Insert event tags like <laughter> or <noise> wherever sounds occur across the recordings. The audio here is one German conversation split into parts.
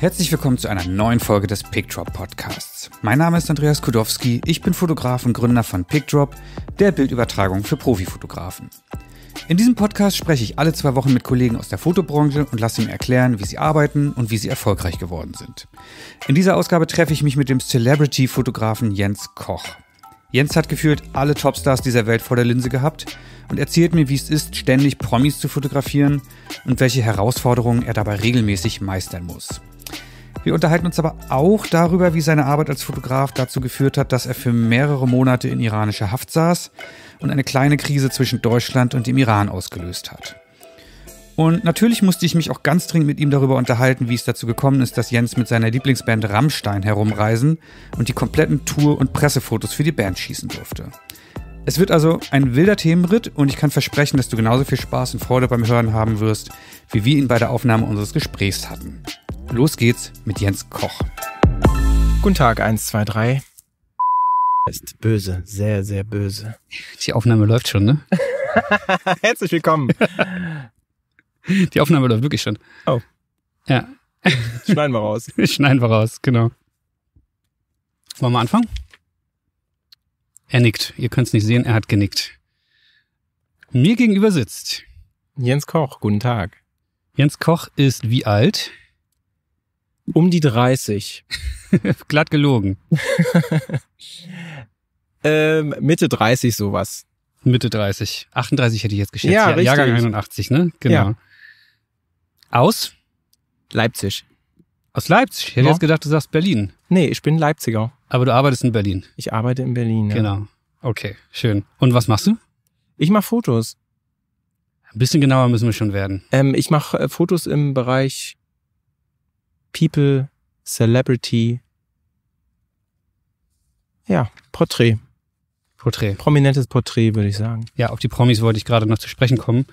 Herzlich willkommen zu einer neuen Folge des PickDrop Podcasts. Mein Name ist Andreas Kudowski, ich bin Fotograf und Gründer von PickDrop, der Bildübertragung für Profifotografen. In diesem Podcast spreche ich alle zwei Wochen mit Kollegen aus der Fotobranche und lasse ihnen erklären, wie sie arbeiten und wie sie erfolgreich geworden sind. In dieser Ausgabe treffe ich mich mit dem Celebrity-Fotografen Jens Koch. Jens hat gefühlt alle Topstars dieser Welt vor der Linse gehabt und erzählt mir, wie es ist, ständig Promis zu fotografieren und welche Herausforderungen er dabei regelmäßig meistern muss. Wir unterhalten uns aber auch darüber, wie seine Arbeit als Fotograf dazu geführt hat, dass er für mehrere Monate in iranischer Haft saß und eine kleine Krise zwischen Deutschland und dem Iran ausgelöst hat. Und natürlich musste ich mich auch ganz dringend mit ihm darüber unterhalten, wie es dazu gekommen ist, dass Jens mit seiner Lieblingsband Rammstein herumreisen und die kompletten Tour- und Pressefotos für die Band schießen durfte. Es wird also ein wilder Themenritt und ich kann versprechen, dass du genauso viel Spaß und Freude beim Hören haben wirst, wie wir ihn bei der Aufnahme unseres Gesprächs hatten. Los geht's mit Jens Koch. Guten Tag, 123. Ist böse, sehr, sehr böse. Die Aufnahme läuft schon, ne? <laughs> Herzlich willkommen. Die Aufnahme läuft wirklich schon. Oh. Ja. Schneiden wir raus. <laughs> Schneiden wir raus, genau. Wollen wir anfangen? Er nickt. Ihr könnt es nicht sehen, er hat genickt. Mir gegenüber sitzt. Jens Koch, guten Tag. Jens Koch ist wie alt? Um die 30. <laughs> Glatt gelogen. <laughs> ähm, Mitte 30 sowas. Mitte 30. 38 hätte ich jetzt geschätzt. Ja, ja Jahrgang 81, ne? Genau. Ja. Aus? Leipzig. Aus Leipzig? Ich hätte ja. jetzt gedacht, du sagst Berlin. Nee, ich bin Leipziger. Aber du arbeitest in Berlin. Ich arbeite in Berlin. Ja. Genau. Okay, schön. Und was machst du? Ich mache Fotos. Ein bisschen genauer müssen wir schon werden. Ähm, ich mache äh, Fotos im Bereich People, Celebrity. Ja, Porträt. Porträt. Prominentes Porträt, würde ich sagen. Ja, auf die Promis wollte ich gerade noch zu sprechen kommen.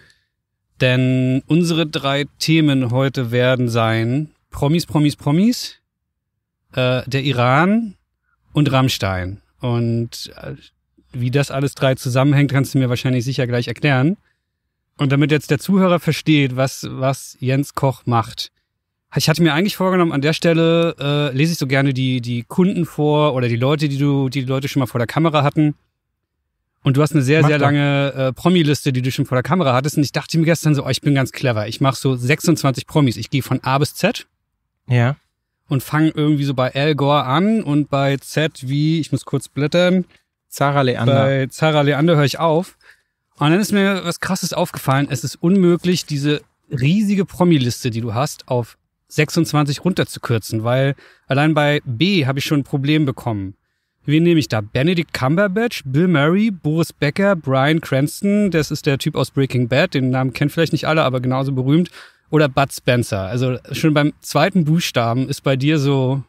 Denn unsere drei Themen heute werden sein Promis, Promis, Promis, äh, der Iran und Rammstein. Und äh, wie das alles drei zusammenhängt, kannst du mir wahrscheinlich sicher gleich erklären. Und damit jetzt der Zuhörer versteht, was, was Jens Koch macht. Ich hatte mir eigentlich vorgenommen, an der Stelle äh, lese ich so gerne die, die Kunden vor oder die Leute, die du, die, die Leute schon mal vor der Kamera hatten. Und du hast eine sehr, mach sehr doch. lange äh, Promi-Liste, die du schon vor der Kamera hattest. Und ich dachte mir gestern so, oh, ich bin ganz clever. Ich mache so 26 Promis. Ich gehe von A bis Z. Ja und fangen irgendwie so bei Al Gore an und bei Z wie, ich muss kurz blättern. Zara Leander. Bei Zara Leander höre ich auf. Und dann ist mir was Krasses aufgefallen. Es ist unmöglich, diese riesige Promi-Liste, die du hast, auf 26 runterzukürzen, weil allein bei B habe ich schon ein Problem bekommen. Wen nehme ich da? Benedict Cumberbatch, Bill Murray, Boris Becker, Brian Cranston, das ist der Typ aus Breaking Bad, den Namen kennen vielleicht nicht alle, aber genauso berühmt oder Bud Spencer. Also schon beim zweiten Buchstaben ist bei dir so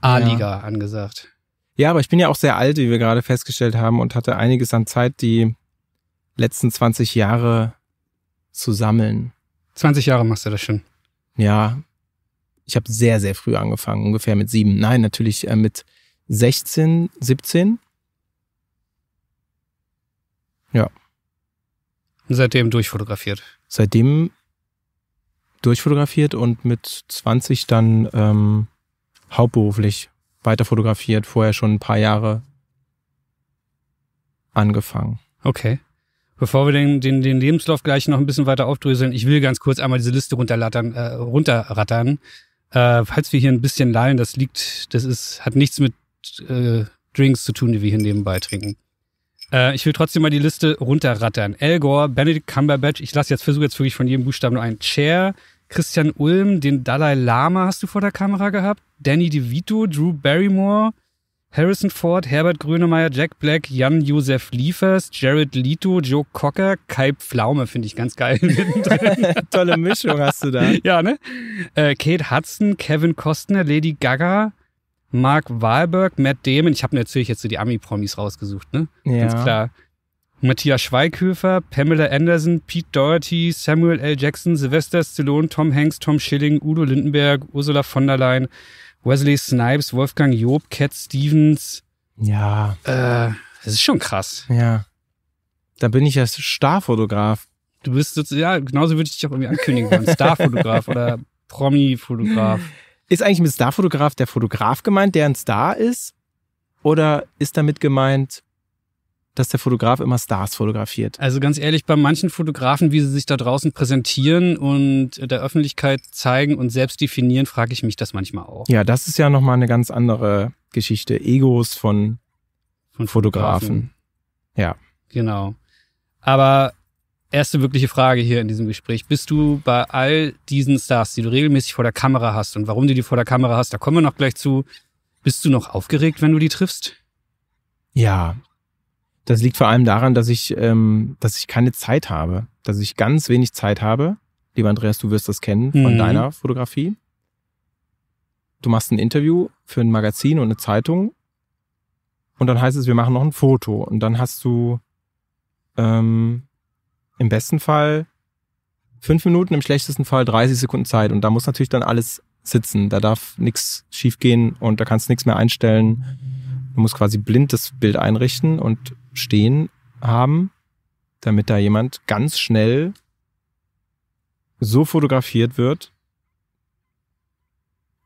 A-Liga ja. angesagt. Ja, aber ich bin ja auch sehr alt, wie wir gerade festgestellt haben, und hatte einiges an Zeit, die letzten 20 Jahre zu sammeln. 20 Jahre machst du das schon? Ja. Ich habe sehr, sehr früh angefangen, ungefähr mit sieben. Nein, natürlich äh, mit 16, 17. Ja. Und seitdem durchfotografiert. Seitdem durchfotografiert und mit 20 dann ähm, hauptberuflich weiter fotografiert, vorher schon ein paar Jahre angefangen. Okay. Bevor wir den, den, den Lebenslauf gleich noch ein bisschen weiter aufdröseln, ich will ganz kurz einmal diese Liste runterlattern, äh, runterrattern. Äh, falls wir hier ein bisschen lallen, das liegt, das ist, hat nichts mit äh, Drinks zu tun, die wir hier nebenbei trinken. Äh, ich will trotzdem mal die Liste runterrattern. Al Gore, Benedict Cumberbatch, ich lasse jetzt, versuche jetzt wirklich von jedem Buchstaben nur einen. Chair, Christian Ulm, den Dalai Lama hast du vor der Kamera gehabt, Danny DeVito, Drew Barrymore, Harrison Ford, Herbert Grönemeyer, Jack Black, Jan-Josef Liefers, Jared Leto, Joe Cocker, Kai Pflaume, finde ich ganz geil. <laughs> <laughs> Tolle Mischung hast du da. Ja, ne? Äh, Kate Hudson, Kevin Costner, Lady Gaga, Mark Wahlberg, Matt Damon. Ich habe natürlich jetzt so die Ami-Promis rausgesucht, ne? Ja. Ganz klar. Matthias Schweighöfer, Pamela Anderson, Pete Doherty, Samuel L. Jackson, Sylvester Stallone, Tom Hanks, Tom Schilling, Udo Lindenberg, Ursula von der Leyen, Wesley Snipes, Wolfgang Job, Cat Stevens. Ja. Äh, das ist schon krass. Ja. Da bin ich ja Starfotograf. Du bist sozusagen, ja, genauso würde ich dich auch irgendwie ankündigen wollen. Starfotograf oder Promi-Fotograf. Ist eigentlich mit Starfotograf der Fotograf gemeint, der ein Star ist? Oder ist damit gemeint, dass der Fotograf immer Stars fotografiert. Also ganz ehrlich, bei manchen Fotografen, wie sie sich da draußen präsentieren und der Öffentlichkeit zeigen und selbst definieren, frage ich mich das manchmal auch. Ja, das ist ja nochmal eine ganz andere Geschichte. Egos von, von Fotografen. Fotografen. Ja. Genau. Aber erste wirkliche Frage hier in diesem Gespräch. Bist du bei all diesen Stars, die du regelmäßig vor der Kamera hast und warum du die vor der Kamera hast, da kommen wir noch gleich zu, bist du noch aufgeregt, wenn du die triffst? Ja, das liegt vor allem daran, dass ich, ähm, dass ich keine Zeit habe, dass ich ganz wenig Zeit habe. Lieber Andreas, du wirst das kennen von mhm. deiner Fotografie. Du machst ein Interview für ein Magazin und eine Zeitung und dann heißt es, wir machen noch ein Foto und dann hast du ähm, im besten Fall fünf Minuten, im schlechtesten Fall 30 Sekunden Zeit. Und da muss natürlich dann alles sitzen. Da darf nichts schiefgehen und da kannst du nichts mehr einstellen. Du musst quasi blind das Bild einrichten und stehen haben, damit da jemand ganz schnell so fotografiert wird,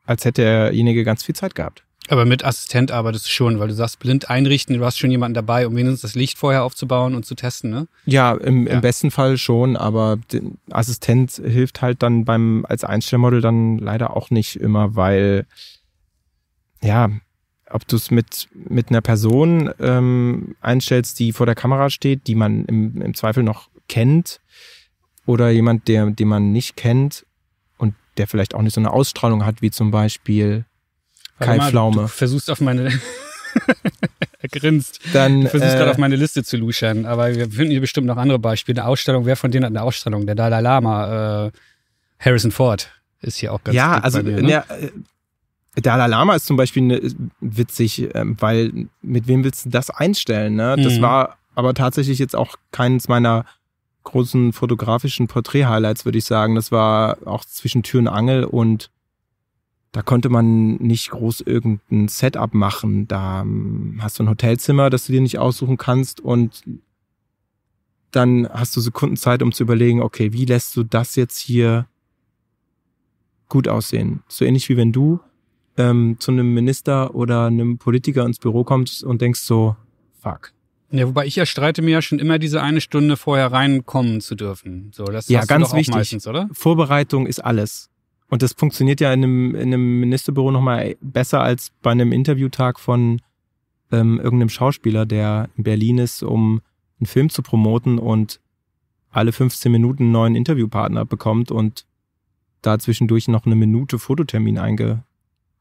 als hätte derjenige ganz viel Zeit gehabt. Aber mit Assistent arbeitest du schon, weil du sagst, blind einrichten, du hast schon jemanden dabei, um wenigstens das Licht vorher aufzubauen und zu testen, ne? Ja, im, ja. im besten Fall schon, aber Assistent hilft halt dann beim, als Einstellmodel dann leider auch nicht immer, weil, ja, ob du es mit, mit einer Person ähm, einstellst, die vor der Kamera steht, die man im, im Zweifel noch kennt, oder jemand, der, den man nicht kennt und der vielleicht auch nicht so eine Ausstrahlung hat, wie zum Beispiel Warte Kai mal, Pflaume. Du versuchst auf meine. <laughs> er grinst. Dann, du versuchst äh, gerade auf meine Liste zu luschern, aber wir finden hier bestimmt noch andere Beispiele. Eine Ausstellung, wer von denen hat eine Ausstellung? Der Dalai Lama, äh, Harrison Ford ist hier auch ganz Ja, also mir, ne? ja, äh, Dalai Lama ist zum Beispiel ne, witzig, ähm, weil mit wem willst du das einstellen? Ne? Das mhm. war aber tatsächlich jetzt auch keines meiner großen fotografischen Porträt-Highlights, würde ich sagen. Das war auch zwischen Tür und Angel und da konnte man nicht groß irgendein Setup machen. Da ähm, hast du ein Hotelzimmer, das du dir nicht aussuchen kannst und dann hast du Sekundenzeit, um zu überlegen, okay, wie lässt du das jetzt hier gut aussehen? So ähnlich wie wenn du ähm, zu einem Minister oder einem Politiker ins Büro kommst und denkst so, fuck. Ja, wobei ich ja streite mir ja schon immer diese eine Stunde vorher reinkommen zu dürfen. So, das ja, ganz wichtig. Meistens, oder? Vorbereitung ist alles. Und das funktioniert ja in einem, in einem Ministerbüro nochmal besser als bei einem Interviewtag von ähm, irgendeinem Schauspieler, der in Berlin ist, um einen Film zu promoten und alle 15 Minuten einen neuen Interviewpartner bekommt und da zwischendurch noch eine Minute Fototermin einge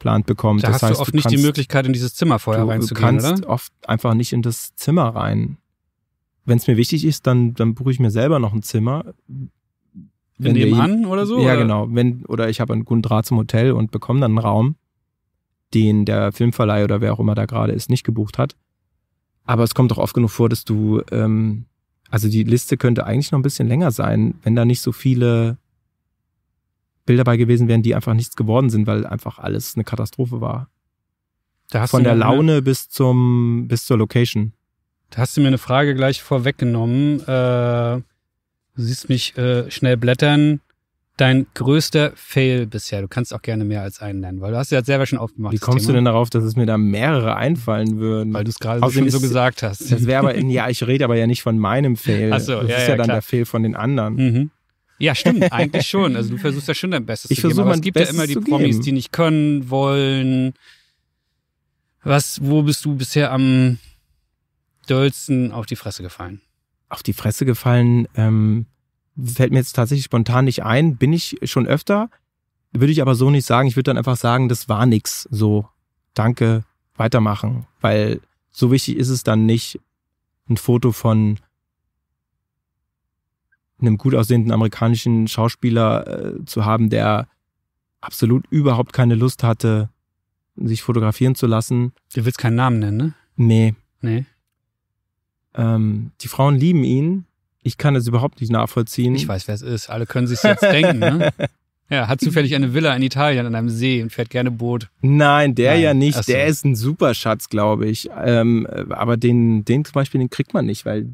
eingeplant bekommt. Da das hast heißt, du oft du kannst, nicht die Möglichkeit, in dieses Zimmer vorher du, reinzugehen, Du kannst oder? oft einfach nicht in das Zimmer rein. Wenn es mir wichtig ist, dann, dann buche ich mir selber noch ein Zimmer. Wenn nebenan der, oder so? Ja, oder? genau. Wenn, oder ich habe einen guten Draht zum Hotel und bekomme dann einen Raum, den der Filmverleih oder wer auch immer da gerade ist, nicht gebucht hat. Aber es kommt doch oft genug vor, dass du, ähm, also die Liste könnte eigentlich noch ein bisschen länger sein, wenn da nicht so viele Bilder bei gewesen wären, die einfach nichts geworden sind, weil einfach alles eine Katastrophe war. Von der Laune eine, bis zum bis zur Location. Da hast du mir eine Frage gleich vorweggenommen. Äh, du siehst mich äh, schnell blättern. Dein größter Fail bisher. Du kannst auch gerne mehr als einen nennen, weil du hast ja selber schon aufgemacht. Wie kommst Thema. du denn darauf, dass es mir da mehrere einfallen würden? Weil du es gerade so, so gesagt hast. Das wäre aber, in, ja, ich rede aber ja nicht von meinem Fail. Ach so, das ja, ist ja, ja dann klar. der Fail von den anderen. Mhm. Ja, stimmt, eigentlich schon. Also du versuchst ja schon dein Bestes ich zu geben. Aber es gibt Bestes ja immer die Promis, die nicht können, wollen. Was, wo bist du bisher am dollsten auf die Fresse gefallen? Auf die Fresse gefallen, ähm, fällt mir jetzt tatsächlich spontan nicht ein. Bin ich schon öfter, würde ich aber so nicht sagen. Ich würde dann einfach sagen, das war nix. So, danke, weitermachen. Weil so wichtig ist es dann nicht, ein Foto von einem gut aussehenden amerikanischen Schauspieler äh, zu haben, der absolut überhaupt keine Lust hatte, sich fotografieren zu lassen. Du willst keinen Namen nennen, ne? Nee. Nee. Ähm, die Frauen lieben ihn. Ich kann das überhaupt nicht nachvollziehen. Ich weiß, wer es ist. Alle können sich jetzt denken, ne? <laughs> Ja, hat zufällig eine Villa in Italien an einem See und fährt gerne Boot. Nein, der Nein. ja nicht. So. Der ist ein super Schatz, glaube ich. Ähm, aber den, den zum Beispiel, den kriegt man nicht, weil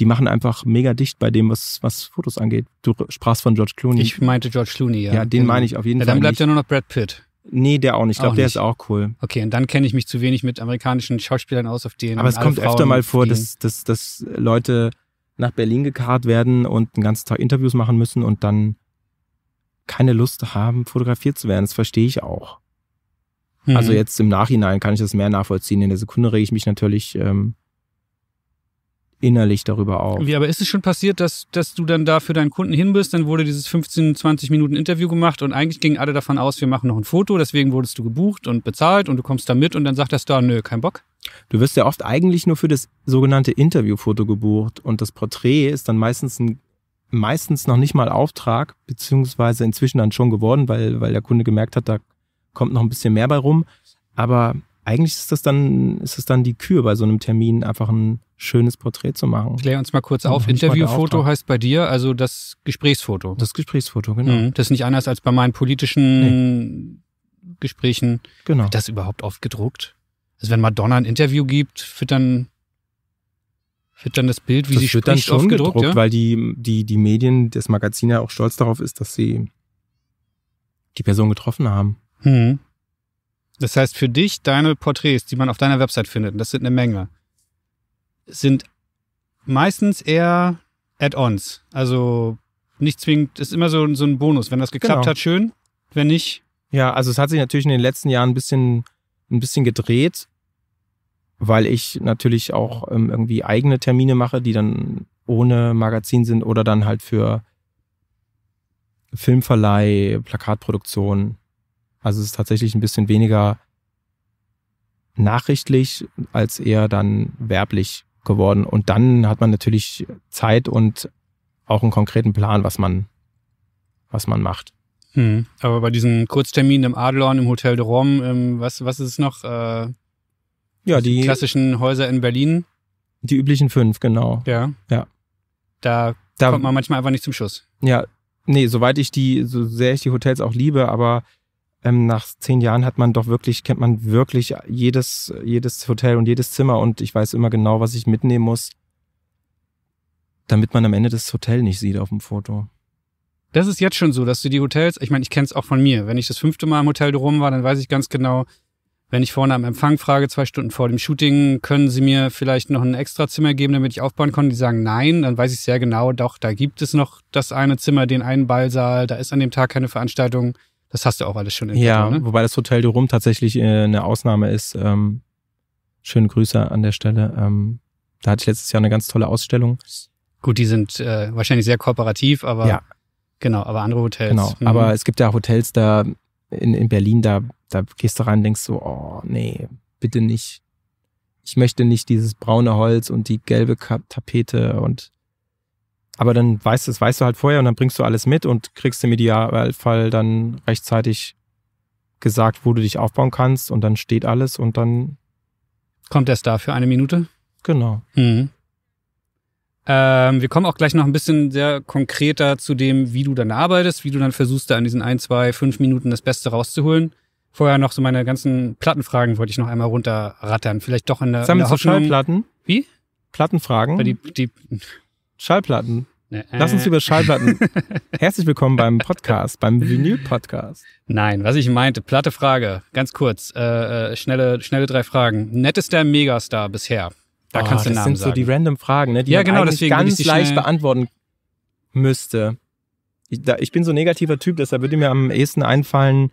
die machen einfach mega dicht bei dem, was, was Fotos angeht. Du sprachst von George Clooney. Ich meinte George Clooney, ja. Ja, den genau. meine ich auf jeden ja, Fall. Dann bleibt nicht. ja nur noch Brad Pitt. Nee, der auch nicht. Ich glaube, der ist auch cool. Okay, und dann kenne ich mich zu wenig mit amerikanischen Schauspielern aus, auf denen. Aber es kommt Frauen öfter mal vor, dass, dass, dass Leute nach Berlin gekarrt werden und einen ganzen Tag Interviews machen müssen und dann keine Lust haben, fotografiert zu werden. Das verstehe ich auch. Mhm. Also jetzt im Nachhinein kann ich das mehr nachvollziehen. In der Sekunde rege ich mich natürlich ähm, innerlich darüber auf. Wie, aber ist es schon passiert, dass, dass du dann da für deinen Kunden hin bist, dann wurde dieses 15, 20 Minuten Interview gemacht und eigentlich gingen alle davon aus, wir machen noch ein Foto, deswegen wurdest du gebucht und bezahlt und du kommst da mit und dann sagt der Star, nö, kein Bock? Du wirst ja oft eigentlich nur für das sogenannte Interviewfoto gebucht und das Porträt ist dann meistens ein meistens noch nicht mal Auftrag, beziehungsweise inzwischen dann schon geworden, weil, weil der Kunde gemerkt hat, da kommt noch ein bisschen mehr bei rum. Aber eigentlich ist das dann, ist das dann die Kür bei so einem Termin, einfach ein, schönes Porträt zu machen. Klär uns mal kurz auf. Interviewfoto heißt bei dir also das Gesprächsfoto. Das Gesprächsfoto, genau. Mhm. Das ist nicht anders als bei meinen politischen nee. Gesprächen. Genau. Wird das überhaupt oft gedruckt? Also wenn Madonna ein Interview gibt, wird dann wird dann das Bild, wie das sie wird spricht, dann schon gedruckt, gedruckt ja? weil die, die, die Medien, das Magazin ja auch stolz darauf ist, dass sie die Person getroffen haben. Hm. Das heißt, für dich, deine Porträts, die man auf deiner Website findet, das sind eine Menge sind meistens eher Add-ons. Also nicht zwingend, ist immer so, so ein Bonus. Wenn das geklappt genau. hat, schön. Wenn nicht. Ja, also es hat sich natürlich in den letzten Jahren ein bisschen, ein bisschen gedreht, weil ich natürlich auch ähm, irgendwie eigene Termine mache, die dann ohne Magazin sind oder dann halt für Filmverleih, Plakatproduktion. Also es ist tatsächlich ein bisschen weniger nachrichtlich als eher dann werblich geworden. Und dann hat man natürlich Zeit und auch einen konkreten Plan, was man, was man macht. Mhm. Aber bei diesen Kurzterminen im Adlon, im Hotel de Rome, ähm, was, was ist es noch? Äh, ja, die klassischen Häuser in Berlin. Die üblichen fünf, genau. Ja. Ja. Da, da kommt man manchmal einfach nicht zum Schuss. Ja, nee, soweit ich die, so sehr ich die Hotels auch liebe, aber ähm, nach zehn Jahren hat man doch wirklich, kennt man wirklich jedes, jedes Hotel und jedes Zimmer und ich weiß immer genau, was ich mitnehmen muss, damit man am Ende das Hotel nicht sieht auf dem Foto. Das ist jetzt schon so, dass du die Hotels, ich meine, ich kenne es auch von mir. Wenn ich das fünfte Mal im Hotel drum war, dann weiß ich ganz genau, wenn ich vorne am Empfang frage, zwei Stunden vor dem Shooting, können Sie mir vielleicht noch ein extra Zimmer geben, damit ich aufbauen konnte? Die sagen nein, dann weiß ich sehr genau, doch, da gibt es noch das eine Zimmer, den einen Ballsaal, da ist an dem Tag keine Veranstaltung. Das hast du auch alles schon in Ja, Kito, ne? wobei das Hotel de Rum tatsächlich äh, eine Ausnahme ist. Ähm, schöne Grüße an der Stelle. Ähm, da hatte ich letztes Jahr eine ganz tolle Ausstellung. Gut, die sind äh, wahrscheinlich sehr kooperativ, aber ja. genau, aber andere Hotels. Genau, mhm. aber es gibt ja Hotels da in, in Berlin, da, da gehst du rein und denkst so, oh nee, bitte nicht. Ich möchte nicht dieses braune Holz und die gelbe Tapete und aber dann weißt du, das weißt du halt vorher und dann bringst du alles mit und kriegst im Idealfall dann rechtzeitig gesagt, wo du dich aufbauen kannst und dann steht alles und dann. Kommt der Star für eine Minute? Genau. Mhm. Ähm, wir kommen auch gleich noch ein bisschen sehr konkreter zu dem, wie du dann arbeitest, wie du dann versuchst, da in diesen ein, zwei, fünf Minuten das Beste rauszuholen. Vorher noch so meine ganzen Plattenfragen wollte ich noch einmal runterrattern. Vielleicht doch in der, Sammelst in der Hoffnung. Schallplatten? Wie? Plattenfragen? Die, die Schallplatten. Lass uns äh. über Schallplatten. <laughs> Herzlich willkommen beim Podcast, beim Vinyl-Podcast. Nein, was ich meinte, platte Frage, ganz kurz, äh, äh schnelle, schnelle drei Fragen. Nettester Megastar bisher. Da oh, kannst du Namen das sind so die random Fragen, ne, die ja, man genau, deswegen ganz leicht beantworten müsste. Ich, da, ich bin so ein negativer Typ, deshalb würde mir am ehesten einfallen.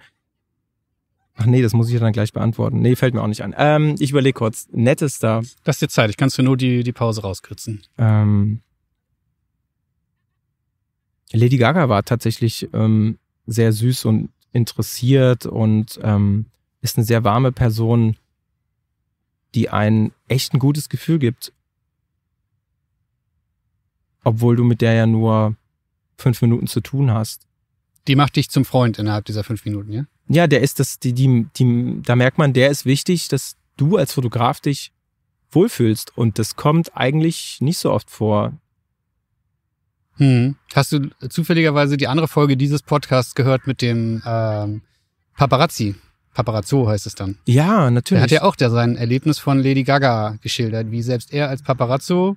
Ach nee, das muss ich dann gleich beantworten. Nee, fällt mir auch nicht an. Ähm, ich überlege kurz. Nettester. Lass dir Zeit, ich kannst du nur die, die Pause rauskürzen. Ähm, Lady Gaga war tatsächlich ähm, sehr süß und interessiert und ähm, ist eine sehr warme Person, die einen echt ein gutes Gefühl gibt. Obwohl du mit der ja nur fünf Minuten zu tun hast. Die macht dich zum Freund innerhalb dieser fünf Minuten, ja? Ja, der ist das, die, die, die, da merkt man, der ist wichtig, dass du als Fotograf dich wohlfühlst. Und das kommt eigentlich nicht so oft vor, hm. Hast du zufälligerweise die andere Folge dieses Podcasts gehört mit dem ähm, Paparazzi? Paparazzo heißt es dann. Ja, natürlich. Er hat ja auch da sein Erlebnis von Lady Gaga geschildert, wie selbst er als Paparazzo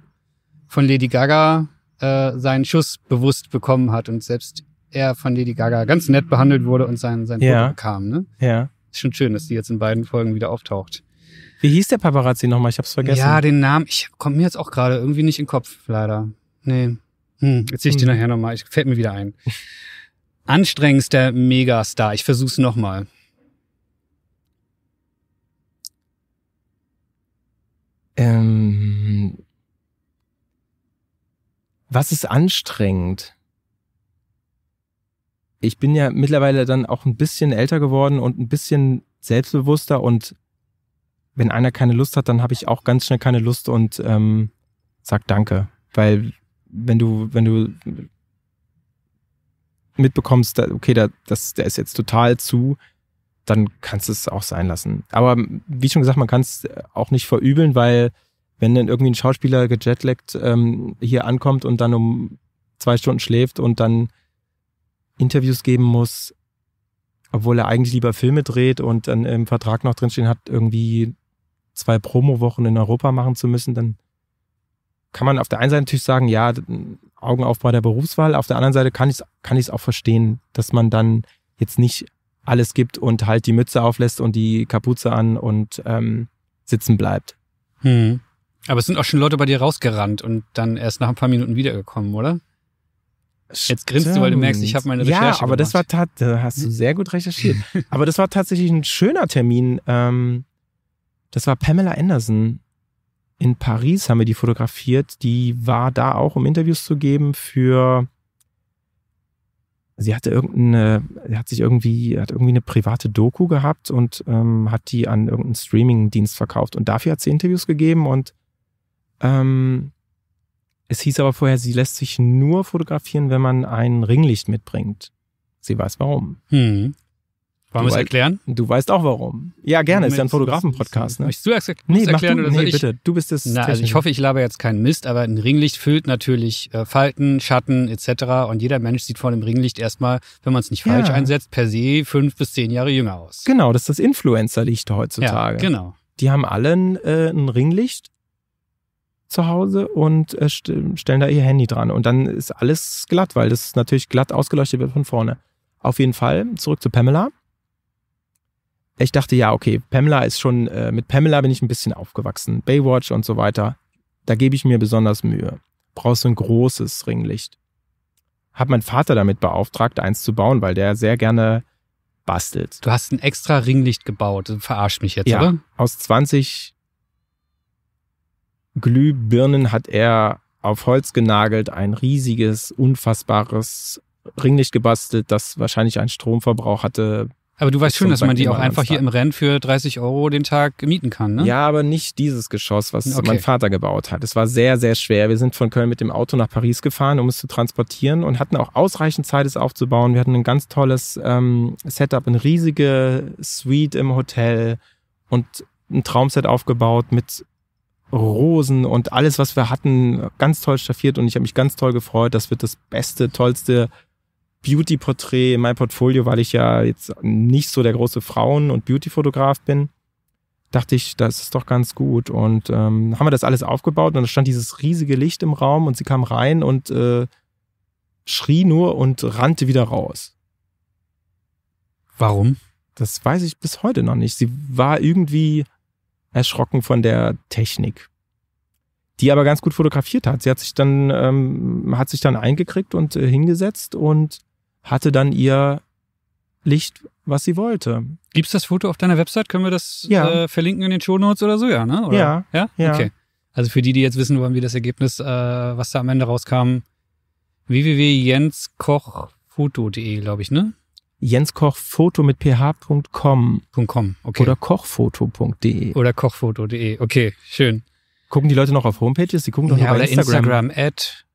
von Lady Gaga äh, seinen Schuss bewusst bekommen hat und selbst er von Lady Gaga ganz nett behandelt wurde und sein, sein ja. Foto bekam. Ne? Ja. Ist schon schön, dass die jetzt in beiden Folgen wieder auftaucht. Wie hieß der Paparazzi nochmal? Ich hab's vergessen. Ja, den Namen, ich komme mir jetzt auch gerade irgendwie nicht in den Kopf, leider. Nee. Hm, jetzt sehe ich hm. dir nachher nochmal. Ich, fällt mir wieder ein. <laughs> Anstrengendster Megastar. Ich versuch's nochmal. Ähm, was ist anstrengend? Ich bin ja mittlerweile dann auch ein bisschen älter geworden und ein bisschen selbstbewusster und wenn einer keine Lust hat, dann habe ich auch ganz schnell keine Lust und ähm, sag Danke, weil wenn du, wenn du mitbekommst, da, okay, da, das, der ist jetzt total zu, dann kannst du es auch sein lassen. Aber wie schon gesagt, man kann es auch nicht verübeln, weil wenn dann irgendwie ein Schauspieler gejetlaggt ähm, hier ankommt und dann um zwei Stunden schläft und dann Interviews geben muss, obwohl er eigentlich lieber Filme dreht und dann im Vertrag noch drinstehen hat, irgendwie zwei Promo-Wochen in Europa machen zu müssen, dann kann man auf der einen Seite natürlich sagen, ja, Augen auf bei der Berufswahl. Auf der anderen Seite kann ich es kann auch verstehen, dass man dann jetzt nicht alles gibt und halt die Mütze auflässt und die Kapuze an und ähm, sitzen bleibt. Hm. Aber es sind auch schon Leute bei dir rausgerannt und dann erst nach ein paar Minuten wiedergekommen, oder? Jetzt grinst du, weil du merkst, ich habe meine Recherche Ja, aber gemacht. das war da hast du sehr gut recherchiert. <laughs> aber das war tatsächlich ein schöner Termin. Ähm, das war Pamela Anderson in Paris haben wir die fotografiert. Die war da auch, um Interviews zu geben für. Sie hatte irgendeine, sie hat sich irgendwie, hat irgendwie eine private Doku gehabt und ähm, hat die an irgendeinen Streaming-Dienst verkauft. Und dafür hat sie Interviews gegeben und ähm, es hieß aber vorher, sie lässt sich nur fotografieren, wenn man ein Ringlicht mitbringt. Sie weiß warum. Hm. Wollen wir es erklären? Du weißt auch warum. Ja, gerne. Moment, ist ja ein Fotografen-Podcast. Ne? Möchtest du erklären? Nee, erklären du, oder nee, ich? bitte. Du bist es. Na, also ich hoffe, ich laber jetzt keinen Mist, aber ein Ringlicht füllt natürlich äh, Falten, Schatten etc. Und jeder Mensch sieht vor dem Ringlicht erstmal, wenn man es nicht falsch ja. einsetzt, per se fünf bis zehn Jahre jünger aus. Genau, das ist das Influencer-Licht heutzutage. Ja, genau. Die haben alle ein, äh, ein Ringlicht zu Hause und äh, st stellen da ihr Handy dran. Und dann ist alles glatt, weil das natürlich glatt ausgeleuchtet wird von vorne. Auf jeden Fall, zurück zu Pamela ich dachte, ja, okay, Pamela ist schon, äh, mit Pamela bin ich ein bisschen aufgewachsen. Baywatch und so weiter. Da gebe ich mir besonders Mühe. Brauchst du ein großes Ringlicht. Hab meinen Vater damit beauftragt, eins zu bauen, weil der sehr gerne bastelt. Du hast ein extra Ringlicht gebaut. Verarsch mich jetzt, ja, oder? Aus 20 Glühbirnen hat er auf Holz genagelt ein riesiges, unfassbares Ringlicht gebastelt, das wahrscheinlich einen Stromverbrauch hatte aber du weißt schon, dass man die auch einfach hier im Rennen für 30 Euro den Tag mieten kann, ne? Ja, aber nicht dieses Geschoss, was okay. mein Vater gebaut hat. Es war sehr, sehr schwer. Wir sind von Köln mit dem Auto nach Paris gefahren, um es zu transportieren und hatten auch ausreichend Zeit, es aufzubauen. Wir hatten ein ganz tolles ähm, Setup, eine riesige Suite im Hotel und ein Traumset aufgebaut mit Rosen und alles, was wir hatten, ganz toll staffiert und ich habe mich ganz toll gefreut. Das wird das beste, tollste Beauty-Porträt in mein Portfolio, weil ich ja jetzt nicht so der große Frauen- und Beauty-Fotograf bin. Dachte ich, das ist doch ganz gut. Und ähm, haben wir das alles aufgebaut und dann stand dieses riesige Licht im Raum und sie kam rein und äh, schrie nur und rannte wieder raus. Warum? Das weiß ich bis heute noch nicht. Sie war irgendwie erschrocken von der Technik, die aber ganz gut fotografiert hat. Sie hat sich dann, ähm, hat sich dann eingekriegt und äh, hingesetzt und hatte dann ihr Licht, was sie wollte. Gibt es das Foto auf deiner Website? Können wir das ja. äh, verlinken in den Show Notes oder so? Ja, ne? Oder? Ja, ja. Ja? Okay. Also für die, die jetzt wissen wollen, wie das Ergebnis, äh, was da am Ende rauskam, www.jenskochfoto.de, glaube ich, ne? jenskochfoto mit ph.com. .com, okay. Oder kochfoto.de. Oder kochfoto.de, okay, schön. Gucken die Leute noch auf Homepages? Die gucken doch ja, noch auf Instagram. Instagram, at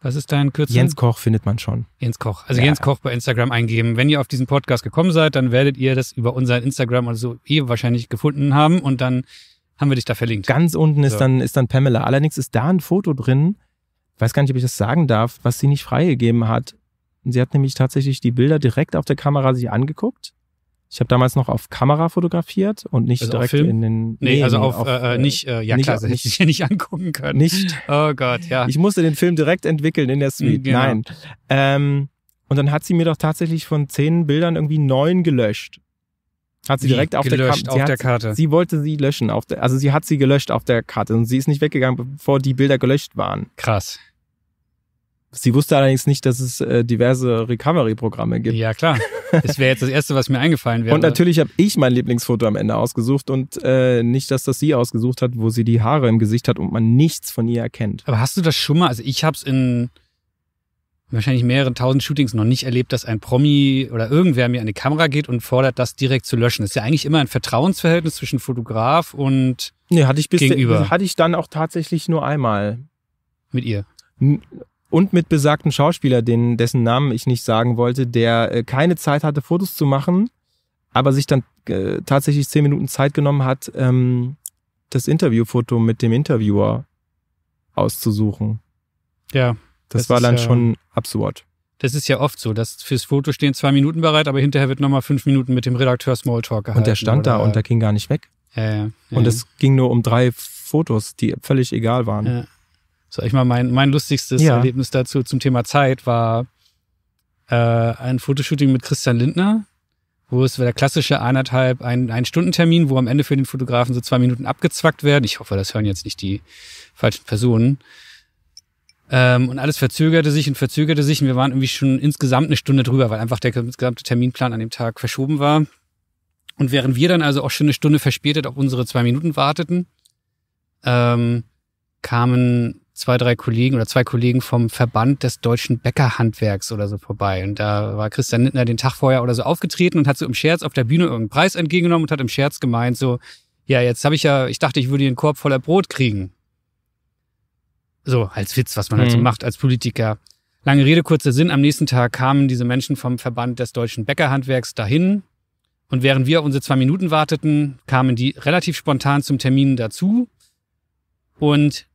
was ist dein Kürzel? Jens Koch findet man schon. Jens Koch. Also ja. Jens Koch bei Instagram eingeben. Wenn ihr auf diesen Podcast gekommen seid, dann werdet ihr das über unser Instagram oder also so eh wahrscheinlich gefunden haben und dann haben wir dich da verlinkt. Ganz unten so. ist, dann, ist dann Pamela. Allerdings ist da ein Foto drin, weiß gar nicht, ob ich das sagen darf, was sie nicht freigegeben hat. Sie hat nämlich tatsächlich die Bilder direkt auf der Kamera sich angeguckt ich habe damals noch auf Kamera fotografiert und nicht also direkt in den. Nee, nee also auf, auf äh, äh, äh, nicht, äh, ja nicht, klar, hätte ich ja nicht angucken können. Nicht. Oh Gott, ja. Ich musste den Film direkt entwickeln in der hm, Suite. Genau. Nein. Ähm, und dann hat sie mir doch tatsächlich von zehn Bildern irgendwie neun gelöscht. Hat sie Wie direkt auf, der, Ka auf hat, der, Karte. Sie wollte sie löschen. Auf der, also sie hat sie gelöscht auf der Karte und sie ist nicht weggegangen, bevor die Bilder gelöscht waren. Krass. Sie wusste allerdings nicht, dass es äh, diverse Recovery-Programme gibt. Ja, klar. Das wäre jetzt das Erste, was mir eingefallen wäre. Und natürlich habe ich mein Lieblingsfoto am Ende ausgesucht und äh, nicht, dass das sie ausgesucht hat, wo sie die Haare im Gesicht hat und man nichts von ihr erkennt. Aber hast du das schon mal? Also ich habe es in wahrscheinlich mehreren tausend Shootings noch nicht erlebt, dass ein Promi oder irgendwer mir an die Kamera geht und fordert, das direkt zu löschen. Das ist ja eigentlich immer ein Vertrauensverhältnis zwischen Fotograf und nee, hatte ich bis gegenüber. hatte ich dann auch tatsächlich nur einmal. Mit ihr? und mit besagten Schauspieler, den, dessen Namen ich nicht sagen wollte, der äh, keine Zeit hatte, Fotos zu machen, aber sich dann äh, tatsächlich zehn Minuten Zeit genommen hat, ähm, das Interviewfoto mit dem Interviewer auszusuchen. Ja. Das, das war dann ja, schon absurd. Das ist ja oft so, dass fürs Foto stehen zwei Minuten bereit, aber hinterher wird nochmal fünf Minuten mit dem Redakteur Smalltalk gehalten. Und der stand da und der ging gar nicht weg. Ja, ja, und es ging nur um drei Fotos, die völlig egal waren. Ja. Sag ich mal, mein, mein lustigstes ja. Erlebnis dazu zum Thema Zeit war äh, ein Fotoshooting mit Christian Lindner, wo es der klassische eineinhalb, ein, ein Stundentermin, wo am Ende für den Fotografen so zwei Minuten abgezwackt werden. Ich hoffe, das hören jetzt nicht die falschen Personen. Ähm, und alles verzögerte sich und verzögerte sich und wir waren irgendwie schon insgesamt eine Stunde drüber, weil einfach der gesamte Terminplan an dem Tag verschoben war. Und während wir dann also auch schon eine Stunde verspätet auf unsere zwei Minuten warteten, ähm, kamen zwei, drei Kollegen oder zwei Kollegen vom Verband des deutschen Bäckerhandwerks oder so vorbei. Und da war Christian Lindner den Tag vorher oder so aufgetreten und hat so im Scherz auf der Bühne irgendeinen Preis entgegengenommen und hat im Scherz gemeint, so, ja, jetzt habe ich ja, ich dachte, ich würde den Korb voller Brot kriegen. So, als Witz, was man mhm. halt so mhm. macht als Politiker. Lange Rede, kurzer Sinn. Am nächsten Tag kamen diese Menschen vom Verband des deutschen Bäckerhandwerks dahin. Und während wir auf unsere zwei Minuten warteten, kamen die relativ spontan zum Termin dazu. Und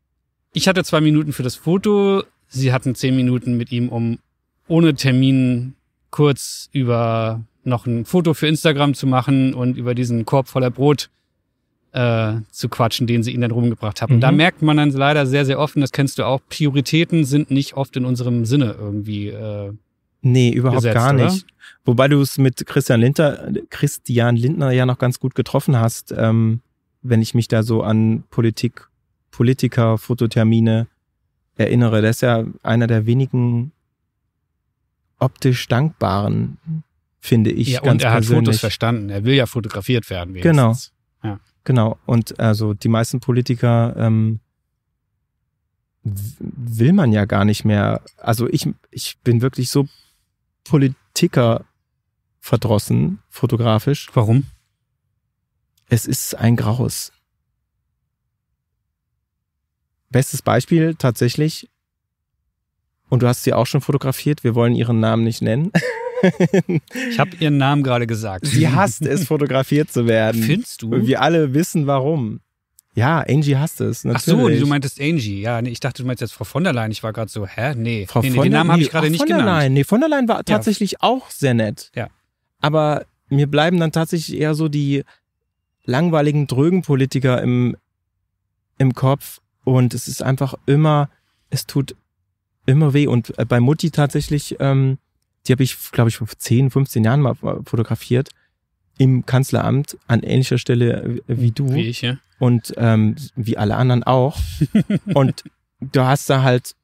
ich hatte zwei Minuten für das Foto. Sie hatten zehn Minuten mit ihm, um ohne Termin kurz über noch ein Foto für Instagram zu machen und über diesen Korb voller Brot äh, zu quatschen, den sie ihn dann rumgebracht haben. Mhm. da merkt man dann leider sehr, sehr offen, das kennst du auch, Prioritäten sind nicht oft in unserem Sinne irgendwie. Äh, nee, überhaupt gesetzt, gar nicht. Oder? Wobei du es mit Christian Lindner, Christian Lindner ja noch ganz gut getroffen hast, ähm, wenn ich mich da so an Politik Politiker, Fototermine erinnere. Der ist ja einer der wenigen optisch dankbaren, finde ich. Ja, und er persönlich. hat Fotos verstanden. Er will ja fotografiert werden. Wenigstens. Genau. Ja. Genau. Und also die meisten Politiker ähm, will man ja gar nicht mehr. Also ich, ich bin wirklich so Politiker verdrossen, fotografisch. Warum? Es ist ein Graus. Bestes Beispiel tatsächlich, und du hast sie auch schon fotografiert, wir wollen ihren Namen nicht nennen. <laughs> ich habe ihren Namen gerade gesagt. Sie hasst es, fotografiert zu werden. Findest du? wir alle wissen warum. Ja, Angie hasst es. Natürlich. Ach so, du meintest Angie. Ja, nee, ich dachte, du meinst jetzt Frau von der Leyen. Ich war gerade so, hä? Nee, Frau nee, nee von den Namen habe ich gerade nicht von genannt. Der Nee, von der Leyen war tatsächlich auch sehr nett. Ja. Aber mir bleiben dann tatsächlich eher so die langweiligen, drögen im, im Kopf, und es ist einfach immer, es tut immer weh. Und äh, bei Mutti tatsächlich, ähm, die habe ich, glaube ich, vor 10, 15 Jahren mal äh, fotografiert im Kanzleramt an ähnlicher Stelle wie du. Wie ich, ja. Und ähm, wie alle anderen auch. <laughs> und du hast da halt,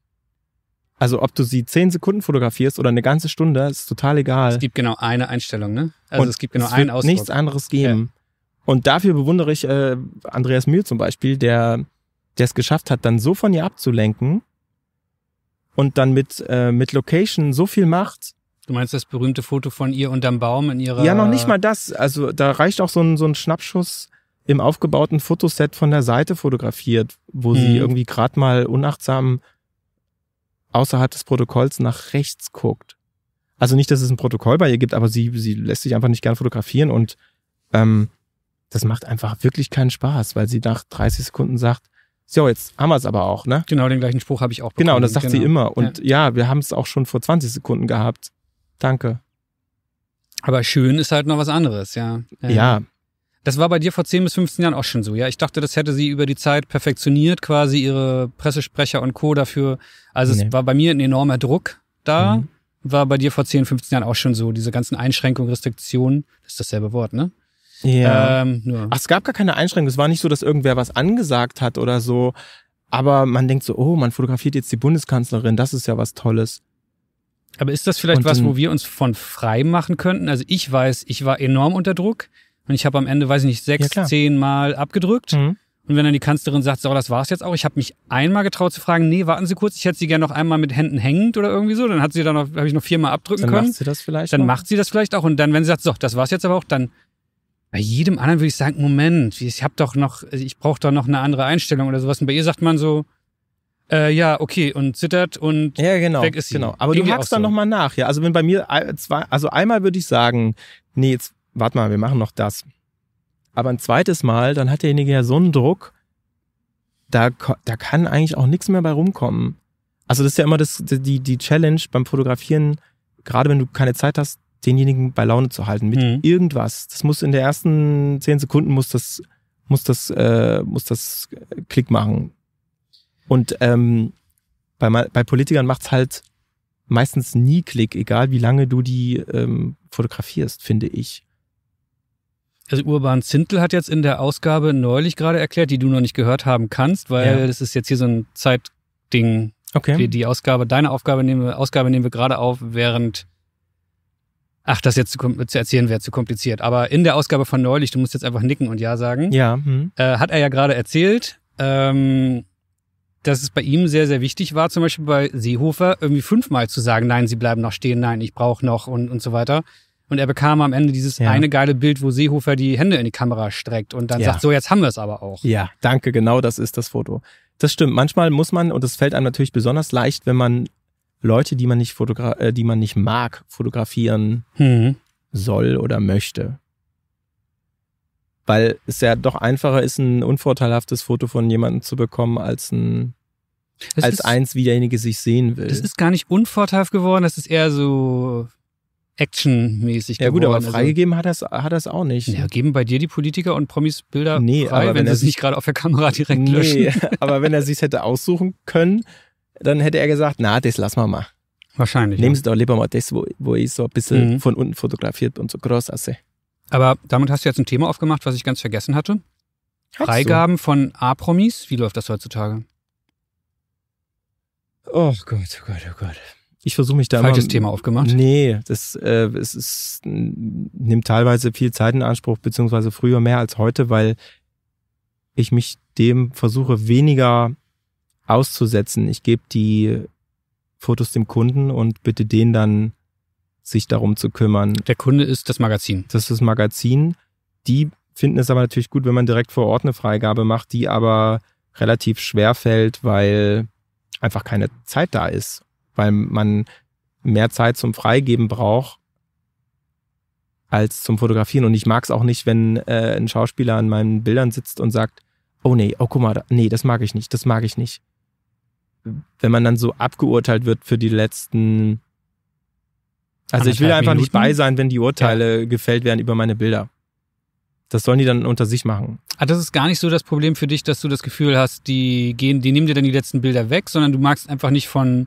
also ob du sie 10 Sekunden fotografierst oder eine ganze Stunde, ist total egal. Es gibt genau eine Einstellung, ne? Also und es gibt genau es einen Ausdruck. nichts anderes geben. Ja. Und dafür bewundere ich äh, Andreas Mühl zum Beispiel, der der es geschafft hat, dann so von ihr abzulenken und dann mit, äh, mit Location so viel macht. Du meinst das berühmte Foto von ihr unterm Baum in ihrer. Ja, noch nicht mal das. Also da reicht auch so ein, so ein Schnappschuss im aufgebauten Fotoset von der Seite fotografiert, wo hm. sie mhm. irgendwie gerade mal unachtsam außerhalb des Protokolls nach rechts guckt. Also nicht, dass es ein Protokoll bei ihr gibt, aber sie, sie lässt sich einfach nicht gern fotografieren und ähm, das macht einfach wirklich keinen Spaß, weil sie nach 30 Sekunden sagt, so, jetzt haben wir es aber auch, ne? Genau, den gleichen Spruch habe ich auch genau, bekommen. Genau, das sagt genau. sie immer. Und ja, ja wir haben es auch schon vor 20 Sekunden gehabt. Danke. Aber schön ist halt noch was anderes, ja. ja. Ja. Das war bei dir vor 10 bis 15 Jahren auch schon so, ja. Ich dachte, das hätte sie über die Zeit perfektioniert, quasi ihre Pressesprecher und Co. dafür. Also nee. es war bei mir ein enormer Druck da. Mhm. War bei dir vor 10, 15 Jahren auch schon so, diese ganzen Einschränkungen, Restriktionen. Das ist dasselbe Wort, ne? Ja. Ähm, ja. Ach, es gab gar keine Einschränkung. Es war nicht so, dass irgendwer was angesagt hat oder so. Aber man denkt so, oh, man fotografiert jetzt die Bundeskanzlerin, das ist ja was Tolles. Aber ist das vielleicht und was, wo wir uns von frei machen könnten? Also ich weiß, ich war enorm unter Druck und ich habe am Ende, weiß ich nicht, sechs, ja, zehn Mal abgedrückt. Mhm. Und wenn dann die Kanzlerin sagt, so, das war's jetzt auch, ich habe mich einmal getraut zu fragen, nee, warten Sie kurz, ich hätte sie gerne noch einmal mit Händen hängend oder irgendwie so, dann hat sie dann noch, habe ich noch viermal abdrücken dann können. Dann macht sie das vielleicht. Dann auch. macht sie das vielleicht auch und dann, wenn sie sagt, so, das war's jetzt aber auch, dann bei jedem anderen würde ich sagen, Moment, ich habe doch noch, also ich brauche doch noch eine andere Einstellung oder sowas. Und bei ihr sagt man so, äh, ja, okay, und zittert und ja, genau, weg ist sie. Genau. Aber Ging du hakst dann nochmal nach, ja. Also wenn bei mir zwei, also einmal würde ich sagen, nee, jetzt warte mal, wir machen noch das. Aber ein zweites Mal, dann hat derjenige ja so einen Druck, da, da kann eigentlich auch nichts mehr bei rumkommen. Also das ist ja immer das, die, die Challenge beim Fotografieren, gerade wenn du keine Zeit hast, denjenigen bei Laune zu halten mit mhm. irgendwas. Das muss in der ersten zehn Sekunden muss das, muss das, äh, muss das äh, Klick machen. Und ähm, bei, bei Politikern macht's halt meistens nie Klick, egal wie lange du die ähm, fotografierst, finde ich. Also Urban Zintel hat jetzt in der Ausgabe neulich gerade erklärt, die du noch nicht gehört haben kannst, weil ja. das ist jetzt hier so ein Zeitding. Okay. Die, die Ausgabe, deine Aufgabe nehmen, Ausgabe nehmen wir gerade auf, während Ach, das jetzt zu, zu erzählen wäre zu kompliziert. Aber in der Ausgabe von neulich, du musst jetzt einfach nicken und ja sagen, ja, hm. äh, hat er ja gerade erzählt, ähm, dass es bei ihm sehr, sehr wichtig war, zum Beispiel bei Seehofer irgendwie fünfmal zu sagen, nein, sie bleiben noch stehen, nein, ich brauche noch und, und so weiter. Und er bekam am Ende dieses ja. eine geile Bild, wo Seehofer die Hände in die Kamera streckt und dann ja. sagt, so jetzt haben wir es aber auch. Ja, danke, genau das ist das Foto. Das stimmt. Manchmal muss man, und das fällt einem natürlich besonders leicht, wenn man Leute, die man nicht, fotogra äh, die man nicht mag, fotografieren mhm. soll oder möchte. Weil es ja doch einfacher ist, ein unvorteilhaftes Foto von jemandem zu bekommen, als ein das als ist, eins, wie derjenige sich sehen will. Das ist gar nicht unvorteilhaft geworden, das ist eher so actionmäßig geworden. Ja gut, aber also freigegeben hat das hat das auch nicht. Ja, geben bei dir die Politiker und Promis Bilder nee, frei, aber wenn, wenn er sich nicht gerade auf der Kamera direkt nee, löschen. <laughs> aber wenn er sich hätte aussuchen können, dann hätte er gesagt, na, das lassen wir mal. Wahrscheinlich. Nehmen Sie ja. doch lieber mal das, wo, wo ich so ein bisschen mhm. von unten fotografiert und so groß aussehe. Aber damit hast du jetzt ein Thema aufgemacht, was ich ganz vergessen hatte. Hast Freigaben du? von A-Promis. Wie läuft das heutzutage? Oh Gott, oh Gott, oh Gott. Ich versuche mich da Falsches mal, Thema aufgemacht? Nee, das äh, es ist, nimmt teilweise viel Zeit in Anspruch, beziehungsweise früher mehr als heute, weil ich mich dem versuche, weniger auszusetzen. Ich gebe die Fotos dem Kunden und bitte den dann, sich darum zu kümmern. Der Kunde ist das Magazin. Das ist das Magazin. Die finden es aber natürlich gut, wenn man direkt vor Ort eine Freigabe macht, die aber relativ schwer fällt, weil einfach keine Zeit da ist, weil man mehr Zeit zum Freigeben braucht als zum Fotografieren. Und ich mag es auch nicht, wenn äh, ein Schauspieler an meinen Bildern sitzt und sagt, oh nee, oh guck mal, nee, das mag ich nicht, das mag ich nicht wenn man dann so abgeurteilt wird für die letzten. Also ich will einfach Minuten. nicht bei sein, wenn die Urteile ja. gefällt werden über meine Bilder. Das sollen die dann unter sich machen. Ah, das ist gar nicht so das Problem für dich, dass du das Gefühl hast, die gehen, die nehmen dir dann die letzten Bilder weg, sondern du magst einfach nicht von,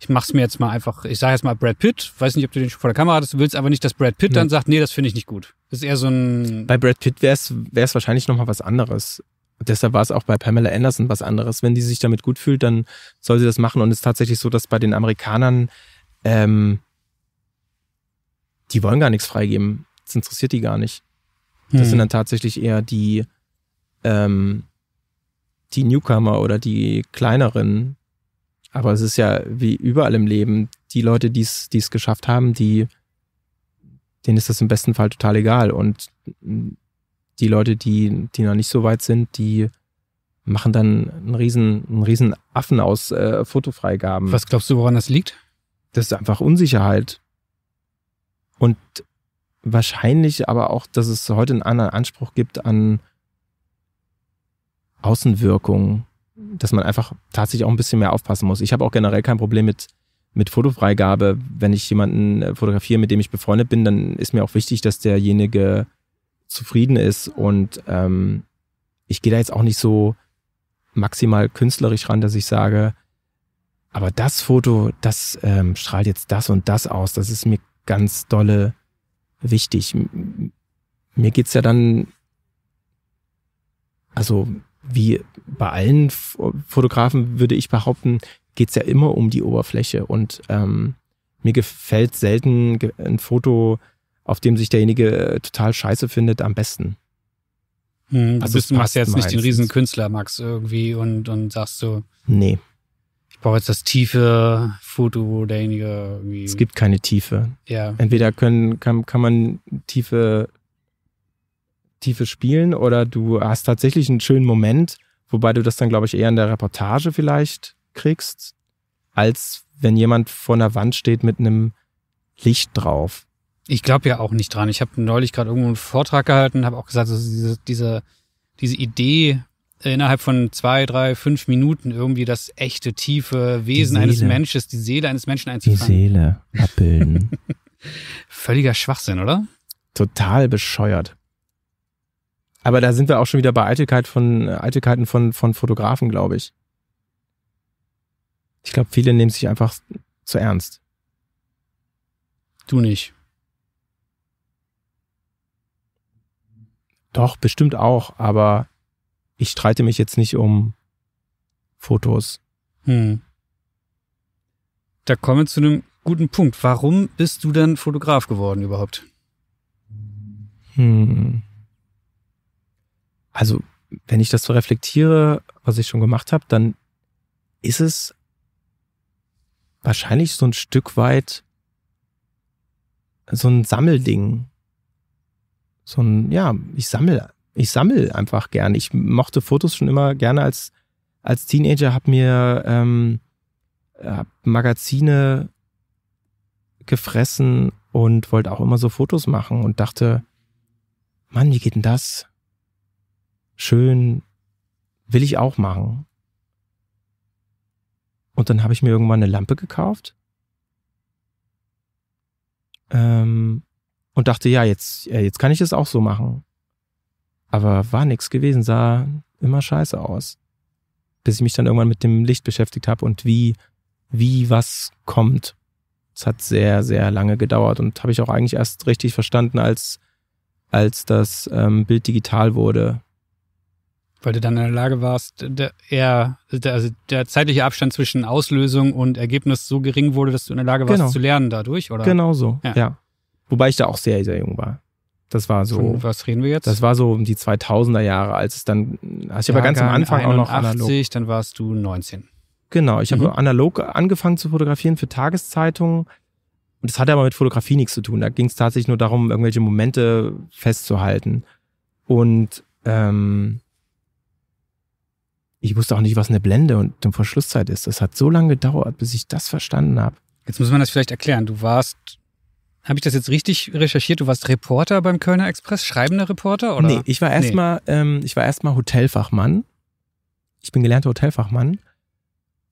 ich mach's mir jetzt mal einfach, ich sage jetzt mal Brad Pitt, weiß nicht, ob du den schon vor der Kamera hattest, du willst aber nicht, dass Brad Pitt nee. dann sagt, nee, das finde ich nicht gut. Das ist eher so ein. Bei Brad Pitt wäre es wahrscheinlich nochmal was anderes deshalb war es auch bei Pamela Anderson was anderes. Wenn die sich damit gut fühlt, dann soll sie das machen. Und es ist tatsächlich so, dass bei den Amerikanern, ähm, die wollen gar nichts freigeben. Das interessiert die gar nicht. Das hm. sind dann tatsächlich eher die, ähm, die Newcomer oder die kleineren. Aber es ist ja wie überall im Leben, die Leute, die es geschafft haben, die, denen ist das im besten Fall total egal. Und die Leute, die, die noch nicht so weit sind, die machen dann einen riesen, einen riesen Affen aus äh, Fotofreigaben. Was glaubst du, woran das liegt? Das ist einfach Unsicherheit. Und wahrscheinlich aber auch, dass es heute einen anderen Anspruch gibt an Außenwirkung, dass man einfach tatsächlich auch ein bisschen mehr aufpassen muss. Ich habe auch generell kein Problem mit, mit Fotofreigabe. Wenn ich jemanden äh, fotografiere, mit dem ich befreundet bin, dann ist mir auch wichtig, dass derjenige zufrieden ist. Und ähm, ich gehe da jetzt auch nicht so maximal künstlerisch ran, dass ich sage, aber das Foto, das ähm, strahlt jetzt das und das aus. Das ist mir ganz dolle wichtig. Mir geht's ja dann, also wie bei allen Fotografen würde ich behaupten, geht's ja immer um die Oberfläche. Und ähm, mir gefällt selten ein Foto, auf dem sich derjenige äh, total scheiße findet, am besten. Hm, also du machst jetzt nicht den riesen Künstler, Max, irgendwie und, und sagst so. Nee. Ich brauche jetzt das tiefe Foto, wo derjenige irgendwie. Es gibt keine Tiefe. Ja. Entweder können, kann, kann man Tiefe, Tiefe spielen oder du hast tatsächlich einen schönen Moment, wobei du das dann, glaube ich, eher in der Reportage vielleicht kriegst, als wenn jemand vor einer Wand steht mit einem Licht drauf. Ich glaube ja auch nicht dran. Ich habe neulich gerade irgendwo einen Vortrag gehalten, habe auch gesagt, also diese, diese, diese Idee innerhalb von zwei, drei, fünf Minuten irgendwie das echte, tiefe Wesen eines Menschen, die Seele eines Menschen einzufangen. Die Seele abbilden. <laughs> Völliger Schwachsinn, oder? Total bescheuert. Aber da sind wir auch schon wieder bei Eitelkeit von, äh, Eitelkeiten von, von Fotografen, glaube ich. Ich glaube, viele nehmen sich einfach zu ernst. Du nicht. Doch, bestimmt auch, aber ich streite mich jetzt nicht um Fotos. Hm. Da kommen wir zu einem guten Punkt. Warum bist du denn Fotograf geworden überhaupt? Hm. Also, wenn ich das so reflektiere, was ich schon gemacht habe, dann ist es wahrscheinlich so ein Stück weit so ein Sammelding so ein, ja, ich sammle, ich sammle einfach gern. Ich mochte Fotos schon immer gerne als, als Teenager, habe mir ähm, hab Magazine gefressen und wollte auch immer so Fotos machen und dachte, Mann, wie geht denn das? Schön, will ich auch machen. Und dann habe ich mir irgendwann eine Lampe gekauft. Ähm, und dachte, ja, jetzt, äh, jetzt kann ich es auch so machen. Aber war nichts gewesen, sah immer scheiße aus. Bis ich mich dann irgendwann mit dem Licht beschäftigt habe und wie, wie was kommt. Es hat sehr, sehr lange gedauert und habe ich auch eigentlich erst richtig verstanden, als, als das ähm, Bild digital wurde. Weil du dann in der Lage warst, der, eher, also der, also der zeitliche Abstand zwischen Auslösung und Ergebnis so gering wurde, dass du in der Lage warst genau. zu lernen dadurch, oder? Genau so, ja. ja. Wobei ich da auch sehr, sehr jung war. Das war so. Von was reden wir jetzt? Das war so um die 2000er Jahre, als es dann. Also ich habe ganz am Anfang 81, auch noch analog. dann warst du 19. Genau, ich mhm. habe analog angefangen zu fotografieren für Tageszeitungen. Und das hatte aber mit Fotografie nichts zu tun. Da ging es tatsächlich nur darum, irgendwelche Momente festzuhalten. Und ähm, ich wusste auch nicht, was eine Blende und eine Verschlusszeit ist. Das hat so lange gedauert, bis ich das verstanden habe. Jetzt muss man das vielleicht erklären. Du warst habe ich das jetzt richtig recherchiert? Du warst Reporter beim Kölner Express, schreibender Reporter? Oder? Nee, ich war erstmal nee. ähm, ich war erstmal Hotelfachmann. Ich bin gelernter Hotelfachmann,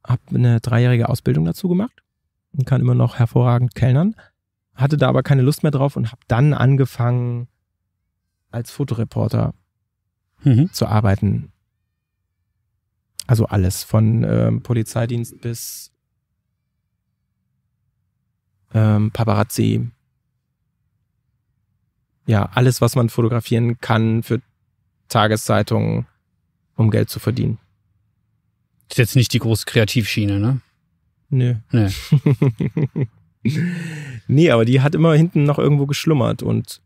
habe eine dreijährige Ausbildung dazu gemacht und kann immer noch hervorragend kellnern. Hatte da aber keine Lust mehr drauf und habe dann angefangen, als Fotoreporter mhm. zu arbeiten. Also alles, von ähm, Polizeidienst bis ähm, Paparazzi, ja, alles, was man fotografieren kann für Tageszeitungen, um Geld zu verdienen. Das ist jetzt nicht die große Kreativschiene, ne? Nö. Nö. <laughs> nee, aber die hat immer hinten noch irgendwo geschlummert und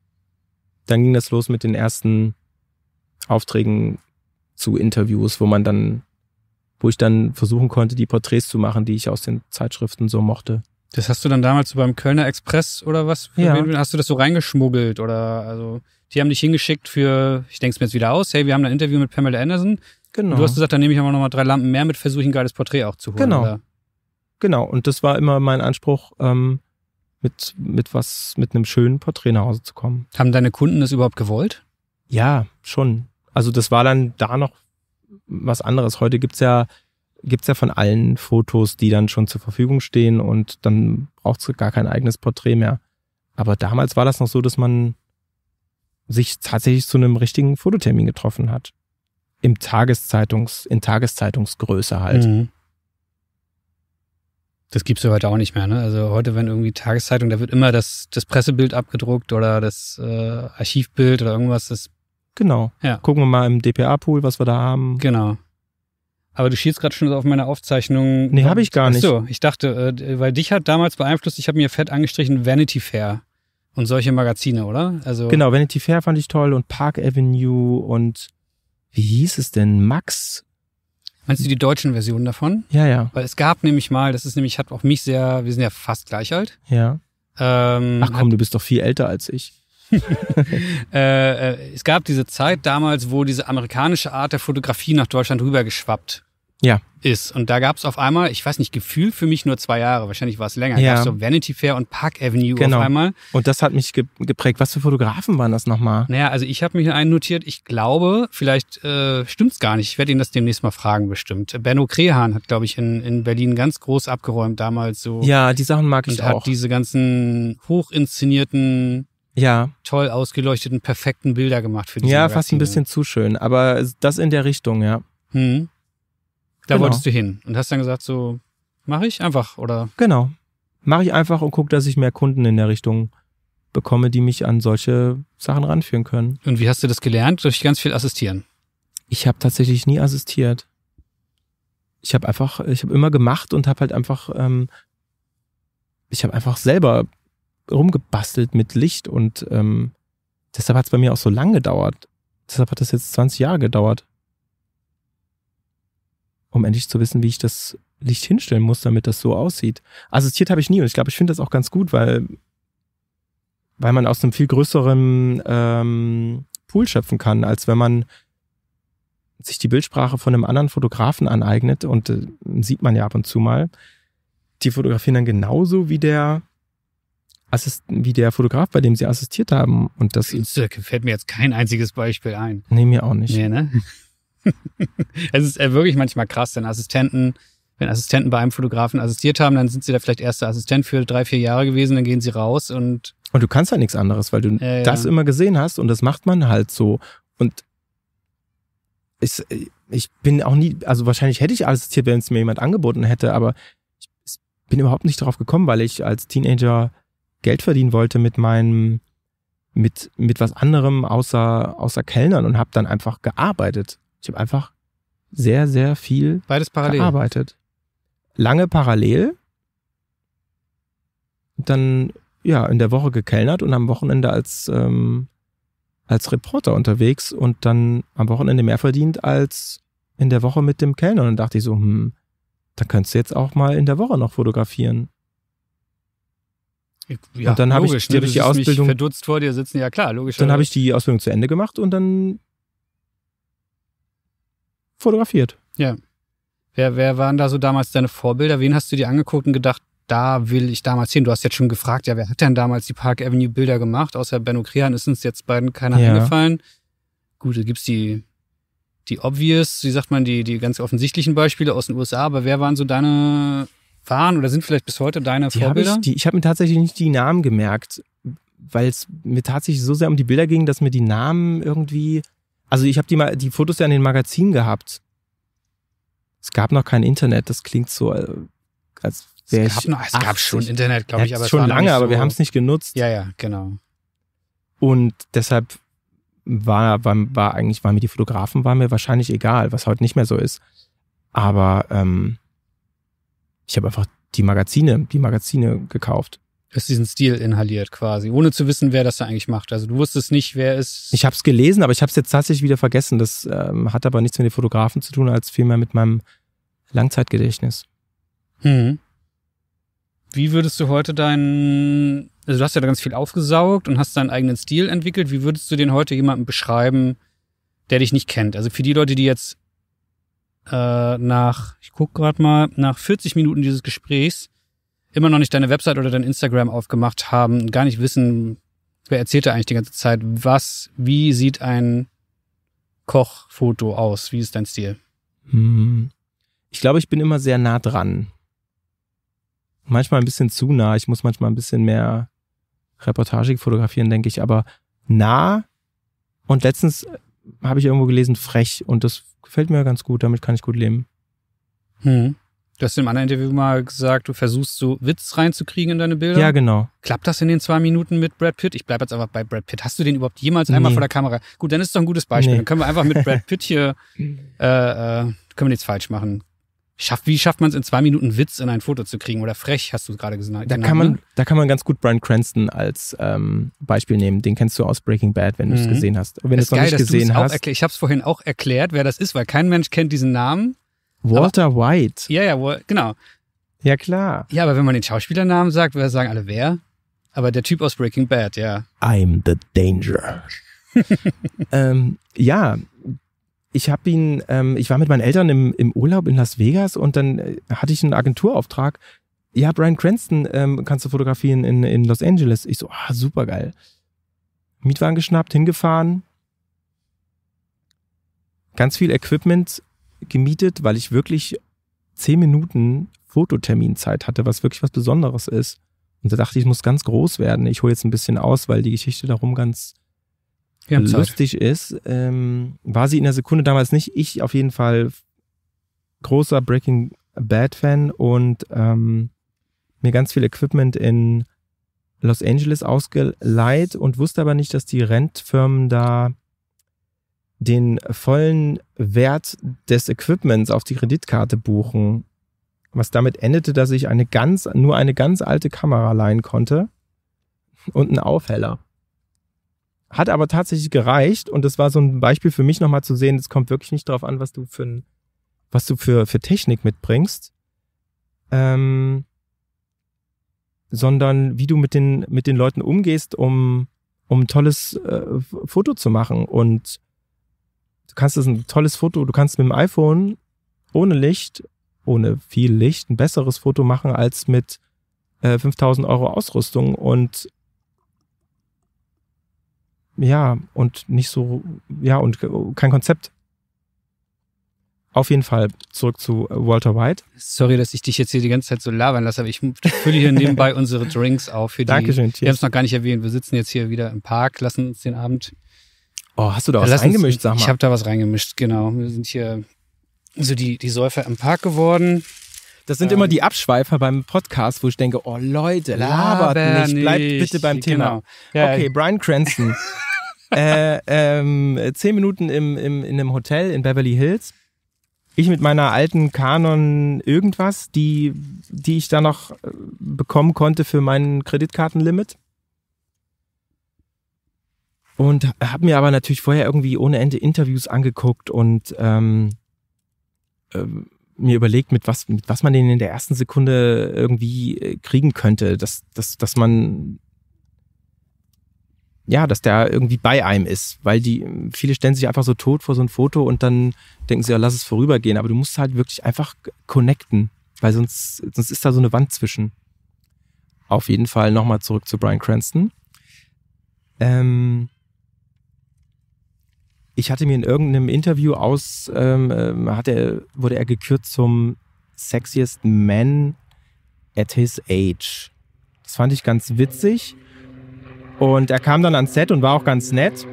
dann ging das los mit den ersten Aufträgen zu Interviews, wo man dann, wo ich dann versuchen konnte, die Porträts zu machen, die ich aus den Zeitschriften so mochte. Das hast du dann damals so beim Kölner Express oder was? ja. hast du das so reingeschmuggelt oder also die haben dich hingeschickt für, ich denke es mir jetzt wieder aus, hey, wir haben ein Interview mit Pamela Anderson. Genau. Und du hast gesagt, dann nehme ich aber nochmal drei Lampen mehr mit, versuche ein geiles Porträt auch zu holen. Genau. Oder? Genau. Und das war immer mein Anspruch, ähm, mit, mit was, mit einem schönen Porträt nach Hause zu kommen. Haben deine Kunden das überhaupt gewollt? Ja, schon. Also das war dann da noch was anderes. Heute gibt es ja gibt es ja von allen Fotos, die dann schon zur Verfügung stehen und dann braucht es gar kein eigenes Porträt mehr. Aber damals war das noch so, dass man sich tatsächlich zu einem richtigen Fototermin getroffen hat. Im Tageszeitungs, in Tageszeitungsgröße halt. Mhm. Das es ja heute auch nicht mehr. Ne? Also heute, wenn irgendwie Tageszeitung, da wird immer das, das Pressebild abgedruckt oder das äh, Archivbild oder irgendwas. Das genau. Ja. Gucken wir mal im DPA-Pool, was wir da haben. Genau. Aber du schießt gerade schon auf meine Aufzeichnung. Nee, habe ich gar nicht. Achso, ich dachte, äh, weil dich hat damals beeinflusst, ich habe mir fett angestrichen Vanity Fair und solche Magazine, oder? Also genau, Vanity Fair fand ich toll und Park Avenue und wie hieß es denn? Max? Meinst du die deutschen Versionen davon? Ja, ja. Weil es gab nämlich mal, das ist nämlich, hat auch mich sehr, wir sind ja fast gleich alt. Ja. Ähm, Ach komm, hat, du bist doch viel älter als ich. <laughs> Äh, äh, es gab diese Zeit damals, wo diese amerikanische Art der Fotografie nach Deutschland rübergeschwappt ja. ist. Und da gab es auf einmal, ich weiß nicht, Gefühl für mich nur zwei Jahre, wahrscheinlich war es länger. Ja. Gab so Vanity Fair und Park Avenue genau. auf einmal. Und das hat mich ge geprägt. Was für Fotografen waren das nochmal? Naja, also ich habe mich notiert. ich glaube, vielleicht äh, stimmt es gar nicht. Ich werde ihn das demnächst mal fragen, bestimmt. Benno Krehan hat, glaube ich, in, in Berlin ganz groß abgeräumt damals so. Ja, die Sachen mag ich auch. Und hat diese ganzen hoch inszenierten ja. toll ausgeleuchteten, perfekten Bilder gemacht für diese Ja, fast ein bisschen zu schön, aber das in der Richtung, ja. Hm. Da genau. wolltest du hin und hast dann gesagt, so mache ich einfach oder? Genau, mache ich einfach und gucke, dass ich mehr Kunden in der Richtung bekomme, die mich an solche Sachen ranführen können. Und wie hast du das gelernt? Durch ganz viel Assistieren? Ich habe tatsächlich nie assistiert. Ich habe einfach, ich habe immer gemacht und habe halt einfach ähm, ich habe einfach selber rumgebastelt mit Licht und ähm, deshalb hat es bei mir auch so lang gedauert. Deshalb hat das jetzt 20 Jahre gedauert, um endlich zu wissen, wie ich das Licht hinstellen muss, damit das so aussieht. Assistiert habe ich nie und ich glaube, ich finde das auch ganz gut, weil, weil man aus einem viel größeren ähm, Pool schöpfen kann, als wenn man sich die Bildsprache von einem anderen Fotografen aneignet und äh, sieht man ja ab und zu mal. Die fotografieren dann genauso wie der Assist wie der Fotograf, bei dem sie assistiert haben. Und das da fällt mir jetzt kein einziges Beispiel ein. Nee, mir auch nicht. Nee, ne? <laughs> es ist äh, wirklich manchmal krass, denn Assistenten, wenn Assistenten bei einem Fotografen assistiert haben, dann sind sie da vielleicht erster Assistent für drei, vier Jahre gewesen, dann gehen sie raus und. Und du kannst ja nichts anderes, weil du äh, das ja. immer gesehen hast und das macht man halt so. Und ich, ich bin auch nie, also wahrscheinlich hätte ich assistiert, wenn es mir jemand angeboten hätte, aber ich bin überhaupt nicht darauf gekommen, weil ich als Teenager Geld verdienen wollte mit meinem, mit, mit was anderem außer, außer Kellnern und habe dann einfach gearbeitet. Ich habe einfach sehr, sehr viel Beides parallel. gearbeitet. Lange parallel. Dann ja in der Woche gekellnert und am Wochenende als, ähm, als Reporter unterwegs und dann am Wochenende mehr verdient als in der Woche mit dem Kellner. Und dann dachte ich so, hm, da könntest du jetzt auch mal in der Woche noch fotografieren. Ja, und dann habe ich, hab ich die Ausbildung. verdutzt vor dir sitzen, ja klar, logisch. Dann habe ich die Ausbildung zu Ende gemacht und dann fotografiert. Ja. Wer, wer waren da so damals deine Vorbilder? Wen hast du dir angeguckt und gedacht, da will ich damals hin? Du hast jetzt schon gefragt, ja, wer hat denn damals die Park Avenue Bilder gemacht? Außer Benno Krehan ist uns jetzt beiden keiner ja. eingefallen. Gut, da gibt's die, die obvious, wie sagt man, die, die ganz offensichtlichen Beispiele aus den USA, aber wer waren so deine waren oder sind vielleicht bis heute deine die Vorbilder? Hab ich, die, ich habe mir tatsächlich nicht die Namen gemerkt, weil es mir tatsächlich so sehr um die Bilder ging, dass mir die Namen irgendwie. Also ich habe die, die Fotos ja in den Magazinen gehabt. Es gab noch kein Internet, das klingt so, äh, als wäre es. Gab ich noch, es 80. gab schon Internet, glaube ja, ich, aber schon lange, aber wir haben es nicht genutzt. Ja, ja, genau. Und deshalb war, war, war eigentlich, war mir die Fotografen, war mir wahrscheinlich egal, was heute nicht mehr so ist. Aber ähm, ich habe einfach die Magazine, die Magazine gekauft. Du hast diesen Stil inhaliert quasi, ohne zu wissen, wer das da eigentlich macht. Also du wusstest nicht, wer ist. Ich habe es gelesen, aber ich habe es jetzt tatsächlich wieder vergessen. Das ähm, hat aber nichts mit den Fotografen zu tun, als vielmehr mit meinem Langzeitgedächtnis. Hm. Wie würdest du heute deinen, also du hast ja da ganz viel aufgesaugt und hast deinen eigenen Stil entwickelt. Wie würdest du den heute jemandem beschreiben, der dich nicht kennt? Also für die Leute, die jetzt äh, nach, ich gucke gerade mal, nach 40 Minuten dieses Gesprächs immer noch nicht deine Website oder dein Instagram aufgemacht haben, gar nicht wissen, wer erzählt da eigentlich die ganze Zeit, was, wie sieht ein Kochfoto aus? Wie ist dein Stil? Hm. Ich glaube, ich bin immer sehr nah dran. Manchmal ein bisschen zu nah. Ich muss manchmal ein bisschen mehr Reportage fotografieren, denke ich, aber nah. Und letztens habe ich irgendwo gelesen, frech. Und das gefällt mir ganz gut, damit kann ich gut leben. Hm. Du hast in einem anderen Interview mal gesagt, du versuchst so Witz reinzukriegen in deine Bilder. Ja, genau. Klappt das in den zwei Minuten mit Brad Pitt? Ich bleibe jetzt einfach bei Brad Pitt. Hast du den überhaupt jemals einmal vor der Kamera? Gut, dann ist es doch ein gutes Beispiel. Nee. Dann können wir einfach mit <laughs> Brad Pitt hier, äh, äh, können wir nichts falsch machen. Schaff, wie schafft man es in zwei Minuten Witz in ein Foto zu kriegen oder frech, hast du gerade gesagt. Da, kann man, ne? da kann man ganz gut Brian Cranston als ähm, Beispiel nehmen. Den kennst du aus Breaking Bad, wenn du es mhm. gesehen hast. Wenn du es noch geil, nicht gesehen hast. ich habe es vorhin auch erklärt, wer das ist, weil kein Mensch kennt diesen Namen. Walter aber, White. Ja, ja, genau. Ja, klar. Ja, aber wenn man den Schauspielernamen sagt, sagen alle wer? Aber der Typ aus Breaking Bad, ja. I'm the danger. <laughs> ähm, ja, ich habe ihn, ähm, ich war mit meinen Eltern im, im Urlaub in Las Vegas und dann äh, hatte ich einen Agenturauftrag. Ja, Brian Cranston ähm, kannst du fotografieren in, in Los Angeles. Ich so, ah, super geil. Mietwagen geschnappt, hingefahren. Ganz viel Equipment gemietet, weil ich wirklich zehn Minuten Fototerminzeit hatte, was wirklich was Besonderes ist. Und da dachte ich, ich muss ganz groß werden. Ich hole jetzt ein bisschen aus, weil die Geschichte darum ganz lustig ist, ähm, war sie in der Sekunde damals nicht. Ich auf jeden Fall großer Breaking Bad Fan und ähm, mir ganz viel Equipment in Los Angeles ausgeleiht und wusste aber nicht, dass die Rentfirmen da den vollen Wert des Equipments auf die Kreditkarte buchen. Was damit endete, dass ich eine ganz, nur eine ganz alte Kamera leihen konnte und einen Aufheller. Hat aber tatsächlich gereicht und das war so ein Beispiel für mich nochmal zu sehen, es kommt wirklich nicht darauf an, was du für, ein, was du für, für Technik mitbringst, ähm, sondern wie du mit den, mit den Leuten umgehst, um, um ein tolles äh, Foto zu machen. Und du kannst das ein tolles Foto, du kannst mit dem iPhone ohne Licht, ohne viel Licht, ein besseres Foto machen als mit äh, 5000 Euro Ausrüstung und ja, und nicht so, ja, und kein Konzept. Auf jeden Fall zurück zu äh, Walter White. Sorry, dass ich dich jetzt hier die ganze Zeit so labern lasse, aber ich fülle hier nebenbei <laughs> unsere Drinks auf. Für die, Dankeschön. Wir haben es noch gar nicht erwähnt. Wir sitzen jetzt hier wieder im Park, lassen uns den Abend. Oh, hast du da was reingemischt, uns, sag mal? Ich habe da was reingemischt, genau. Wir sind hier so die, die Säufer im Park geworden. Das sind ähm, immer die Abschweifer beim Podcast, wo ich denke, oh Leute, labert, labert nicht, bleibt bitte beim Thema. Genau. Ja, okay, Brian Cranston. <laughs> äh, ähm, zehn Minuten im, im, in einem Hotel in Beverly Hills. Ich mit meiner alten Canon irgendwas, die, die ich da noch äh, bekommen konnte für mein Kreditkartenlimit. Und habe mir aber natürlich vorher irgendwie ohne Ende Interviews angeguckt und ähm, ähm mir überlegt, mit was, mit was man den in der ersten Sekunde irgendwie äh, kriegen könnte, dass, dass, dass man ja, dass der irgendwie bei einem ist, weil die viele stellen sich einfach so tot vor so ein Foto und dann denken sie, ja, lass es vorübergehen, aber du musst halt wirklich einfach connecten, weil sonst sonst ist da so eine Wand zwischen. Auf jeden Fall nochmal zurück zu Brian Cranston. Ähm, ich hatte mir in irgendeinem Interview aus, ähm, ähm, hat er, wurde er gekürt zum Sexiest Man at His Age. Das fand ich ganz witzig und er kam dann ans Set und war auch ganz nett.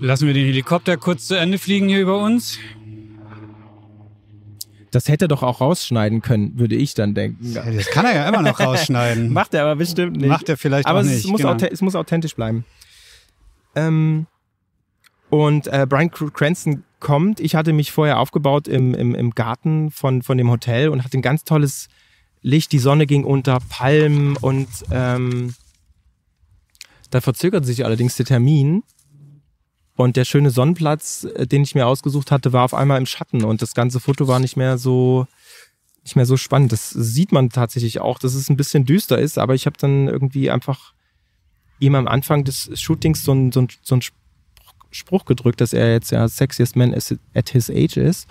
Lassen wir den Helikopter kurz zu Ende fliegen hier über uns. Das hätte er doch auch rausschneiden können, würde ich dann denken. Das kann er ja immer noch rausschneiden. <laughs> Macht er aber bestimmt nicht. Macht er vielleicht aber auch nicht. Aber genau. es muss authentisch bleiben. Ähm, und äh, Brian Cranston kommt. Ich hatte mich vorher aufgebaut im, im, im Garten von, von dem Hotel und hatte ein ganz tolles Licht, die Sonne ging unter, Palmen und ähm, da verzögerte sich allerdings der Termin. Und der schöne Sonnenplatz, äh, den ich mir ausgesucht hatte, war auf einmal im Schatten und das ganze Foto war nicht mehr so nicht mehr so spannend. Das sieht man tatsächlich auch, dass es ein bisschen düster ist, aber ich habe dann irgendwie einfach ihm am Anfang des Shootings so einen so so Spruch gedrückt, dass er jetzt ja sexiest man at his age ist.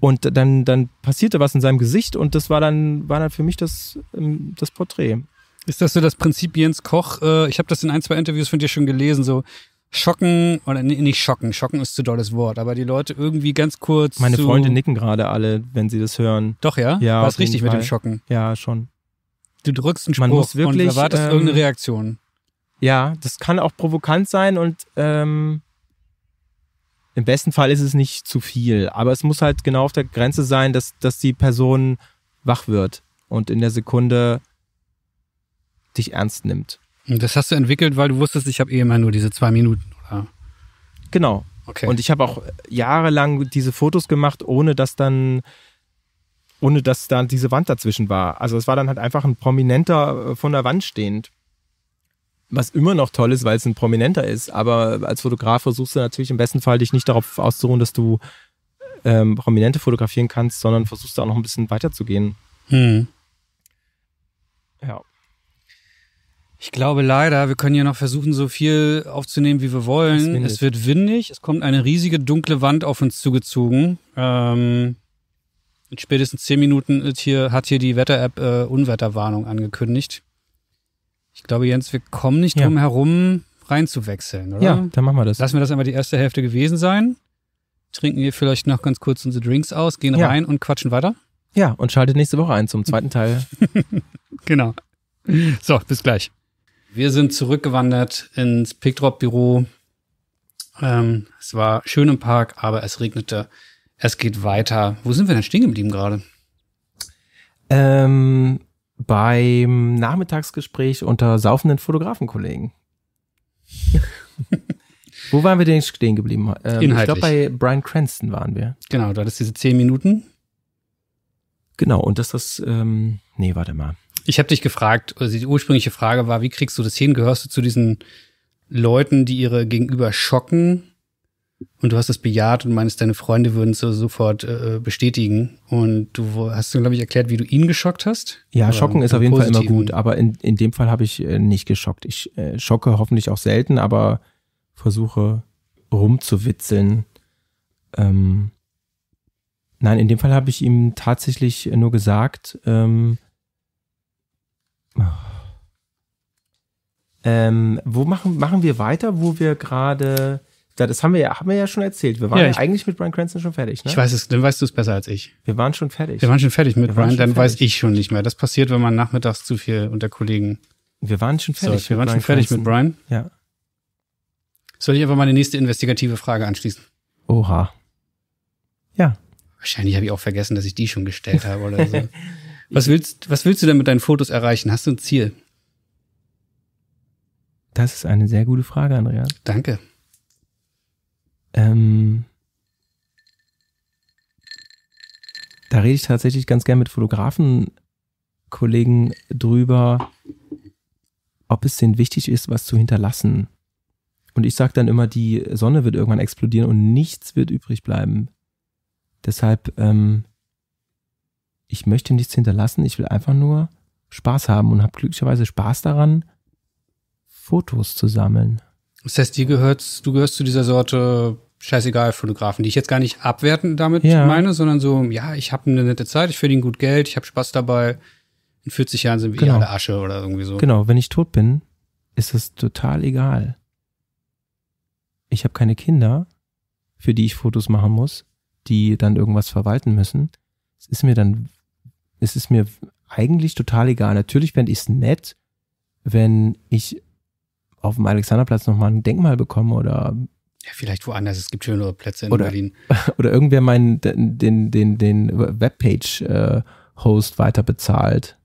Und dann, dann passierte was in seinem Gesicht und das war dann, war dann für mich das, ähm, das Porträt. Ist das so das Prinzip Jens Koch? Äh, ich habe das in ein, zwei Interviews von dir schon gelesen, so schocken, oder nicht schocken, schocken ist zu dolles Wort, aber die Leute irgendwie ganz kurz. Meine Freunde nicken gerade alle, wenn sie das hören. Doch, ja? Ja. War es richtig mit dem Schocken? Ja, schon. Du drückst einen Spruch Man muss wirklich, und erwartest ähm, irgendeine Reaktion. Ja, das kann auch provokant sein und ähm, im besten Fall ist es nicht zu viel, aber es muss halt genau auf der Grenze sein, dass, dass die Person wach wird und in der Sekunde dich ernst nimmt. Und das hast du entwickelt, weil du wusstest, ich habe eh immer nur diese zwei Minuten, oder? Genau. Okay. Und ich habe auch jahrelang diese Fotos gemacht, ohne dass dann, ohne dass dann diese Wand dazwischen war. Also es war dann halt einfach ein Prominenter äh, von der Wand stehend was immer noch toll ist, weil es ein Prominenter ist. Aber als Fotograf versuchst du natürlich im besten Fall dich nicht darauf auszuruhen, dass du ähm, Prominente fotografieren kannst, sondern versuchst da auch noch ein bisschen weiterzugehen. Hm. Ja. Ich glaube leider, wir können hier noch versuchen, so viel aufzunehmen, wie wir wollen. Es, wird windig, es kommt eine riesige dunkle Wand auf uns zugezogen. Ähm, in spätestens zehn Minuten ist hier, hat hier die Wetter-App äh, Unwetterwarnung angekündigt. Ich glaube, Jens, wir kommen nicht drum ja. herum, reinzuwechseln, oder? Ja, dann machen wir das. Lassen wir das einmal die erste Hälfte gewesen sein. Trinken wir vielleicht noch ganz kurz unsere Drinks aus, gehen ja. rein und quatschen weiter. Ja, und schaltet nächste Woche ein zum zweiten Teil. <laughs> genau. So, bis gleich. Wir sind zurückgewandert ins Pickdrop-Büro. Ähm, es war schön im Park, aber es regnete. Es geht weiter. Wo sind wir denn stehen geblieben gerade? Ähm, beim Nachmittagsgespräch unter saufenden Fotografenkollegen. <laughs> Wo waren wir denn stehen geblieben? Ähm, Inhaltlich. Ich glaube, bei Brian Cranston waren wir. Genau, du hattest diese zehn Minuten. Genau, und dass das, ähm, nee, warte mal. Ich habe dich gefragt, also die ursprüngliche Frage war, wie kriegst du das hin? Gehörst du zu diesen Leuten, die ihre Gegenüber schocken? Und du hast das bejaht und meinst, deine Freunde würden es sofort äh, bestätigen. Und du hast, glaube ich, erklärt, wie du ihn geschockt hast. Ja, Oder schocken ist auf jeden Fall immer gut, aber in, in dem Fall habe ich äh, nicht geschockt. Ich äh, schocke hoffentlich auch selten, aber versuche rumzuwitzeln. Ähm, nein, in dem Fall habe ich ihm tatsächlich nur gesagt, ähm, ah. ähm, wo machen, machen wir weiter, wo wir gerade das haben wir ja, haben wir ja schon erzählt. Wir waren ja, ja eigentlich mit Brian Cranston schon fertig. Ne? Ich weiß es, dann weißt du es besser als ich. Wir waren schon fertig. Wir waren schon fertig mit Brian, dann fertig. weiß ich schon nicht mehr. Das passiert, wenn man nachmittags zu viel unter Kollegen. Wir waren schon fertig. So, wir waren Brian schon fertig Cranston. mit Brian. Ja. Soll ich einfach meine nächste investigative Frage anschließen? Oha. Ja. Wahrscheinlich habe ich auch vergessen, dass ich die schon gestellt habe oder so. <laughs> was willst, was willst du denn mit deinen Fotos erreichen? Hast du ein Ziel? Das ist eine sehr gute Frage, Andreas. Danke. Ähm, da rede ich tatsächlich ganz gern mit Fotografenkollegen drüber, ob es denen wichtig ist, was zu hinterlassen. Und ich sage dann immer, die Sonne wird irgendwann explodieren und nichts wird übrig bleiben. Deshalb, ähm, ich möchte nichts hinterlassen, ich will einfach nur Spaß haben und habe glücklicherweise Spaß daran, Fotos zu sammeln. Das heißt, dir gehörst, du gehörst zu dieser Sorte scheißegal Fotografen, die ich jetzt gar nicht abwertend damit ja. meine, sondern so, ja, ich habe eine nette Zeit, ich verdiene gut Geld, ich habe Spaß dabei. In 40 Jahren sind wir genau. alle Asche oder irgendwie so. Genau, wenn ich tot bin, ist das total egal. Ich habe keine Kinder, für die ich Fotos machen muss, die dann irgendwas verwalten müssen. Es ist mir dann, es ist mir eigentlich total egal. Natürlich fände ich es nett, wenn ich auf dem Alexanderplatz nochmal ein Denkmal bekomme oder. Ja, vielleicht woanders. Es gibt schönere Plätze in oder, Berlin. <laughs> Oder irgendwer meinen den, den, den, den Webpage-Host äh, weiter bezahlt.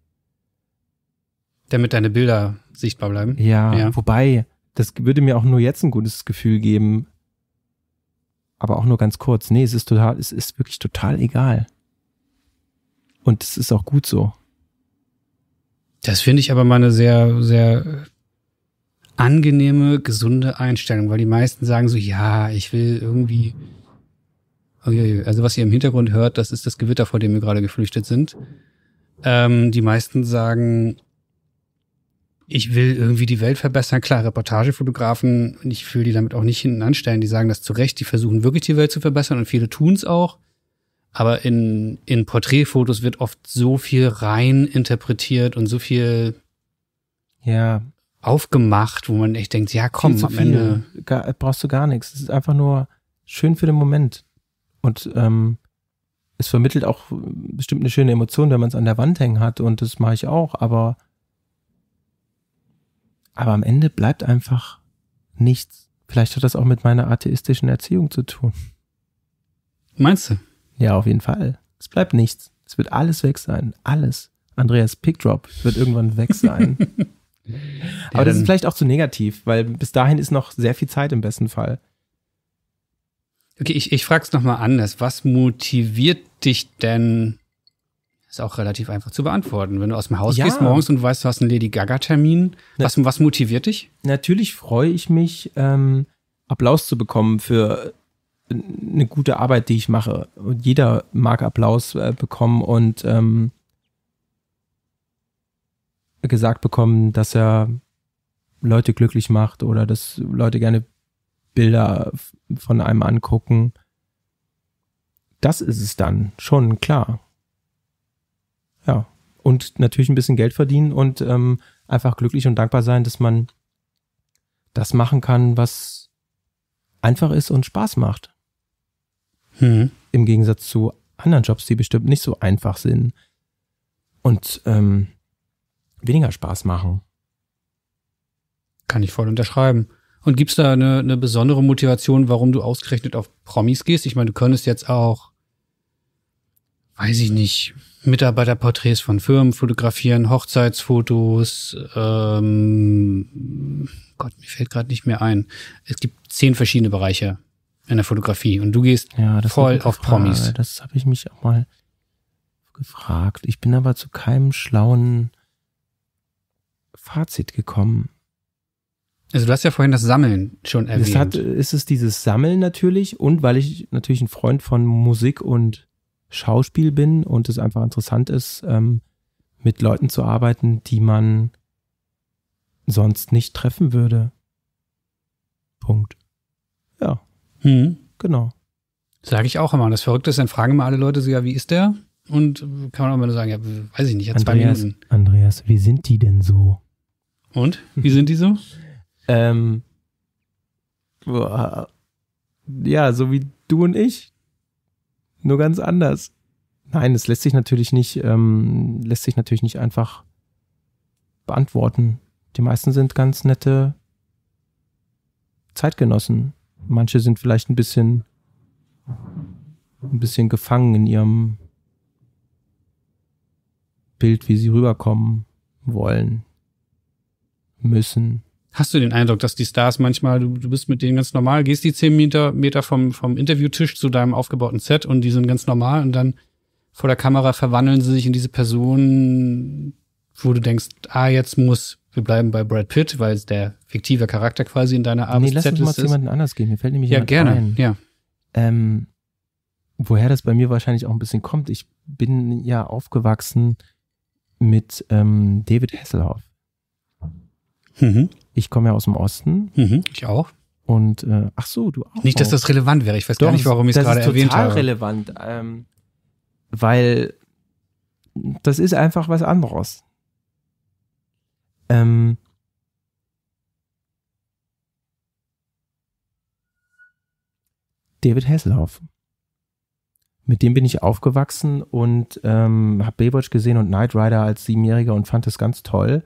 Damit deine Bilder sichtbar bleiben. Ja, ja, wobei, das würde mir auch nur jetzt ein gutes Gefühl geben. Aber auch nur ganz kurz. Nee, es ist total, es ist wirklich total egal. Und es ist auch gut so. Das finde ich aber mal eine sehr, sehr angenehme, gesunde Einstellung, weil die meisten sagen so, ja, ich will irgendwie. Also was ihr im Hintergrund hört, das ist das Gewitter, vor dem wir gerade geflüchtet sind. Ähm, die meisten sagen, ich will irgendwie die Welt verbessern. Klar, Reportagefotografen, ich fühle die damit auch nicht hinten anstellen, die sagen das zu Recht, die versuchen wirklich die Welt zu verbessern und viele tun es auch. Aber in, in Porträtfotos wird oft so viel rein interpretiert und so viel ja aufgemacht, wo man echt denkt, ja komm, am Ende. Gar, brauchst du gar nichts. Es ist einfach nur schön für den Moment. Und ähm, es vermittelt auch bestimmt eine schöne Emotion, wenn man es an der Wand hängen hat. Und das mache ich auch, aber, aber am Ende bleibt einfach nichts. Vielleicht hat das auch mit meiner atheistischen Erziehung zu tun. Meinst du? Ja, auf jeden Fall. Es bleibt nichts. Es wird alles weg sein. Alles. Andreas Pickdrop wird irgendwann weg sein. <laughs> <laughs> Aber das ist vielleicht auch zu negativ, weil bis dahin ist noch sehr viel Zeit im besten Fall. Okay, ich, ich frage es nochmal anders. Was motiviert dich denn? Ist auch relativ einfach zu beantworten. Wenn du aus dem Haus ja. gehst morgens und weißt, du hast einen Lady Gaga-Termin, was, was motiviert dich? Natürlich freue ich mich, ähm, Applaus zu bekommen für äh, eine gute Arbeit, die ich mache. Und jeder mag Applaus äh, bekommen und ähm, gesagt bekommen, dass er Leute glücklich macht oder dass Leute gerne Bilder von einem angucken. Das ist es dann schon klar. Ja. Und natürlich ein bisschen Geld verdienen und ähm, einfach glücklich und dankbar sein, dass man das machen kann, was einfach ist und Spaß macht. Hm. Im Gegensatz zu anderen Jobs, die bestimmt nicht so einfach sind. Und ähm, weniger Spaß machen. Kann ich voll unterschreiben. Und gibt's da eine, eine besondere Motivation, warum du ausgerechnet auf Promis gehst? Ich meine, du könntest jetzt auch, weiß ich nicht, Mitarbeiterporträts von Firmen fotografieren, Hochzeitsfotos, ähm, Gott, mir fällt gerade nicht mehr ein. Es gibt zehn verschiedene Bereiche in der Fotografie und du gehst ja, voll auf Frage. Promis. Das habe ich mich auch mal gefragt. Ich bin aber zu keinem schlauen Fazit gekommen? Also du hast ja vorhin das Sammeln schon erwähnt. Es hat, ist es dieses Sammeln natürlich und weil ich natürlich ein Freund von Musik und Schauspiel bin und es einfach interessant ist, ähm, mit Leuten zu arbeiten, die man sonst nicht treffen würde. Punkt. Ja. Hm. Genau. Sage ich auch immer. das Verrückte ist, dann fragen immer alle Leute so, ja, wie ist der? Und kann man auch mal sagen, ja, weiß ich nicht, ja, zwei Minuten. Andreas, wie sind die denn so? Und? Wie sind die so? ähm, boah, ja, so wie du und ich. Nur ganz anders. Nein, es lässt sich natürlich nicht, ähm, lässt sich natürlich nicht einfach beantworten. Die meisten sind ganz nette Zeitgenossen. Manche sind vielleicht ein bisschen, ein bisschen gefangen in ihrem Bild, wie sie rüberkommen wollen müssen. Hast du den Eindruck, dass die Stars manchmal, du, du bist mit denen ganz normal, gehst die zehn Meter, Meter vom, vom Interviewtisch zu deinem aufgebauten Set und die sind ganz normal und dann vor der Kamera verwandeln sie sich in diese Person, wo du denkst, ah, jetzt muss, wir bleiben bei Brad Pitt, weil der fiktive Charakter quasi in deiner Arbeitszettel ist. Nee, lass uns mal zu jemandem anders gehen, mir fällt nämlich ja, gerne. Ein. Ja, ähm, Woher das bei mir wahrscheinlich auch ein bisschen kommt, ich bin ja aufgewachsen mit ähm, David Hasselhoff. Mhm. Ich komme ja aus dem Osten. Mhm. Ich auch. Und äh, ach so, du auch. Nicht, dass das relevant wäre. Ich weiß Doch, gar nicht, warum ich es gerade erwähnt habe. Das ist total relevant, ähm, weil das ist einfach was anderes. Ähm, David Hasselhoff. Mit dem bin ich aufgewachsen und ähm, habe Baywatch gesehen und Knight Rider als Siebenjähriger und fand das ganz toll.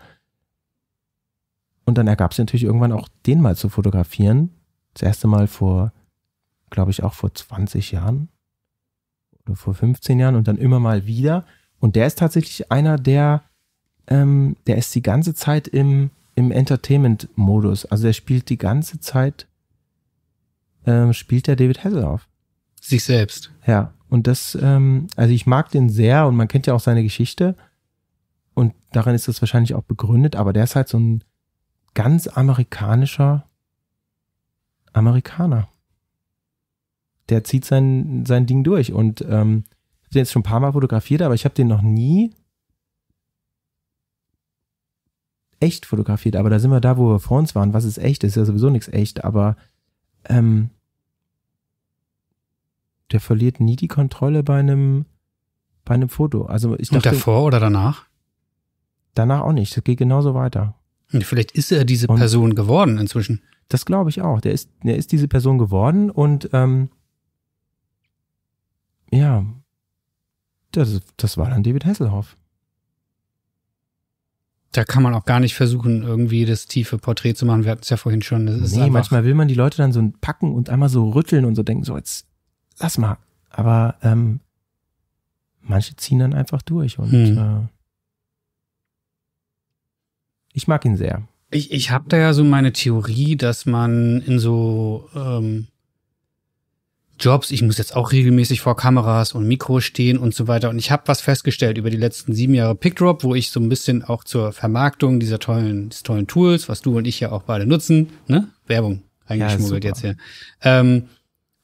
Und dann ergab es natürlich irgendwann auch, den mal zu fotografieren. Das erste Mal vor, glaube ich, auch vor 20 Jahren oder vor 15 Jahren und dann immer mal wieder. Und der ist tatsächlich einer, der, ähm, der ist die ganze Zeit im, im Entertainment-Modus. Also der spielt die ganze Zeit, ähm, spielt der David Hasselhoff. Sich selbst. Ja. Und das, ähm, also ich mag den sehr und man kennt ja auch seine Geschichte. Und daran ist das wahrscheinlich auch begründet, aber der ist halt so ein ganz amerikanischer Amerikaner. Der zieht sein, sein Ding durch. Und ähm, ich habe den jetzt schon ein paar Mal fotografiert, aber ich habe den noch nie echt fotografiert. Aber da sind wir da, wo wir vor uns waren. Was ist echt? Ist ja sowieso nichts echt, aber ähm, der verliert nie die Kontrolle bei einem, bei einem Foto. Also ich Und dachte, davor oder danach? Danach auch nicht. Das geht genauso weiter. Und Vielleicht ist er diese und Person geworden inzwischen. Das glaube ich auch. Der ist, der ist diese Person geworden und ähm, ja, das, das war dann David Hasselhoff. Da kann man auch gar nicht versuchen, irgendwie das tiefe Porträt zu machen. Wir hatten es ja vorhin schon. Das nee, manchmal will man die Leute dann so packen und einmal so rütteln und so denken, so jetzt lass mal. Aber ähm, manche ziehen dann einfach durch und hm. äh, ich mag ihn sehr. Ich, ich habe da ja so meine Theorie, dass man in so ähm, Jobs, ich muss jetzt auch regelmäßig vor Kameras und Mikro stehen und so weiter. Und ich habe was festgestellt über die letzten sieben Jahre Pickdrop, wo ich so ein bisschen auch zur Vermarktung dieser tollen, des tollen Tools, was du und ich ja auch beide nutzen, ne? Werbung eingeschmuggelt ja, jetzt hier. Ähm,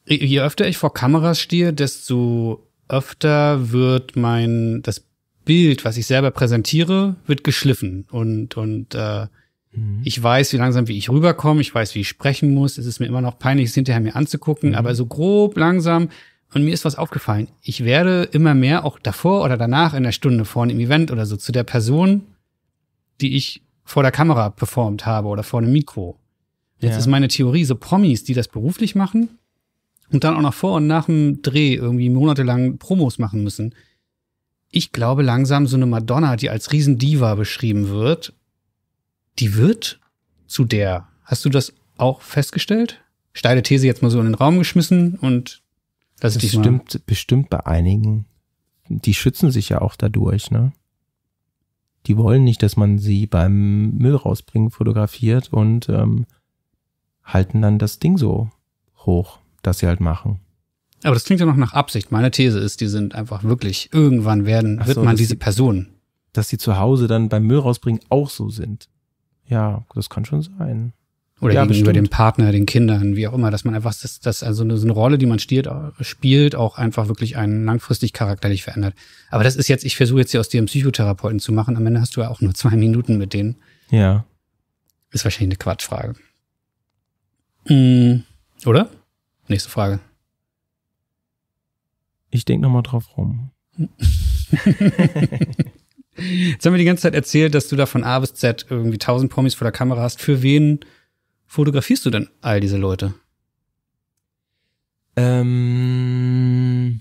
je öfter ich vor Kameras stehe, desto öfter wird mein das Bild, was ich selber präsentiere, wird geschliffen und und äh, mhm. ich weiß, wie langsam wie ich rüberkomme, ich weiß, wie ich sprechen muss. Es ist mir immer noch peinlich, es hinterher mir anzugucken, mhm. aber so grob langsam. Und mir ist was aufgefallen. Ich werde immer mehr auch davor oder danach in der Stunde vorne im Event oder so zu der Person, die ich vor der Kamera performt habe oder vor einem Mikro. Jetzt ja. ist meine Theorie, so Promis, die das beruflich machen und dann auch noch vor und nach dem Dreh irgendwie monatelang Promos machen müssen ich glaube langsam, so eine Madonna, die als Riesendiva beschrieben wird, die wird zu der. Hast du das auch festgestellt? Steile These jetzt mal so in den Raum geschmissen und das ist bestimmt, bestimmt bei einigen. Die schützen sich ja auch dadurch, ne? Die wollen nicht, dass man sie beim Müll rausbringen fotografiert und ähm, halten dann das Ding so hoch, dass sie halt machen. Aber das klingt ja noch nach Absicht. Meine These ist, die sind einfach wirklich, irgendwann werden, Ach wird man diese die, Person. Dass die zu Hause dann beim Müll rausbringen auch so sind. Ja, das kann schon sein. Oder ja, gegenüber bestimmt. dem Partner, den Kindern, wie auch immer, dass man einfach, dass, dass also eine, so eine Rolle, die man stiert, spielt, auch einfach wirklich einen langfristig charakterlich verändert. Aber das ist jetzt, ich versuche jetzt hier aus dir einen Psychotherapeuten zu machen, am Ende hast du ja auch nur zwei Minuten mit denen. Ja. Ist wahrscheinlich eine Quatschfrage. Hm, Oder? Nächste Frage. Ich denke nochmal drauf rum. Jetzt haben wir die ganze Zeit erzählt, dass du da von A bis Z irgendwie tausend Promis vor der Kamera hast. Für wen fotografierst du denn all diese Leute? Ähm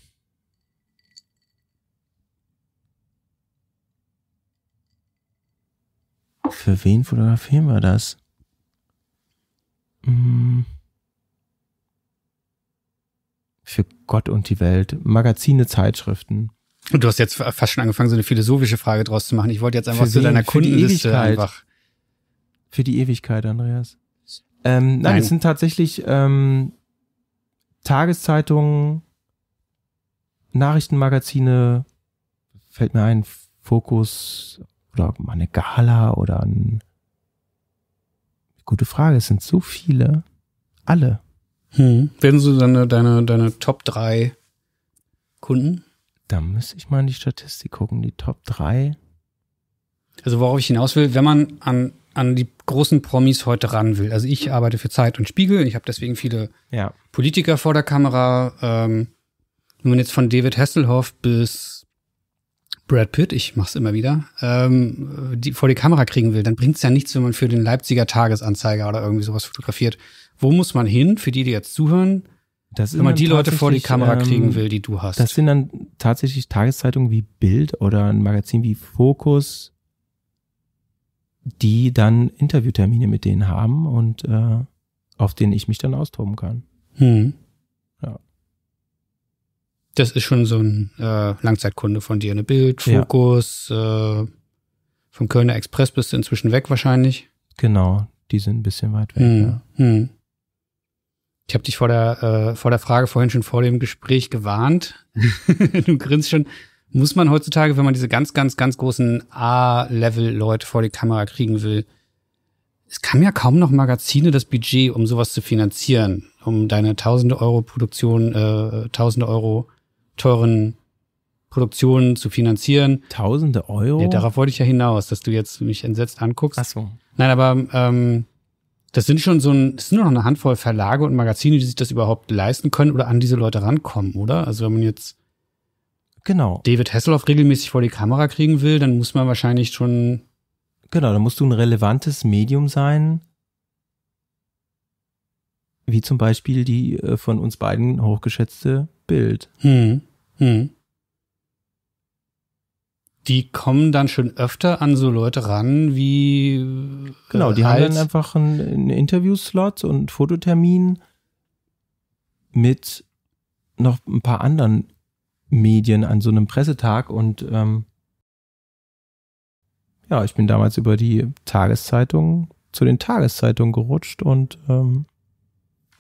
Für wen fotografieren wir das? Hm für Gott und die Welt, Magazine, Zeitschriften. Und du hast jetzt fast schon angefangen, so eine philosophische Frage draus zu machen. Ich wollte jetzt einfach für zu deiner Kundenliste einfach. Für die Ewigkeit, Andreas. Ähm, nein, nein, es sind tatsächlich ähm, Tageszeitungen, Nachrichtenmagazine, fällt mir ein, Fokus oder mal eine Gala oder ein. Gute Frage, es sind so viele. Alle. Hm. Werden so deine, deine, deine Top 3 Kunden? Da müsste ich mal in die Statistik gucken, die Top 3. Also worauf ich hinaus will, wenn man an, an die großen Promis heute ran will. Also ich arbeite für Zeit und Spiegel, ich habe deswegen viele ja. Politiker vor der Kamera. Ähm, wenn man jetzt von David Hasselhoff bis Brad Pitt, ich mach's immer wieder, ähm, die vor die Kamera kriegen will, dann bringt's ja nichts, wenn man für den Leipziger Tagesanzeiger oder irgendwie sowas fotografiert. Wo muss man hin, für die, die jetzt zuhören, wenn man die Leute vor die Kamera ähm, kriegen will, die du hast? Das sind dann tatsächlich Tageszeitungen wie Bild oder ein Magazin wie Fokus, die dann Interviewtermine mit denen haben und äh, auf denen ich mich dann austoben kann. Hm. Ja. Das ist schon so ein äh, Langzeitkunde von dir, eine Bild, Fokus, ja. äh, vom Kölner Express bist du inzwischen weg wahrscheinlich. Genau, die sind ein bisschen weit weg. Hm. Ja. Hm. Ich habe dich vor der, äh, vor der Frage vorhin schon vor dem Gespräch gewarnt. <laughs> du grinst schon. Muss man heutzutage, wenn man diese ganz, ganz, ganz großen A-Level-Leute vor die Kamera kriegen will, es kam ja kaum noch Magazine das Budget, um sowas zu finanzieren, um deine tausende Euro Produktion, äh, tausende Euro teuren Produktionen zu finanzieren. Tausende Euro? Ja, darauf wollte ich ja hinaus, dass du jetzt mich entsetzt anguckst. Ach so. Nein, aber ähm, das sind schon so ein, das sind nur noch eine Handvoll Verlage und Magazine, die sich das überhaupt leisten können oder an diese Leute rankommen, oder? Also wenn man jetzt genau. David Hasselhoff regelmäßig vor die Kamera kriegen will, dann muss man wahrscheinlich schon. Genau, dann musst du ein relevantes Medium sein, wie zum Beispiel die äh, von uns beiden hochgeschätzte Bild. Hm. Hm die kommen dann schon öfter an so Leute ran, wie. Genau, äh, die halt haben dann einfach einen, Interviewslot und einen Fototermin mit noch ein paar anderen Medien an so einem Pressetag und ähm, ja, ich bin damals über die Tageszeitung zu den Tageszeitungen gerutscht und ähm,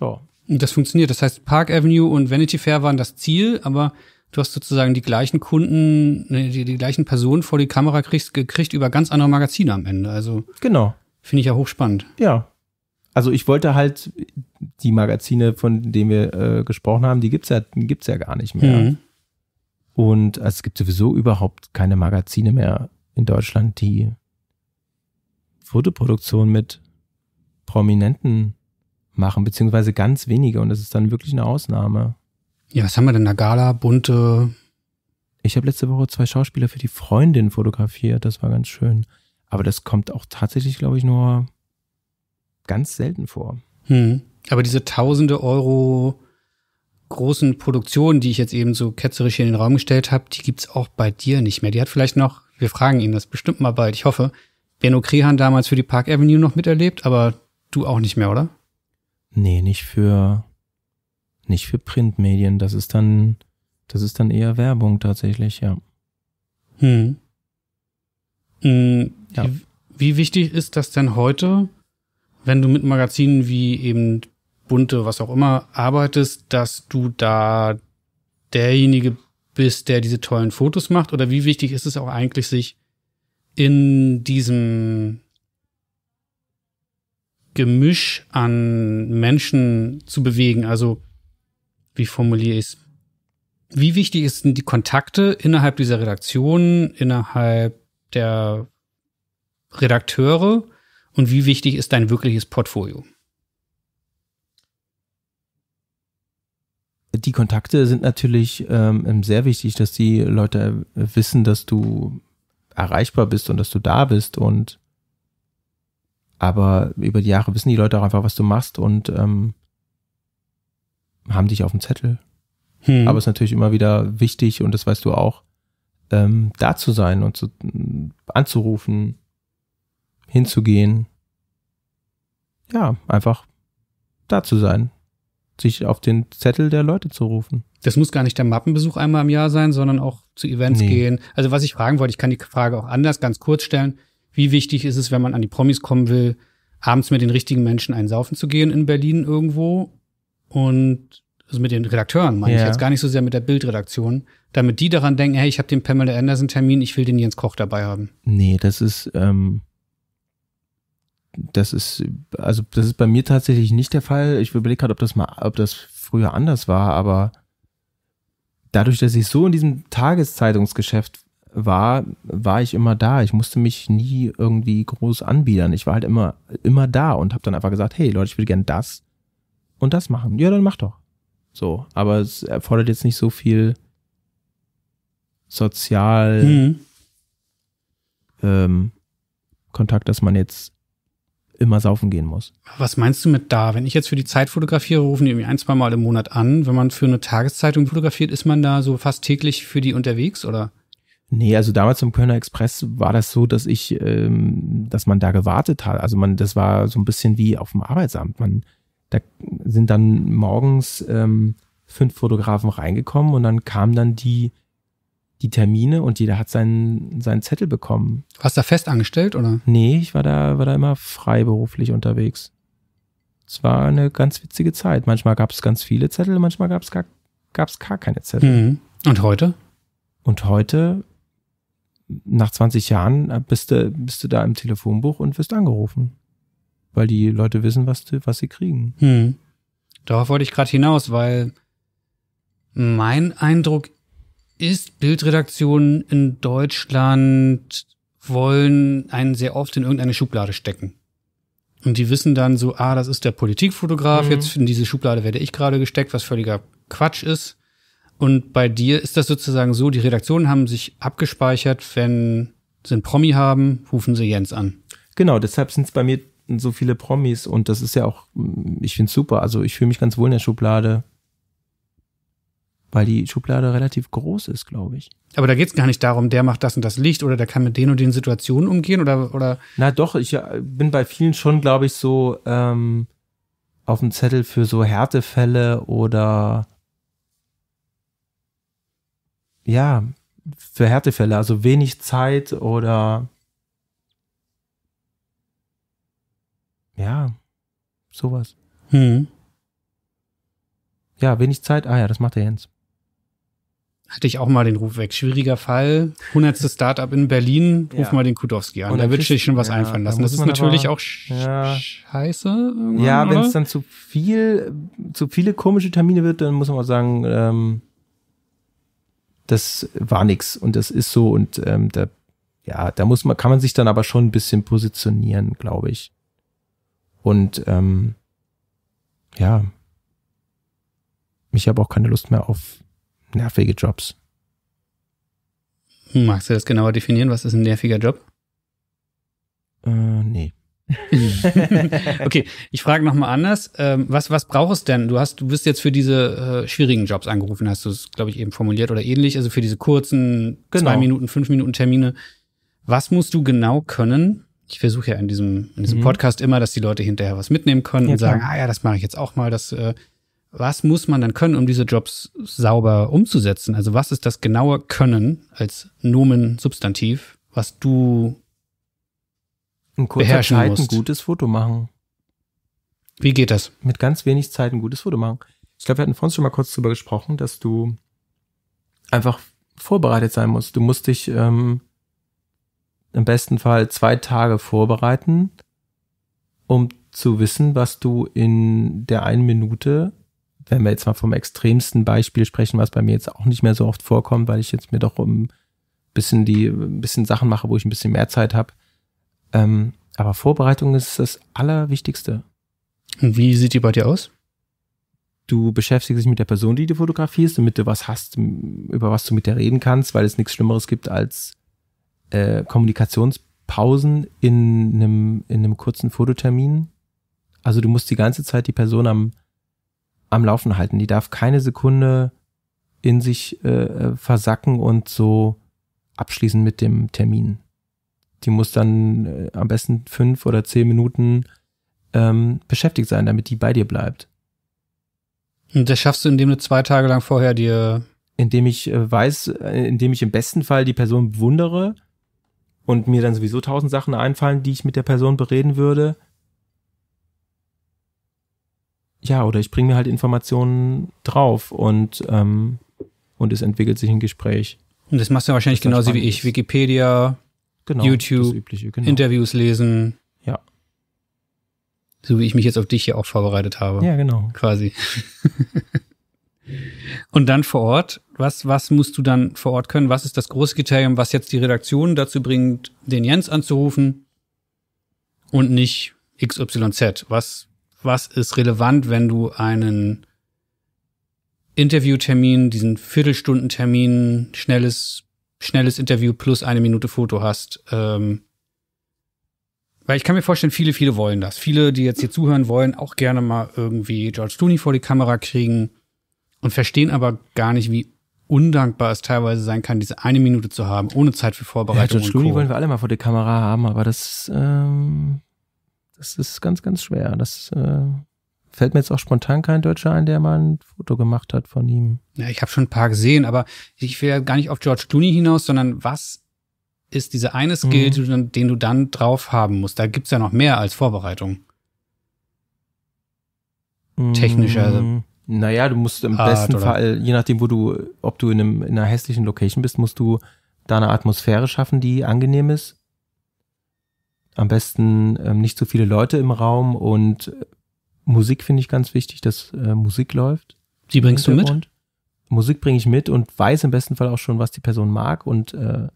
ja. Das funktioniert. Das heißt, Park Avenue und Vanity Fair waren das Ziel, aber du hast sozusagen die gleichen Kunden, die, die gleichen Personen vor die Kamera kriegst, gekriegt über ganz andere Magazine am Ende. Also genau. Finde ich ja hochspannend. Ja. Also ich wollte halt die Magazine, von denen wir äh, gesprochen haben, die gibt's ja, gibt's ja gar nicht mehr. Mhm. Und also es gibt sowieso überhaupt keine Magazine mehr in Deutschland, die Fotoproduktion mit Prominenten machen, beziehungsweise ganz wenige. Und das ist dann wirklich eine Ausnahme. Ja, was haben wir denn? Eine Gala, bunte. Ich habe letzte Woche zwei Schauspieler für die Freundin fotografiert. Das war ganz schön. Aber das kommt auch tatsächlich, glaube ich, nur ganz selten vor. Hm. Aber diese tausende Euro großen Produktionen, die ich jetzt eben so ketzerisch hier in den Raum gestellt habe, die gibt's auch bei dir nicht mehr. Die hat vielleicht noch, wir fragen ihn das bestimmt mal bald, ich hoffe, Benno Krehan damals für die Park Avenue noch miterlebt, aber du auch nicht mehr, oder? Nee, nicht für nicht für Printmedien, das ist dann, das ist dann eher Werbung tatsächlich, ja. Hm. Hm, ja. wie wichtig ist das denn heute, wenn du mit Magazinen wie eben bunte, was auch immer, arbeitest, dass du da derjenige bist, der diese tollen Fotos macht? Oder wie wichtig ist es auch eigentlich, sich in diesem Gemisch an Menschen zu bewegen? Also wie formuliere ich es? Wie wichtig ist denn die Kontakte innerhalb dieser Redaktion, innerhalb der Redakteure und wie wichtig ist dein wirkliches Portfolio? Die Kontakte sind natürlich ähm, ähm sehr wichtig, dass die Leute äh, wissen, dass du erreichbar bist und dass du da bist und aber über die Jahre wissen die Leute auch einfach, was du machst und ähm, haben dich auf dem Zettel. Hm. Aber es ist natürlich immer wieder wichtig, und das weißt du auch, ähm, da zu sein und zu, anzurufen, hinzugehen. Ja, einfach da zu sein. Sich auf den Zettel der Leute zu rufen. Das muss gar nicht der Mappenbesuch einmal im Jahr sein, sondern auch zu Events nee. gehen. Also was ich fragen wollte, ich kann die Frage auch anders ganz kurz stellen. Wie wichtig ist es, wenn man an die Promis kommen will, abends mit den richtigen Menschen einsaufen zu gehen in Berlin irgendwo? und also mit den Redakteuren meine ja. ich jetzt gar nicht so sehr mit der Bildredaktion, damit die daran denken, hey, ich habe den Pamela Anderson Termin, ich will den Jens Koch dabei haben. Nee, das ist ähm, das ist also das ist bei mir tatsächlich nicht der Fall. Ich überlege gerade, ob das mal ob das früher anders war, aber dadurch, dass ich so in diesem Tageszeitungsgeschäft war, war ich immer da. Ich musste mich nie irgendwie groß anbiedern. Ich war halt immer immer da und habe dann einfach gesagt, hey Leute, ich will gern das und das machen. Ja, dann mach doch. So, aber es erfordert jetzt nicht so viel sozial hm. ähm, Kontakt, dass man jetzt immer saufen gehen muss. Was meinst du mit da? Wenn ich jetzt für die Zeit fotografiere, rufen die irgendwie ein, zwei Mal im Monat an. Wenn man für eine Tageszeitung fotografiert, ist man da so fast täglich für die unterwegs oder? Nee, also damals im Kölner Express war das so, dass ich, ähm, dass man da gewartet hat. Also man, das war so ein bisschen wie auf dem Arbeitsamt. Man da sind dann morgens ähm, fünf Fotografen reingekommen und dann kamen dann die, die Termine und jeder hat seinen, seinen Zettel bekommen. Warst du da fest angestellt oder? Nee, ich war da, war da immer freiberuflich unterwegs. Es war eine ganz witzige Zeit. Manchmal gab es ganz viele Zettel, manchmal gab es gar, gab's gar keine Zettel. Mhm. Und heute? Und heute, nach 20 Jahren, äh, bist du, bist du da im Telefonbuch und wirst angerufen weil die Leute wissen, was, was sie kriegen. Hm. Darauf wollte ich gerade hinaus, weil mein Eindruck ist, Bildredaktionen in Deutschland wollen einen sehr oft in irgendeine Schublade stecken. Und die wissen dann so, ah, das ist der Politikfotograf, mhm. jetzt in diese Schublade werde ich gerade gesteckt, was völliger Quatsch ist. Und bei dir ist das sozusagen so, die Redaktionen haben sich abgespeichert, wenn sie einen Promi haben, rufen sie Jens an. Genau, deshalb sind es bei mir so viele Promis und das ist ja auch, ich finde super. Also ich fühle mich ganz wohl in der Schublade, weil die Schublade relativ groß ist, glaube ich. Aber da geht es gar nicht darum, der macht das und das Licht oder der kann mit den und den Situationen umgehen oder. oder Na doch, ich äh, bin bei vielen schon, glaube ich, so ähm, auf dem Zettel für so Härtefälle oder ja, für Härtefälle, also wenig Zeit oder Ja, sowas. Hm. Ja, wenig Zeit. Ah ja, das macht der Jens. Hatte ich auch mal den Ruf weg. Schwieriger Fall. 100. Startup in Berlin. Ruf ja. mal den Kudowski an. Und da wird sich schon was ja, einfallen lassen. Das ist natürlich aber, auch ja. scheiße. Ja, wenn es dann zu viel, zu viele komische Termine wird, dann muss man mal sagen, ähm, das war nix und das ist so und ähm, da, ja, da muss man, kann man sich dann aber schon ein bisschen positionieren, glaube ich. Und ähm, ja, ich habe auch keine Lust mehr auf nervige Jobs. Hm, magst du das genauer definieren? Was ist ein nerviger Job? Äh, nee. <laughs> okay, ich frage nochmal anders. Ähm, was, was brauchst du denn? Du hast, du bist jetzt für diese äh, schwierigen Jobs angerufen, hast du es, glaube ich, eben formuliert oder ähnlich, also für diese kurzen genau. zwei Minuten, fünf Minuten Termine. Was musst du genau können, ich versuche ja in diesem, in diesem mhm. Podcast immer, dass die Leute hinterher was mitnehmen können ja, und sagen, klar. ah ja, das mache ich jetzt auch mal. Das, äh, was muss man dann können, um diese Jobs sauber umzusetzen? Also was ist das genaue Können als Nomen Substantiv, was du in kurzer beherrschen Zeit musst? ein gutes Foto machen. Wie geht das? Mit ganz wenig Zeit ein gutes Foto machen. Ich glaube, wir hatten vorhin schon mal kurz drüber gesprochen, dass du einfach vorbereitet sein musst. Du musst dich ähm, im besten Fall zwei Tage vorbereiten, um zu wissen, was du in der einen Minute, wenn wir jetzt mal vom extremsten Beispiel sprechen, was bei mir jetzt auch nicht mehr so oft vorkommt, weil ich jetzt mir doch ein bisschen die, ein bisschen Sachen mache, wo ich ein bisschen mehr Zeit habe. Ähm, aber Vorbereitung ist das Allerwichtigste. Und wie sieht die bei dir aus? Du beschäftigst dich mit der Person, die du fotografierst, damit du was hast, über was du mit der reden kannst, weil es nichts Schlimmeres gibt als äh, Kommunikationspausen in einem, in einem kurzen Fototermin. Also du musst die ganze Zeit die Person am, am Laufen halten. Die darf keine Sekunde in sich äh, äh, versacken und so abschließen mit dem Termin. Die muss dann äh, am besten fünf oder zehn Minuten ähm, beschäftigt sein, damit die bei dir bleibt. Und das schaffst du, indem du zwei Tage lang vorher dir. Indem ich äh, weiß, äh, indem ich im besten Fall die Person bewundere und mir dann sowieso tausend Sachen einfallen, die ich mit der Person bereden würde. Ja, oder ich bringe mir halt Informationen drauf und, ähm, und es entwickelt sich ein Gespräch. Und das machst du ja wahrscheinlich genauso wie ich. Wikipedia, genau, YouTube, Übliche, genau. Interviews lesen. Ja. So wie ich mich jetzt auf dich hier auch vorbereitet habe. Ja, genau. Quasi. <laughs> Und dann vor Ort, was, was musst du dann vor Ort können? Was ist das große Kriterium, was jetzt die Redaktion dazu bringt, den Jens anzurufen und nicht XYZ? Was, was ist relevant, wenn du einen Interviewtermin, diesen Viertelstundentermin, schnelles, schnelles Interview plus eine Minute Foto hast? Ähm, weil ich kann mir vorstellen, viele, viele wollen das. Viele, die jetzt hier zuhören, wollen auch gerne mal irgendwie George Clooney vor die Kamera kriegen und verstehen aber gar nicht, wie undankbar es teilweise sein kann, diese eine Minute zu haben, ohne Zeit für Vorbereitung. Ja, George Clooney wollen wir alle mal vor der Kamera haben, aber das, ähm, das ist ganz, ganz schwer. Das äh, fällt mir jetzt auch spontan kein Deutscher ein, der mal ein Foto gemacht hat von ihm. Ja, ich habe schon ein paar gesehen, aber ich will ja gar nicht auf George Clooney hinaus, sondern was ist dieser eine Skill, mhm. den du dann drauf haben musst? Da gibt's ja noch mehr als Vorbereitung. Mhm. Technischer also. Naja, du musst im Art, besten oder? Fall, je nachdem, wo du, ob du in, einem, in einer hässlichen Location bist, musst du da eine Atmosphäre schaffen, die angenehm ist. Am besten ähm, nicht zu so viele Leute im Raum und äh, Musik finde ich ganz wichtig, dass äh, Musik läuft. Die bringst du mit? Musik bringe ich mit und weiß im besten Fall auch schon, was die Person mag. Und äh,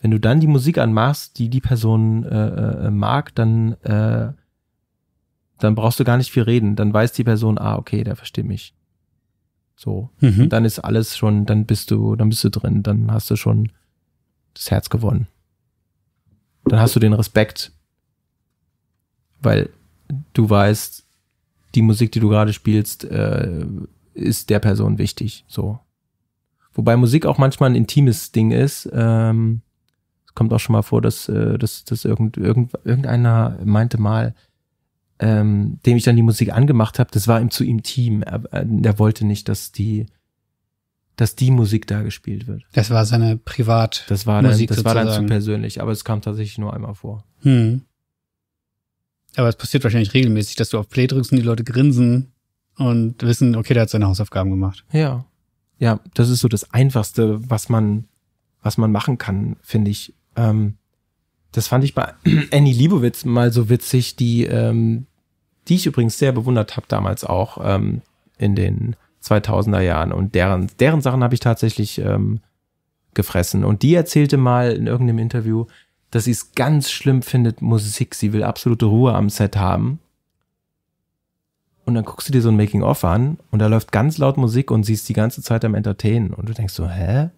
wenn du dann die Musik anmachst, die die Person äh, äh, mag, dann äh, dann brauchst du gar nicht viel reden. Dann weiß die Person, ah, okay, der versteht mich. So. Mhm. dann ist alles schon, dann bist du, dann bist du drin, dann hast du schon das Herz gewonnen. Dann hast du den Respekt, weil du weißt, die Musik, die du gerade spielst, äh, ist der Person wichtig. So. Wobei Musik auch manchmal ein intimes Ding ist. Ähm, es kommt auch schon mal vor, dass, äh, dass, dass irgend, irgend, irgendeiner meinte mal, ähm, dem ich dann die Musik angemacht habe, das war ihm zu intim. Er, äh, er wollte nicht, dass die, dass die Musik da gespielt wird. Das war seine Privat. Das war dann, Musik das sozusagen. war dann zu persönlich, aber es kam tatsächlich nur einmal vor. Hm. Aber es passiert wahrscheinlich regelmäßig, dass du auf Play drückst und die Leute grinsen und wissen, okay, der hat seine Hausaufgaben gemacht. Ja. Ja, das ist so das Einfachste, was man, was man machen kann, finde ich. Ähm, das fand ich bei <clears throat> Annie Liebowitz mal so witzig, die, ähm, die ich übrigens sehr bewundert habe damals auch ähm, in den 2000er Jahren. Und deren, deren Sachen habe ich tatsächlich ähm, gefressen. Und die erzählte mal in irgendeinem Interview, dass sie es ganz schlimm findet, Musik. Sie will absolute Ruhe am Set haben. Und dann guckst du dir so ein Making-of an und da läuft ganz laut Musik und sie ist die ganze Zeit am Entertainen. Und du denkst so, hä?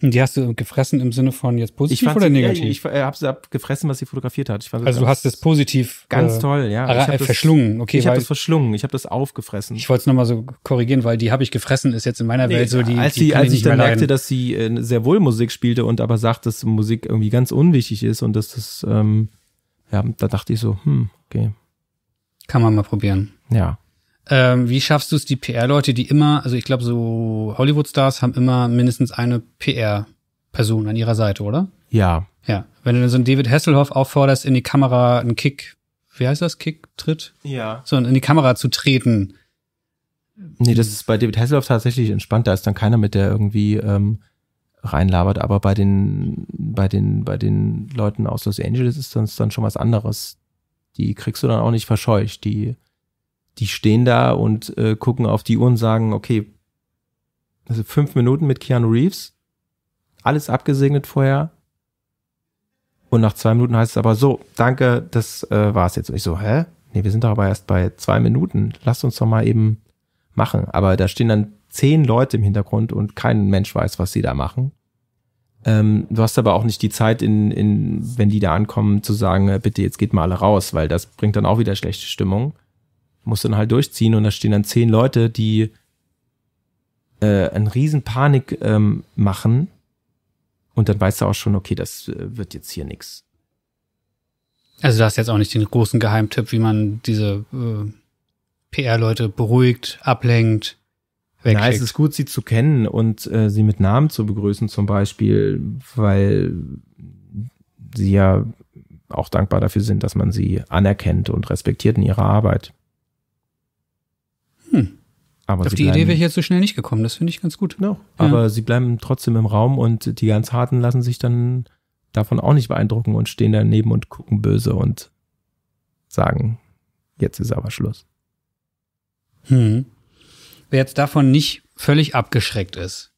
Und die hast du gefressen im Sinne von jetzt positiv oder sie, negativ? Ja, ich äh, habe hab gefressen, was sie fotografiert hat. Fand, also du hast das positiv ganz äh, toll, ja. Ich hab das, verschlungen, okay. Ich habe das verschlungen, ich habe das aufgefressen. Ich wollte es nochmal so korrigieren, weil die habe ich gefressen ist jetzt in meiner nee, Welt so die. Als, die, die als ich, ich dann merkte, dass sie äh, sehr wohl Musik spielte und aber sagt, dass Musik irgendwie ganz unwichtig ist und dass das, ähm, ja, da dachte ich so, hm, okay. Kann man mal probieren. Ja. Ähm, wie schaffst du es, die PR-Leute, die immer, also ich glaube, so Hollywood-Stars haben immer mindestens eine PR-Person an ihrer Seite, oder? Ja. Ja. Wenn du dann so einen David Hasselhoff aufforderst, in die Kamera einen Kick, wie heißt das, Kick-Tritt? Ja. So, in die Kamera zu treten. Nee, das ist bei David Hasselhoff tatsächlich entspannt. Da ist dann keiner mit, der irgendwie ähm, reinlabert. Aber bei den, bei den, bei den Leuten aus Los Angeles ist das dann schon was anderes. Die kriegst du dann auch nicht verscheucht. Die die stehen da und äh, gucken auf die Uhr und sagen, okay, also fünf Minuten mit Keanu Reeves, alles abgesegnet vorher. Und nach zwei Minuten heißt es aber so, danke, das äh, war's jetzt. Und ich so, hä? Nee, wir sind doch aber erst bei zwei Minuten. Lass uns doch mal eben machen. Aber da stehen dann zehn Leute im Hintergrund und kein Mensch weiß, was sie da machen. Ähm, du hast aber auch nicht die Zeit, in, in, wenn die da ankommen, zu sagen, äh, bitte, jetzt geht mal alle raus, weil das bringt dann auch wieder schlechte Stimmung musst du dann halt durchziehen und da stehen dann zehn Leute, die äh, einen riesen Panik ähm, machen und dann weißt du auch schon, okay, das äh, wird jetzt hier nichts. Also du hast jetzt auch nicht den großen Geheimtipp, wie man diese äh, PR-Leute beruhigt, ablenkt, wegkriegt. Na, es ist gut, sie zu kennen und äh, sie mit Namen zu begrüßen zum Beispiel, weil sie ja auch dankbar dafür sind, dass man sie anerkennt und respektiert in ihrer Arbeit. Aber Auf die bleiben, Idee wäre ich jetzt so schnell nicht gekommen, das finde ich ganz gut. No. Genau. Aber ja. sie bleiben trotzdem im Raum und die ganz Harten lassen sich dann davon auch nicht beeindrucken und stehen daneben und gucken böse und sagen, jetzt ist aber Schluss. Hm. Wer jetzt davon nicht völlig abgeschreckt ist,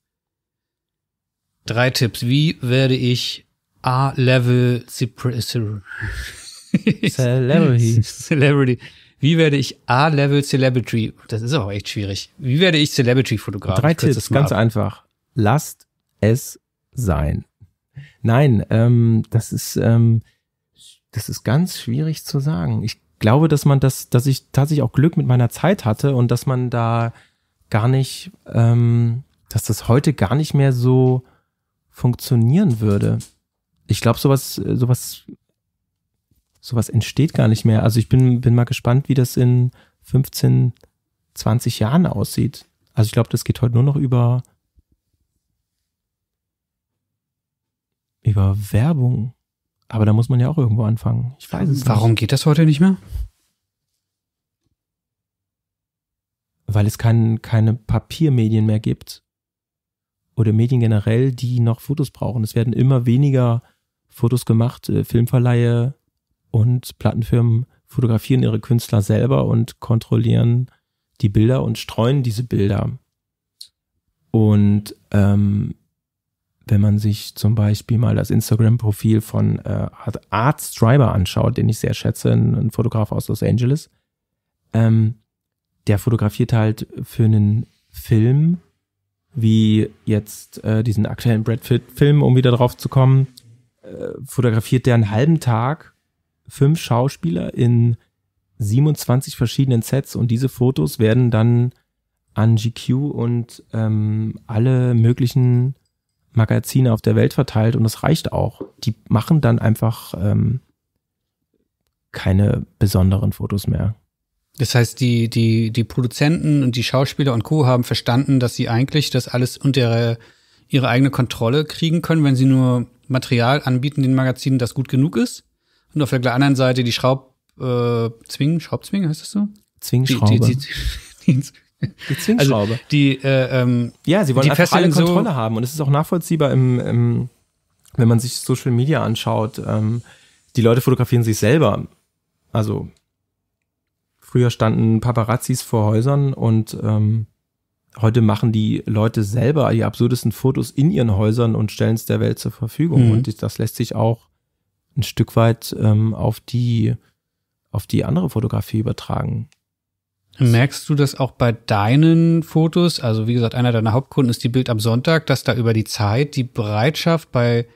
drei Tipps. Wie werde ich A-Level Celebrity? <laughs> Celebrity wie werde ich A-Level Celebrity, das ist auch echt schwierig, wie werde ich Celebrity-Fotograf? Drei Tipps, ganz ab. einfach. Lasst es sein. Nein, ähm, das ist, ähm, das ist ganz schwierig zu sagen. Ich glaube, dass man das, dass ich tatsächlich auch Glück mit meiner Zeit hatte und dass man da gar nicht, ähm, dass das heute gar nicht mehr so funktionieren würde. Ich glaube, sowas, sowas sowas entsteht gar nicht mehr. Also ich bin, bin mal gespannt, wie das in 15, 20 Jahren aussieht. Also ich glaube, das geht heute nur noch über, über Werbung. Aber da muss man ja auch irgendwo anfangen. Ich weiß es Warum nicht. geht das heute nicht mehr? Weil es kein, keine Papiermedien mehr gibt. Oder Medien generell, die noch Fotos brauchen. Es werden immer weniger Fotos gemacht. Äh, Filmverleihe und Plattenfirmen fotografieren ihre Künstler selber und kontrollieren die Bilder und streuen diese Bilder. Und ähm, wenn man sich zum Beispiel mal das Instagram-Profil von äh, Art Striber anschaut, den ich sehr schätze, ein, Fotograf aus Los Angeles, ähm, der fotografiert halt für einen Film, wie jetzt äh, diesen aktuellen Brad Pitt-Film, um wieder drauf zu kommen, äh, fotografiert der einen halben Tag fünf Schauspieler in 27 verschiedenen Sets und diese Fotos werden dann an GQ und ähm, alle möglichen Magazine auf der Welt verteilt und das reicht auch. Die machen dann einfach ähm, keine besonderen Fotos mehr. Das heißt, die, die, die Produzenten und die Schauspieler und Co. haben verstanden, dass sie eigentlich das alles unter ihre eigene Kontrolle kriegen können, wenn sie nur Material anbieten den Magazinen, das gut genug ist. Und auf der anderen Seite die Schraub, äh, Zwing, Schraubzwingen heißt das so? Zwingschraube. Die, die, die, die Zwingschraube. Also die, äh, ähm, ja, sie wollen die einfach alle Kontrolle so haben und es ist auch nachvollziehbar, im, im, wenn man sich Social Media anschaut. Ähm, die Leute fotografieren sich selber. Also früher standen Paparazzis vor Häusern und ähm, heute machen die Leute selber die absurdesten Fotos in ihren Häusern und stellen es der Welt zur Verfügung. Mhm. Und das lässt sich auch ein Stück weit ähm, auf die auf die andere Fotografie übertragen. Merkst du das auch bei deinen Fotos? Also wie gesagt, einer deiner Hauptkunden ist die Bild am Sonntag, dass da über die Zeit die Bereitschaft bei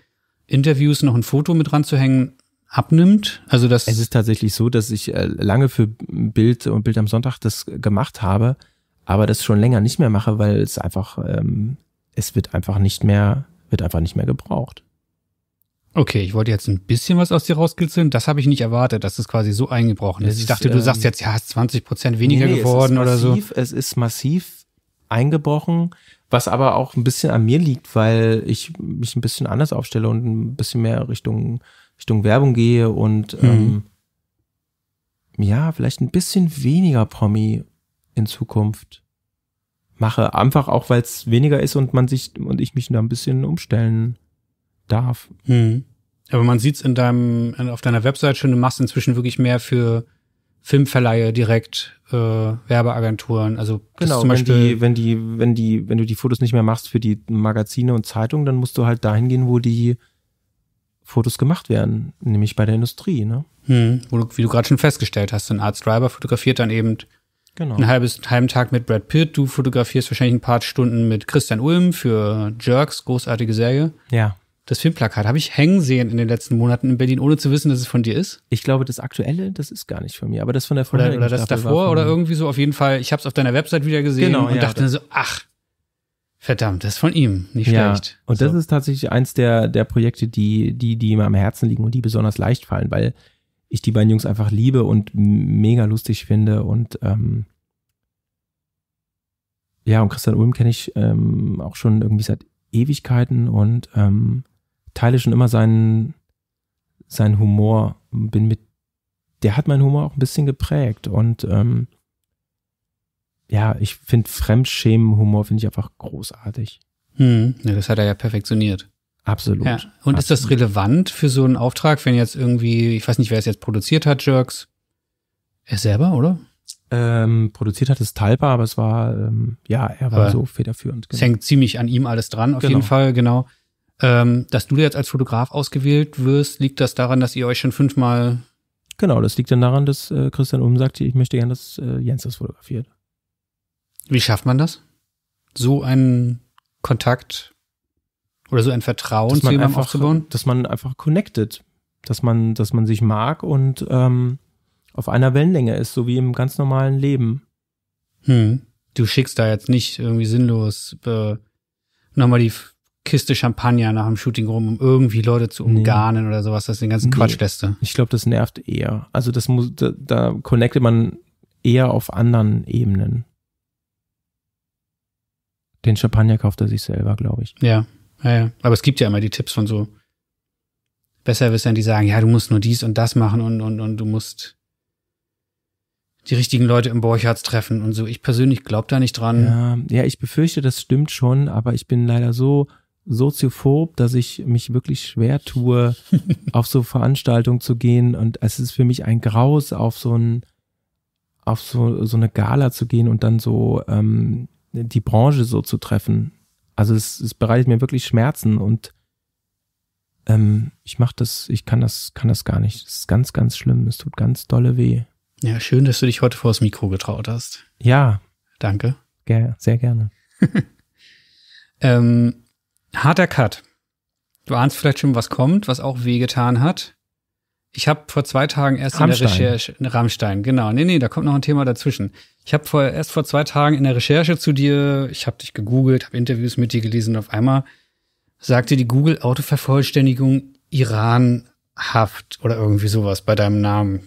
Interviews noch ein Foto mit ranzuhängen abnimmt? Also das es ist tatsächlich so, dass ich äh, lange für Bild und Bild am Sonntag das gemacht habe, aber das schon länger nicht mehr mache, weil es einfach ähm, es wird einfach nicht mehr wird einfach nicht mehr gebraucht. Okay, ich wollte jetzt ein bisschen was aus dir rauskitzeln. Das habe ich nicht erwartet, dass es quasi so eingebrochen ist. ist. Ich dachte, du ähm, sagst jetzt, ja, es ist 20 Prozent weniger nee, geworden massiv, oder so. Es ist massiv eingebrochen, was aber auch ein bisschen an mir liegt, weil ich mich ein bisschen anders aufstelle und ein bisschen mehr Richtung, Richtung Werbung gehe und mhm. ähm, ja, vielleicht ein bisschen weniger Promi in Zukunft mache. Einfach auch, weil es weniger ist und man sich und ich mich da ein bisschen umstellen darf. Mhm. Aber man sieht es in deinem, auf deiner Website schon, du machst inzwischen wirklich mehr für Filmverleihe direkt, äh, Werbeagenturen, also genau, zum Beispiel wenn die, wenn die, wenn die, wenn du die Fotos nicht mehr machst für die Magazine und Zeitungen, dann musst du halt dahin gehen, wo die Fotos gemacht werden, nämlich bei der Industrie, ne? Hm, wo du, wie du gerade schon festgestellt hast, ein Arzt Driver fotografiert dann eben genau. ein halbes, halben Tag mit Brad Pitt, du fotografierst wahrscheinlich ein paar Stunden mit Christian Ulm für Jerks, großartige Serie. Ja. Das Filmplakat habe ich hängen sehen in den letzten Monaten in Berlin, ohne zu wissen, dass es von dir ist. Ich glaube, das aktuelle, das ist gar nicht von mir, aber das von der vorherigen Oder, oder das davor oder irgendwie so. Auf jeden Fall, ich habe es auf deiner Website wieder gesehen genau, und ja, dachte so, ach, Verdammt, das ist von ihm, nicht ja, schlecht. Und so. das ist tatsächlich eins der, der Projekte, die, die, die mir am Herzen liegen und die besonders leicht fallen, weil ich die beiden Jungs einfach liebe und mega lustig finde. Und ähm, ja, und Christian Ulm kenne ich ähm, auch schon irgendwie seit Ewigkeiten und ähm, teile schon immer seinen, seinen Humor, bin mit, der hat meinen Humor auch ein bisschen geprägt und ähm, ja, ich finde Fremdschämen-Humor finde ich einfach großartig. Hm, ja, das hat er ja perfektioniert. Absolut. Ja. Und Absolut. ist das relevant für so einen Auftrag, wenn jetzt irgendwie, ich weiß nicht, wer es jetzt produziert hat, Jerks? Er selber, oder? Ähm, produziert hat es Talpa, aber es war, ähm, ja, er war aber so federführend. Genau. Es hängt ziemlich an ihm alles dran, auf genau. jeden Fall, genau. Ähm, dass du jetzt als Fotograf ausgewählt wirst, liegt das daran, dass ihr euch schon fünfmal. Genau, das liegt dann daran, dass äh, Christian Ulm sagt, ich möchte gerne, dass äh, Jens das fotografiert. Wie schafft man das? So einen Kontakt oder so ein Vertrauen zu jemandem einfach, aufzubauen? Dass man einfach connected, dass man, dass man sich mag und ähm, auf einer Wellenlänge ist, so wie im ganz normalen Leben. Hm. Du schickst da jetzt nicht irgendwie sinnlos äh, nochmal die Kiste Champagner nach dem Shooting rum, um irgendwie Leute zu umgarnen nee. oder sowas, das den ganzen nee. Quatsch lässt. Ich glaube, das nervt eher. Also das muss, da, da connectet man eher auf anderen Ebenen. Den Champagner kauft er sich selber, glaube ich. Ja. ja, ja. Aber es gibt ja immer die Tipps von so Besserwissern, die sagen, ja, du musst nur dies und das machen und, und, und du musst die richtigen Leute im Borchards treffen und so. Ich persönlich glaube da nicht dran. Ja, ja, ich befürchte, das stimmt schon, aber ich bin leider so soziophob, dass ich mich wirklich schwer tue, <laughs> auf so Veranstaltungen zu gehen. Und es ist für mich ein Graus, auf so ein, auf so, so eine Gala zu gehen und dann so ähm, die Branche so zu treffen. Also es, es bereitet mir wirklich Schmerzen und ähm, ich mache das, ich kann das, kann das gar nicht. Es ist ganz, ganz schlimm. Es tut ganz dolle weh. Ja, schön, dass du dich heute vors Mikro getraut hast. Ja. Danke. Ger sehr gerne. <laughs> ähm, Harter Cut. Du ahnst vielleicht schon, was kommt, was auch wehgetan hat. Ich habe vor zwei Tagen erst Rammstein. in der Recherche Rammstein, genau. Nee, nee, da kommt noch ein Thema dazwischen. Ich habe vor, erst vor zwei Tagen in der Recherche zu dir, ich habe dich gegoogelt, habe Interviews mit dir gelesen und auf einmal sagte die Google Autovervollständigung Iranhaft oder irgendwie sowas bei deinem Namen.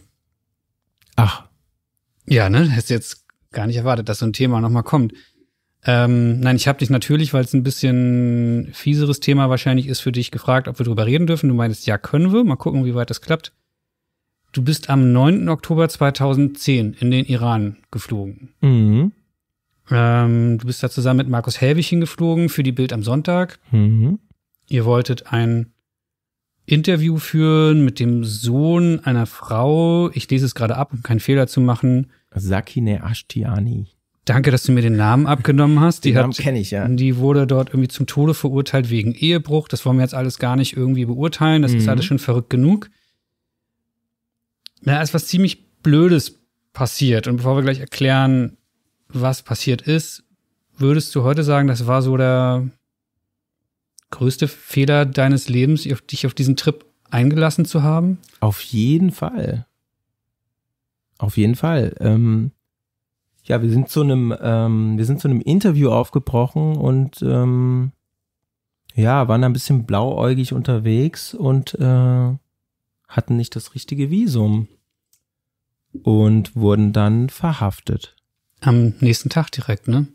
Ach. Ja, ne? Hättest jetzt gar nicht erwartet, dass so ein Thema nochmal kommt. Ähm, nein, ich habe dich natürlich, weil es ein bisschen fieseres Thema wahrscheinlich ist, für dich gefragt, ob wir drüber reden dürfen. Du meinst, ja, können wir. Mal gucken, wie weit das klappt. Du bist am 9. Oktober 2010 in den Iran geflogen. Mhm. Ähm, du bist da zusammen mit Markus Helwig hingeflogen für die Bild am Sonntag. Mhm. Ihr wolltet ein Interview führen mit dem Sohn einer Frau. Ich lese es gerade ab, um keinen Fehler zu machen. Sakine Ashtiani. Danke, dass du mir den Namen abgenommen hast. Die den Namen kenne ich, ja. Die wurde dort irgendwie zum Tode verurteilt wegen Ehebruch. Das wollen wir jetzt alles gar nicht irgendwie beurteilen. Das mhm. ist alles schon verrückt genug. Na, ist was ziemlich Blödes passiert. Und bevor wir gleich erklären, was passiert ist, würdest du heute sagen, das war so der größte Fehler deines Lebens, dich auf diesen Trip eingelassen zu haben? Auf jeden Fall. Auf jeden Fall. Ähm ja, wir sind zu einem, ähm, wir sind zu einem Interview aufgebrochen und ähm, ja, waren da ein bisschen blauäugig unterwegs und äh, hatten nicht das richtige Visum und wurden dann verhaftet. Am nächsten Tag direkt, ne?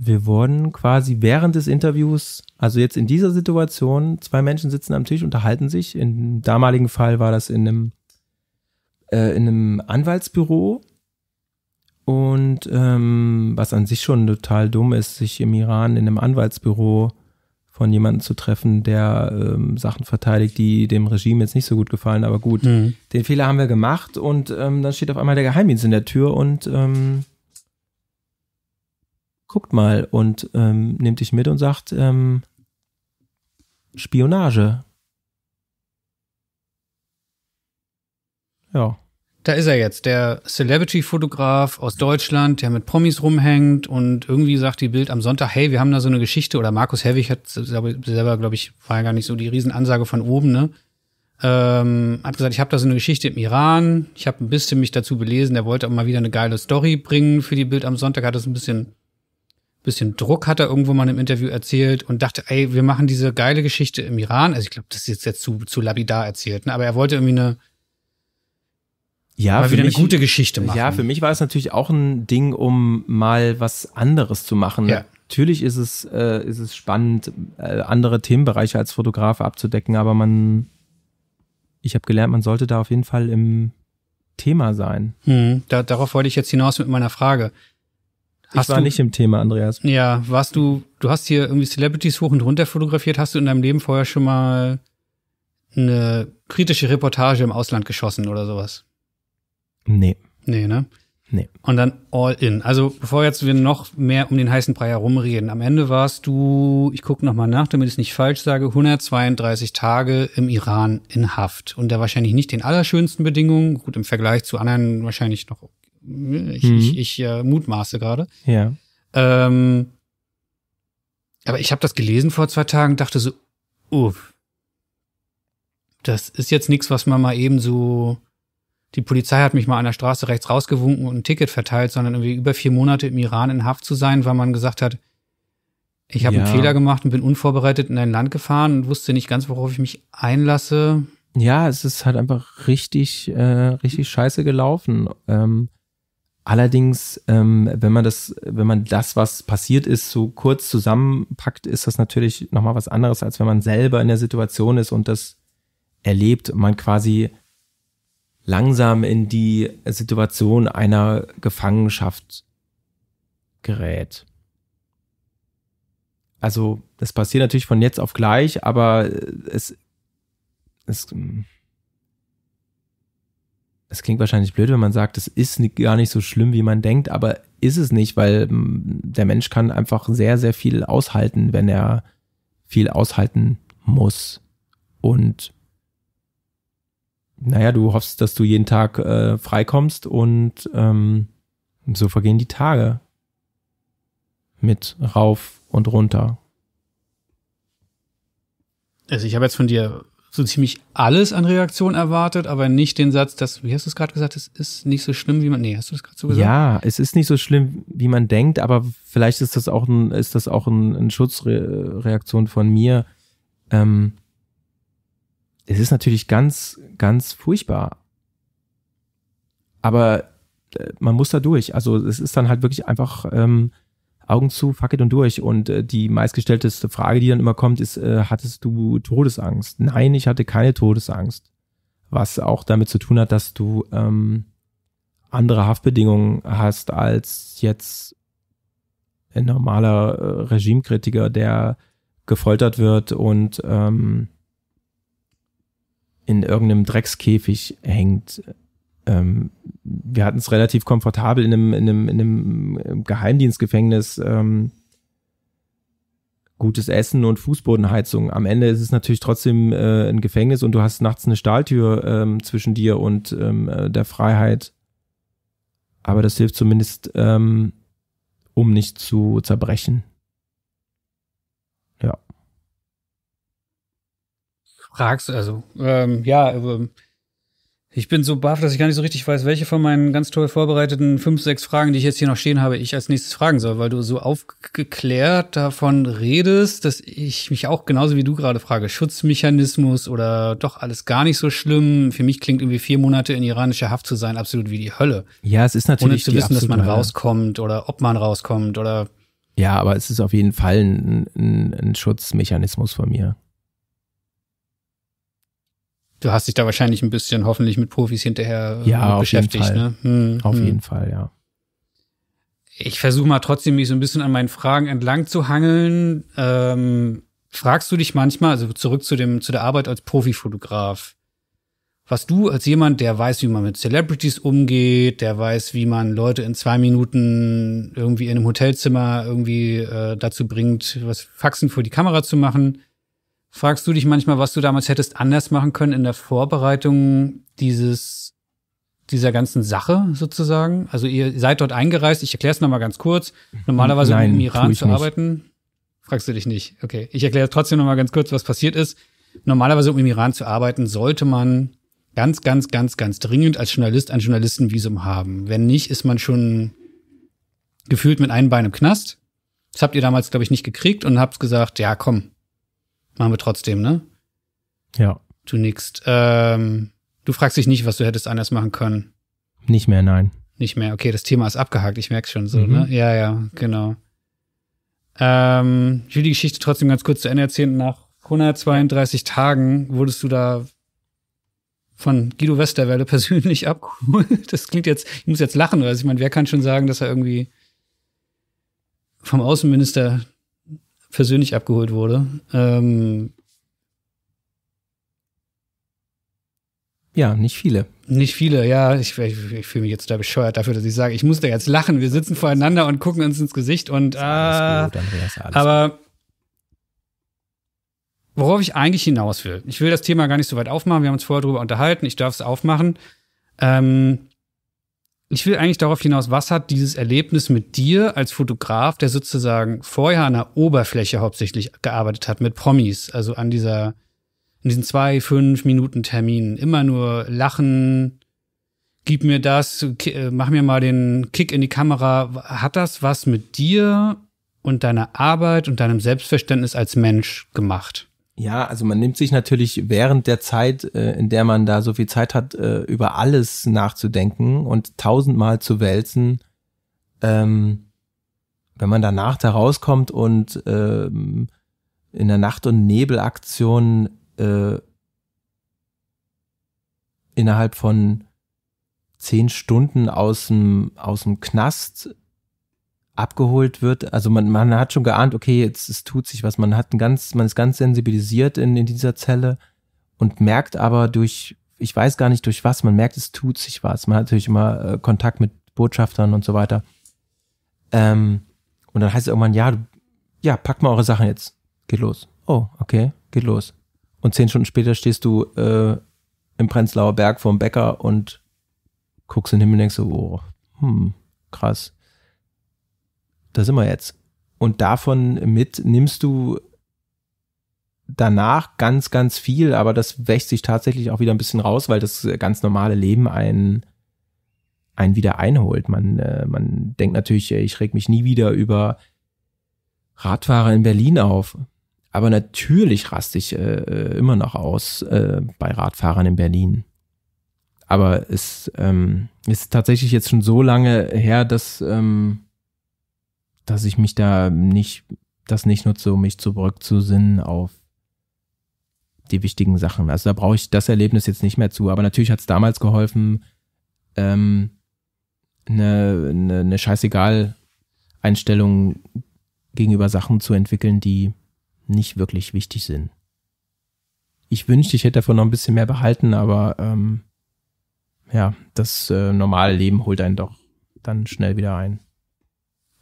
Wir wurden quasi während des Interviews, also jetzt in dieser Situation, zwei Menschen sitzen am Tisch, unterhalten sich. Im damaligen Fall war das in einem, äh, in einem Anwaltsbüro und ähm, was an sich schon total dumm ist, sich im Iran in einem Anwaltsbüro von jemandem zu treffen, der ähm, Sachen verteidigt, die dem Regime jetzt nicht so gut gefallen. Aber gut, mhm. den Fehler haben wir gemacht und ähm, dann steht auf einmal der Geheimdienst in der Tür und ähm, guckt mal und ähm, nimmt dich mit und sagt ähm, Spionage. Ja. Da ist er jetzt, der Celebrity-Fotograf aus Deutschland, der mit Promis rumhängt und irgendwie sagt die Bild am Sonntag, hey, wir haben da so eine Geschichte. Oder Markus Herwig hat selber, glaube ich, war ja gar nicht so die Riesenansage von oben, ne? Ähm, hat gesagt, ich habe da so eine Geschichte im Iran, ich habe ein bisschen mich dazu belesen, der wollte auch mal wieder eine geile Story bringen für die Bild am Sonntag, hat das ein bisschen, bisschen Druck, hat er irgendwo mal im Interview erzählt und dachte, ey, wir machen diese geile Geschichte im Iran. Also ich glaube, das ist jetzt, zu, zu labidar erzählt, ne? aber er wollte irgendwie eine ja, mal wieder mich, eine gute Geschichte machen. Ja, für mich war es natürlich auch ein Ding, um mal was anderes zu machen. Ja. Natürlich ist es, äh, ist es spannend, äh, andere Themenbereiche als Fotograf abzudecken, aber man, ich habe gelernt, man sollte da auf jeden Fall im Thema sein. Hm, da, darauf wollte ich jetzt hinaus mit meiner Frage. Hast ich war du, nicht im Thema, Andreas. Ja, warst du, du hast hier irgendwie Celebrities hoch und runter fotografiert, hast du in deinem Leben vorher schon mal eine kritische Reportage im Ausland geschossen oder sowas? Nee. Nee, ne? Nee. Und dann all in. Also bevor jetzt wir noch mehr um den heißen Brei herumreden. Am Ende warst du, ich gucke nochmal nach, damit ich es nicht falsch sage, 132 Tage im Iran in Haft. Unter wahrscheinlich nicht den allerschönsten Bedingungen. Gut, im Vergleich zu anderen wahrscheinlich noch. Ich, mhm. ich, ich äh, mutmaße gerade. Ja. Ähm, aber ich habe das gelesen vor zwei Tagen, dachte so, uff, das ist jetzt nichts, was man mal eben so die Polizei hat mich mal an der Straße rechts rausgewunken und ein Ticket verteilt, sondern irgendwie über vier Monate im Iran in Haft zu sein, weil man gesagt hat, ich habe ja. einen Fehler gemacht und bin unvorbereitet in ein Land gefahren und wusste nicht ganz, worauf ich mich einlasse. Ja, es ist halt einfach richtig, äh, richtig scheiße gelaufen. Ähm, allerdings, ähm, wenn man das, wenn man das, was passiert ist, so kurz zusammenpackt, ist das natürlich nochmal was anderes, als wenn man selber in der Situation ist und das erlebt, man quasi langsam in die Situation einer Gefangenschaft gerät. Also, das passiert natürlich von jetzt auf gleich, aber es, es, es klingt wahrscheinlich blöd, wenn man sagt, es ist gar nicht so schlimm, wie man denkt, aber ist es nicht, weil hm, der Mensch kann einfach sehr, sehr viel aushalten, wenn er viel aushalten muss. Und naja, du hoffst, dass du jeden Tag äh, freikommst und ähm, so vergehen die Tage mit rauf und runter. Also ich habe jetzt von dir so ziemlich alles an Reaktion erwartet, aber nicht den Satz, dass, wie hast du es gerade gesagt, es ist nicht so schlimm, wie man, nee, hast du das gerade so gesagt? Ja, es ist nicht so schlimm, wie man denkt, aber vielleicht ist das auch ein, ist das auch ein, ein Schutzreaktion von mir. Ähm, es ist natürlich ganz, ganz furchtbar. Aber äh, man muss da durch. Also es ist dann halt wirklich einfach ähm, Augen zu, fuck it und durch. Und äh, die meistgestellteste Frage, die dann immer kommt, ist, äh, hattest du Todesangst? Nein, ich hatte keine Todesangst. Was auch damit zu tun hat, dass du ähm, andere Haftbedingungen hast als jetzt ein normaler äh, Regimekritiker, der gefoltert wird und ähm, in irgendeinem Dreckskäfig hängt. Ähm, wir hatten es relativ komfortabel in einem, in einem, in einem Geheimdienstgefängnis. Ähm, gutes Essen und Fußbodenheizung. Am Ende ist es natürlich trotzdem äh, ein Gefängnis und du hast nachts eine Stahltür ähm, zwischen dir und ähm, äh, der Freiheit. Aber das hilft zumindest, ähm, um nicht zu zerbrechen. fragst, also ähm, ja, also, ich bin so baff, dass ich gar nicht so richtig weiß, welche von meinen ganz toll vorbereiteten fünf, sechs Fragen, die ich jetzt hier noch stehen habe, ich als nächstes fragen soll, weil du so aufgeklärt davon redest, dass ich mich auch genauso wie du gerade frage, Schutzmechanismus oder doch alles gar nicht so schlimm. Für mich klingt irgendwie vier Monate in iranischer Haft zu sein absolut wie die Hölle. Ja, es ist natürlich ohne zu wissen, dass man rauskommt oder ob man rauskommt oder ja, aber es ist auf jeden Fall ein, ein, ein Schutzmechanismus von mir. Du hast dich da wahrscheinlich ein bisschen hoffentlich mit Profis hinterher äh, ja, mit beschäftigt. Ne? Hm, auf hm. jeden Fall, ja. Ich versuche mal trotzdem, mich so ein bisschen an meinen Fragen entlang zu hangeln. Ähm, fragst du dich manchmal, also zurück zu, dem, zu der Arbeit als Profifotograf, was du als jemand, der weiß, wie man mit Celebrities umgeht, der weiß, wie man Leute in zwei Minuten irgendwie in einem Hotelzimmer irgendwie äh, dazu bringt, was Faxen vor die Kamera zu machen, Fragst du dich manchmal, was du damals hättest anders machen können in der Vorbereitung dieses dieser ganzen Sache sozusagen? Also ihr seid dort eingereist. Ich erkläre es nochmal ganz kurz. Normalerweise Nein, im Iran zu arbeiten, fragst du dich nicht. Okay, ich erkläre trotzdem nochmal ganz kurz, was passiert ist. Normalerweise um im Iran zu arbeiten, sollte man ganz, ganz, ganz, ganz dringend als Journalist ein Journalistenvisum haben. Wenn nicht, ist man schon gefühlt mit einem Bein im Knast. Das habt ihr damals, glaube ich, nicht gekriegt und habt gesagt, ja, komm, Machen wir trotzdem, ne? Ja. Du nix. Ähm, du fragst dich nicht, was du hättest anders machen können. Nicht mehr, nein. Nicht mehr. Okay, das Thema ist abgehakt, ich merke schon so, mhm. ne? Ja, ja, genau. Ähm, ich will die Geschichte trotzdem ganz kurz zu Ende erzählen. Nach 132 Tagen wurdest du da von Guido Westerwelle persönlich <laughs> abgeholt. Das klingt jetzt, ich muss jetzt lachen, weil ich meine, wer kann schon sagen, dass er irgendwie vom Außenminister persönlich abgeholt wurde. Ähm, Ja, nicht viele. Nicht viele, ja. Ich, ich, ich fühle mich jetzt da bescheuert dafür, dass ich sage, ich muss da jetzt lachen. Wir sitzen voreinander und gucken uns ins Gesicht und. Äh, alles gut, Andreas, alles aber worauf ich eigentlich hinaus will, ich will das Thema gar nicht so weit aufmachen. Wir haben uns vorher drüber unterhalten. Ich darf es aufmachen. Ähm, ich will eigentlich darauf hinaus, was hat dieses Erlebnis mit dir als Fotograf, der sozusagen vorher an der Oberfläche hauptsächlich gearbeitet hat, mit Promis, also an dieser, in diesen zwei, fünf Minuten Terminen, immer nur lachen, gib mir das, äh, mach mir mal den Kick in die Kamera. Hat das was mit dir und deiner Arbeit und deinem Selbstverständnis als Mensch gemacht? Ja, also man nimmt sich natürlich während der Zeit, äh, in der man da so viel Zeit hat, äh, über alles nachzudenken und tausendmal zu wälzen. Ähm, wenn man danach da rauskommt und ähm, in der Nacht- und Nebelaktion äh, innerhalb von zehn Stunden aus dem, aus dem Knast abgeholt wird. Also man, man hat schon geahnt, okay, jetzt es tut sich was. Man hat ein ganz, man ist ganz sensibilisiert in, in dieser Zelle und merkt aber durch, ich weiß gar nicht durch was, man merkt, es tut sich was. Man hat natürlich immer äh, Kontakt mit Botschaftern und so weiter. Ähm, und dann heißt es irgendwann, ja, du, ja, packt mal eure Sachen jetzt. Geht los. Oh, okay, geht los. Und zehn Stunden später stehst du äh, im Prenzlauer Berg vorm Bäcker und guckst in den Himmel und denkst so, oh, hm, krass da sind wir jetzt. Und davon mit nimmst du danach ganz, ganz viel, aber das wächst sich tatsächlich auch wieder ein bisschen raus, weil das ganz normale Leben einen, einen wieder einholt. Man, äh, man denkt natürlich, äh, ich reg mich nie wieder über Radfahrer in Berlin auf. Aber natürlich raste ich äh, äh immer noch aus äh, bei Radfahrern in Berlin. Aber es ähm, ist tatsächlich jetzt schon so lange her, dass ähm, dass ich mich da nicht, das nicht nutze, um mich zurückzusinnen auf die wichtigen Sachen. Also da brauche ich das Erlebnis jetzt nicht mehr zu. Aber natürlich hat es damals geholfen, ähm, eine, eine, eine scheißegal Einstellung gegenüber Sachen zu entwickeln, die nicht wirklich wichtig sind. Ich wünschte, ich hätte davon noch ein bisschen mehr behalten, aber ähm, ja, das äh, normale Leben holt einen doch dann schnell wieder ein.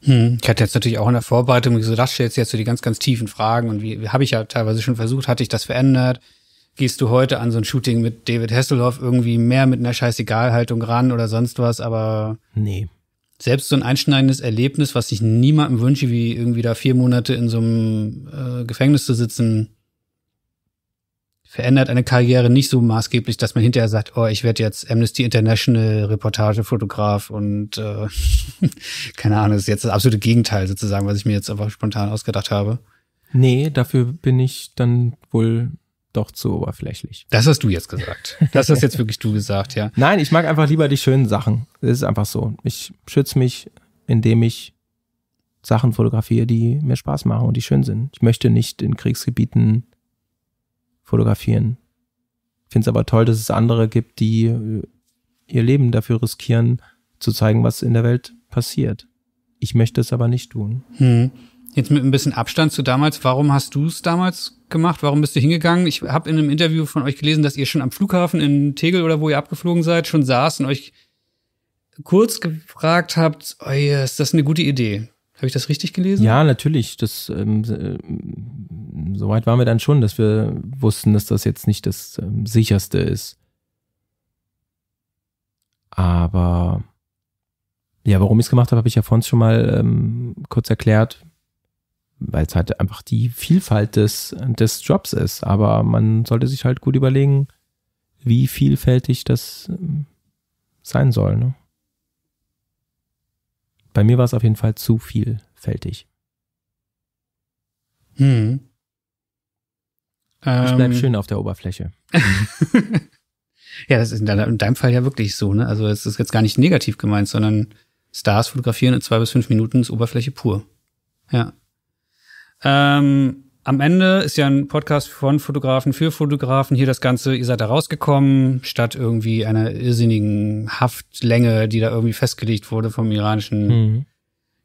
Hm. Ich hatte jetzt natürlich auch in der Vorbereitung so, das stellst du jetzt so die ganz, ganz tiefen Fragen und wie, wie habe ich ja teilweise schon versucht, hatte ich das verändert? Gehst du heute an so ein Shooting mit David Hasselhoff irgendwie mehr mit einer Scheißegalhaltung ran oder sonst was, aber. Nee. Selbst so ein einschneidendes Erlebnis, was ich niemandem wünsche, wie irgendwie da vier Monate in so einem äh, Gefängnis zu sitzen, verändert eine Karriere nicht so maßgeblich, dass man hinterher sagt, oh, ich werde jetzt Amnesty International Reportagefotograf und äh, <laughs> keine Ahnung, das ist jetzt das absolute Gegenteil sozusagen, was ich mir jetzt einfach spontan ausgedacht habe. Nee, dafür bin ich dann wohl doch zu oberflächlich. Das hast du jetzt gesagt. Das hast jetzt wirklich du gesagt, ja. <laughs> Nein, ich mag einfach lieber die schönen Sachen. Es ist einfach so. Ich schütze mich, indem ich Sachen fotografiere, die mir Spaß machen und die schön sind. Ich möchte nicht in Kriegsgebieten fotografieren. Finde es aber toll, dass es andere gibt, die äh, ihr Leben dafür riskieren, zu zeigen, was in der Welt passiert. Ich möchte es aber nicht tun. Hm. Jetzt mit ein bisschen Abstand zu damals, warum hast du es damals gemacht? Warum bist du hingegangen? Ich habe in einem Interview von euch gelesen, dass ihr schon am Flughafen in Tegel oder wo ihr abgeflogen seid, schon saß und euch kurz gefragt habt, oh, ist das eine gute Idee? Habe ich das richtig gelesen? Ja, natürlich. Das, ähm, ähm so weit waren wir dann schon, dass wir wussten, dass das jetzt nicht das ähm, sicherste ist. Aber ja, warum ich es gemacht habe, habe ich ja vorhin schon mal ähm, kurz erklärt, weil es halt einfach die Vielfalt des, des Jobs ist. Aber man sollte sich halt gut überlegen, wie vielfältig das ähm, sein soll. Ne? Bei mir war es auf jeden Fall zu vielfältig. Hm. Ich bleibe ähm. schön auf der Oberfläche. <laughs> ja, das ist in deinem Fall ja wirklich so, ne? Also es ist jetzt gar nicht negativ gemeint, sondern Stars fotografieren in zwei bis fünf Minuten ist Oberfläche pur. Ja. Ähm, am Ende ist ja ein Podcast von Fotografen für Fotografen. Hier das Ganze, ihr seid da rausgekommen, statt irgendwie einer irrsinnigen Haftlänge, die da irgendwie festgelegt wurde vom iranischen mhm.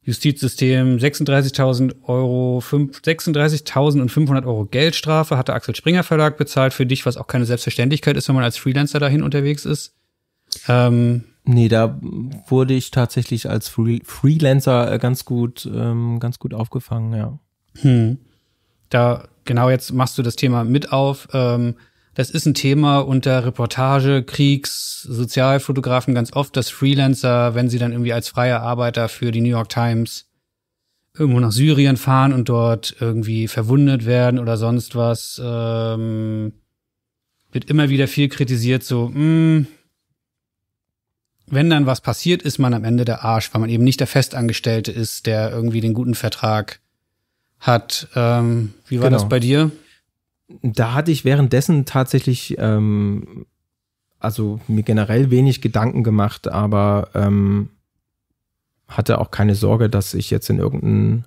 Justizsystem. 36.000 Euro, 36.500 Euro Geldstrafe hatte Axel Springer Verlag bezahlt für dich, was auch keine Selbstverständlichkeit ist, wenn man als Freelancer dahin unterwegs ist. Ähm, Nee, da wurde ich tatsächlich als Free Freelancer äh, ganz gut, ähm, ganz gut aufgefangen, ja. Hm da genau jetzt machst du das Thema mit auf. Ähm, das ist ein Thema unter Reportage, Kriegs, Sozialfotografen ganz oft, dass Freelancer, wenn sie dann irgendwie als freier Arbeiter für die New York Times irgendwo nach Syrien fahren und dort irgendwie verwundet werden oder sonst was, ähm, wird immer wieder viel kritisiert, so, mh, hm, wenn dann was passiert, ist man am Ende der Arsch, weil man eben nicht der Festangestellte ist, der irgendwie den guten Vertrag hat. Ähm, wie war genau. das bei dir? Da hatte ich währenddessen tatsächlich, ähm, also mir generell wenig Gedanken gemacht, aber ähm, hatte auch keine Sorge, dass ich jetzt in irgendein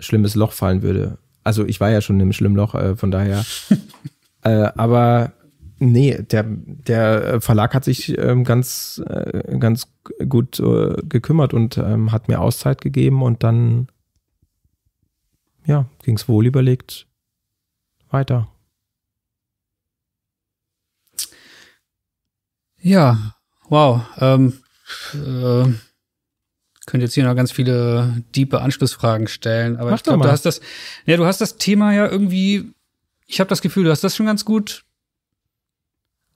schlimmes Loch fallen würde. Also ich war ja schon im schlimmen Loch, äh, von daher. <laughs> äh, aber nee, der, der Verlag hat sich ähm, ganz, äh, ganz gut äh, gekümmert und ähm, hat mir Auszeit gegeben und dann ja, ging es wohl überlegt weiter. Ja, wow. Ähm, äh, könnte jetzt hier noch ganz viele diepe Anschlussfragen stellen, aber Mach ich glaube, du hast das, ja, du hast das Thema ja irgendwie, ich habe das Gefühl, du hast das schon ganz gut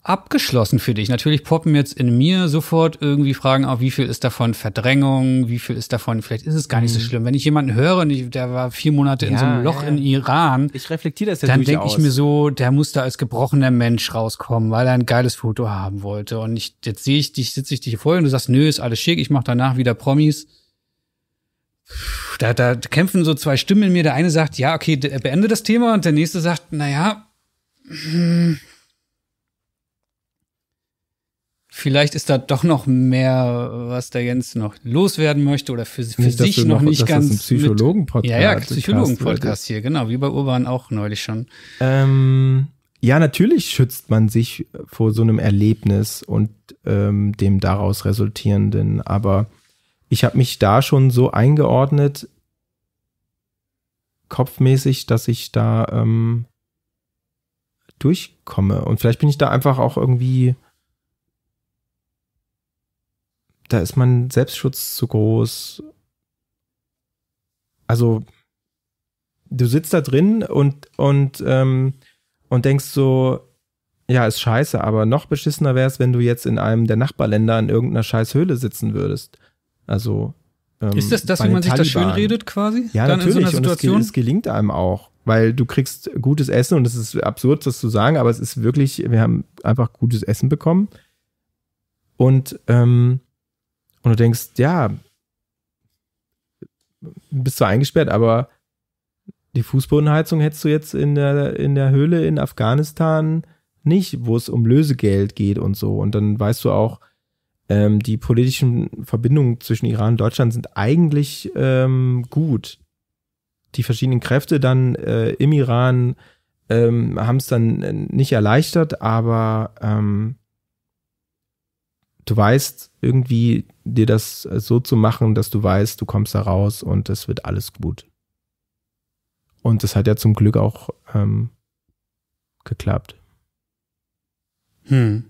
abgeschlossen für dich? Natürlich poppen jetzt in mir sofort irgendwie Fragen auf, wie viel ist davon Verdrängung, wie viel ist davon, vielleicht ist es gar nicht so mhm. schlimm. Wenn ich jemanden höre der war vier Monate ja, in so einem Loch ja, in Iran, ich reflektiere das ja dann denke ich mir so, der muss da als gebrochener Mensch rauskommen, weil er ein geiles Foto haben wollte. Und ich, jetzt sehe ich dich, sitze ich dich vor und du sagst, nö, ist alles schick, ich mache danach wieder Promis. Da, da kämpfen so zwei Stimmen in mir. Der eine sagt, ja, okay, beende das Thema. Und der nächste sagt, na naja, hm, vielleicht ist da doch noch mehr, was der Jens noch loswerden möchte oder für, für nicht, sich noch, noch nicht ganz. Das ist ein Psychologen-Podcast. Ja, ja, Psychologen-Podcast hier, genau, wie bei Urban auch neulich schon. Ähm, ja, natürlich schützt man sich vor so einem Erlebnis und ähm, dem daraus resultierenden, aber ich habe mich da schon so eingeordnet, kopfmäßig, dass ich da ähm, durchkomme. Und vielleicht bin ich da einfach auch irgendwie da ist mein Selbstschutz zu groß. Also du sitzt da drin und und ähm, und denkst so, ja, ist scheiße, aber noch beschissener wäre es, wenn du jetzt in einem der Nachbarländer in irgendeiner scheiß Höhle sitzen würdest. Also ähm, ist das das, wie man Taliban. sich das schön redet quasi? Ja, Dann natürlich. So und es, es gelingt einem auch, weil du kriegst gutes Essen und es ist absurd, das zu sagen, aber es ist wirklich, wir haben einfach gutes Essen bekommen und ähm, und du denkst, ja, bist zwar eingesperrt, aber die Fußbodenheizung hättest du jetzt in der, in der Höhle in Afghanistan nicht, wo es um Lösegeld geht und so. Und dann weißt du auch, ähm, die politischen Verbindungen zwischen Iran und Deutschland sind eigentlich ähm, gut. Die verschiedenen Kräfte dann äh, im Iran ähm, haben es dann äh, nicht erleichtert, aber ähm, du weißt irgendwie dir das so zu machen, dass du weißt, du kommst da raus und es wird alles gut. Und das hat ja zum Glück auch ähm, geklappt. Hm.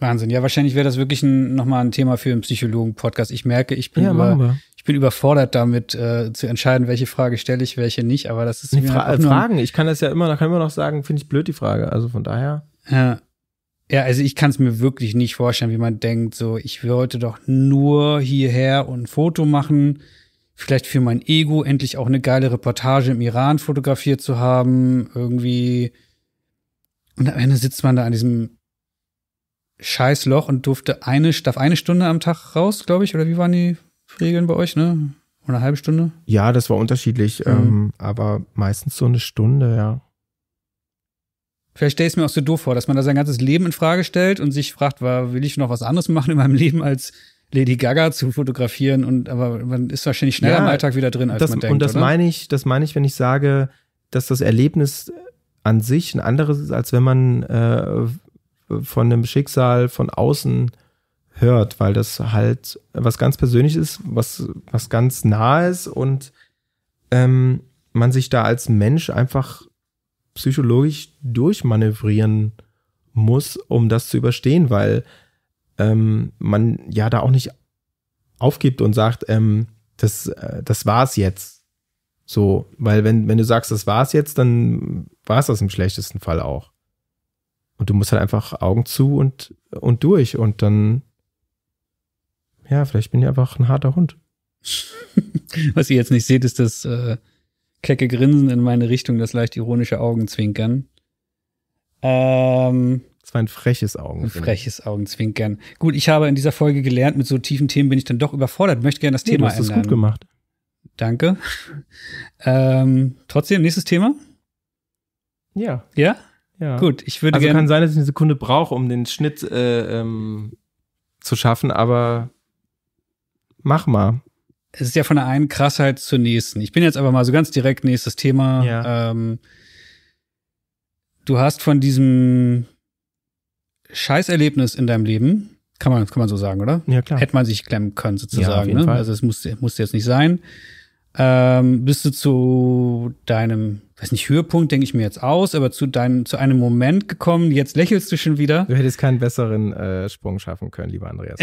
Wahnsinn. Ja, wahrscheinlich wäre das wirklich nochmal ein Thema für einen Psychologen-Podcast. Ich merke, ich bin, ja, über, ich bin überfordert damit, äh, zu entscheiden, welche Frage stelle ich, welche nicht. Aber das ist Fra Fragen. Ich kann das ja immer, da kann immer noch sagen, finde ich blöd die Frage. Also von daher. Ja. Ja, also ich kann es mir wirklich nicht vorstellen, wie man denkt, so, ich wollte doch nur hierher und ein Foto machen, vielleicht für mein Ego endlich auch eine geile Reportage im Iran fotografiert zu haben, irgendwie. Und am Ende sitzt man da an diesem scheiß Loch und durfte eine, darf eine Stunde am Tag raus, glaube ich, oder wie waren die Regeln bei euch, ne? Oder eine halbe Stunde? Ja, das war unterschiedlich, mhm. ähm, aber meistens so eine Stunde, ja. Vielleicht stelle ich es mir auch so doof vor, dass man da sein ganzes Leben in Frage stellt und sich fragt, war, will ich noch was anderes machen in meinem Leben als Lady Gaga zu fotografieren und aber man ist wahrscheinlich schneller ja, im Alltag wieder drin, als das, man denkt. Und das oder? meine ich, das meine ich, wenn ich sage, dass das Erlebnis an sich ein anderes ist, als wenn man äh, von einem Schicksal von außen hört, weil das halt was ganz persönlich ist, was, was ganz nah ist und ähm, man sich da als Mensch einfach psychologisch durchmanövrieren muss, um das zu überstehen, weil ähm, man ja da auch nicht aufgibt und sagt, ähm, das, äh, das war's jetzt. So, weil wenn, wenn du sagst, das war's jetzt, dann war es das im schlechtesten Fall auch. Und du musst halt einfach Augen zu und, und durch und dann, ja, vielleicht bin ich einfach ein harter Hund. <laughs> Was ihr jetzt nicht seht, ist, dass äh, kecke Grinsen in meine Richtung, das leicht ironische Augenzwinkern. Ähm, das war ein freches Augenzwinkern. Ein freches Augenzwinkern. Gut, ich habe in dieser Folge gelernt, mit so tiefen Themen bin ich dann doch überfordert, möchte gerne das nee, Thema ändern. Du hast ändern. das gut gemacht. Danke. ähm, trotzdem, nächstes Thema? Ja. Ja? Ja. Gut, ich würde also gerne. kann sein, dass ich eine Sekunde brauche, um den Schnitt äh, ähm, zu schaffen, aber mach mal es ist ja von der einen Krassheit halt zur nächsten. Ich bin jetzt aber mal so ganz direkt nächstes Thema. Ja. Ähm, du hast von diesem Scheißerlebnis in deinem Leben, kann man, kann man so sagen, oder? Ja, klar. Hätte man sich klemmen können, sozusagen. Ja, ne? Also es musste, musste jetzt nicht sein. Ähm, bist du zu deinem, weiß nicht, Höhepunkt, denke ich mir jetzt aus, aber zu deinem, zu einem Moment gekommen, jetzt lächelst du schon wieder. Du hättest keinen besseren äh, Sprung schaffen können, lieber Andreas.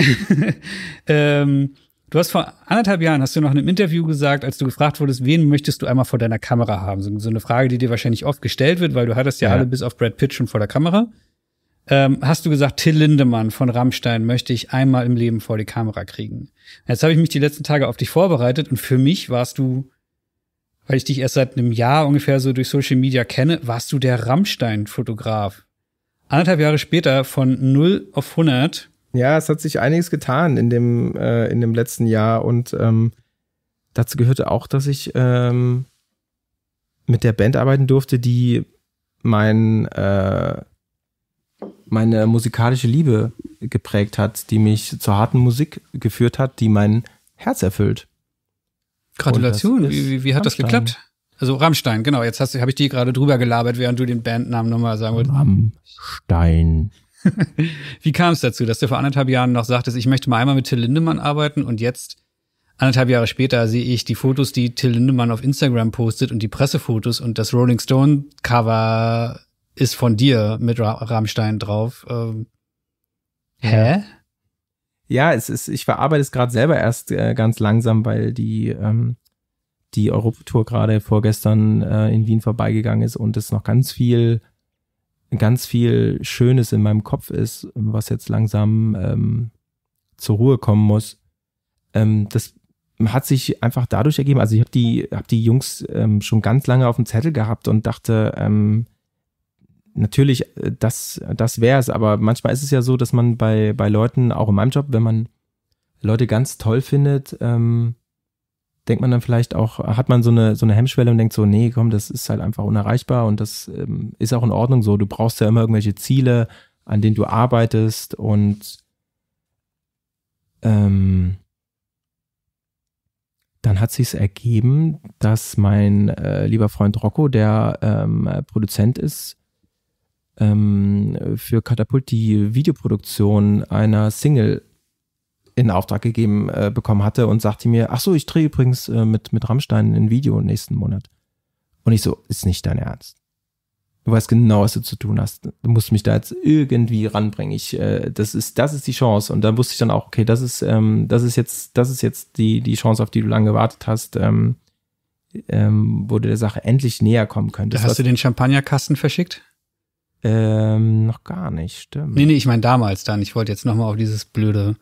<laughs> ähm, Du hast vor anderthalb Jahren, hast du noch in einem Interview gesagt, als du gefragt wurdest, wen möchtest du einmal vor deiner Kamera haben? So, eine Frage, die dir wahrscheinlich oft gestellt wird, weil du hattest ja, ja. alle bis auf Brad Pitt schon vor der Kamera. Ähm, hast du gesagt, Till Lindemann von Rammstein möchte ich einmal im Leben vor die Kamera kriegen. Jetzt habe ich mich die letzten Tage auf dich vorbereitet und für mich warst du, weil ich dich erst seit einem Jahr ungefähr so durch Social Media kenne, warst du der Rammstein-Fotograf. Anderthalb Jahre später von 0 auf 100 ja, es hat sich einiges getan in dem, äh, in dem letzten Jahr und ähm, dazu gehörte auch, dass ich ähm, mit der Band arbeiten durfte, die mein, äh, meine musikalische Liebe geprägt hat, die mich zur harten Musik geführt hat, die mein Herz erfüllt. Gratulation, wie, wie, wie, hat Rammstein. das geklappt? Also Rammstein, genau, jetzt habe ich die gerade drüber gelabert, während du den Bandnamen nochmal sagen wolltest. Rammstein. <laughs> Wie kam es dazu, dass du vor anderthalb Jahren noch sagtest, ich möchte mal einmal mit Till Lindemann arbeiten und jetzt, anderthalb Jahre später, sehe ich die Fotos, die Till Lindemann auf Instagram postet und die Pressefotos und das Rolling Stone Cover ist von dir mit Ra Rammstein drauf. Ähm, hä? Ja, es ist, ich verarbeite es gerade selber erst äh, ganz langsam, weil die, ähm, die Europatour gerade vorgestern äh, in Wien vorbeigegangen ist und es noch ganz viel ganz viel Schönes in meinem Kopf ist, was jetzt langsam ähm, zur Ruhe kommen muss. Ähm, das hat sich einfach dadurch ergeben, also ich habe die, hab die Jungs ähm, schon ganz lange auf dem Zettel gehabt und dachte, ähm, natürlich, äh, das, das wäre es, aber manchmal ist es ja so, dass man bei, bei Leuten, auch in meinem Job, wenn man Leute ganz toll findet, ähm, denkt man dann vielleicht auch, hat man so eine, so eine Hemmschwelle und denkt so, nee, komm, das ist halt einfach unerreichbar und das ähm, ist auch in Ordnung so. Du brauchst ja immer irgendwelche Ziele, an denen du arbeitest und ähm, dann hat sich ergeben, dass mein äh, lieber Freund Rocco, der ähm, Produzent ist, ähm, für Katapult die Videoproduktion einer Single in Auftrag gegeben äh, bekommen hatte und sagte mir, ach so, ich drehe übrigens äh, mit, mit Rammstein ein Video nächsten Monat. Und ich so, ist nicht dein Ernst. Du weißt genau, was du zu tun hast. Du musst mich da jetzt irgendwie ranbringen. Ich, äh, das ist, das ist die Chance. Und da wusste ich dann auch, okay, das ist, ähm, das ist jetzt, das ist jetzt die, die Chance, auf die du lange gewartet hast, ähm, ähm, wo du der Sache endlich näher kommen könntest. Da hast du den Champagnerkasten verschickt? Ähm, noch gar nicht, stimmt. Nee, nee, ich meine damals dann. Ich wollte jetzt nochmal auf dieses blöde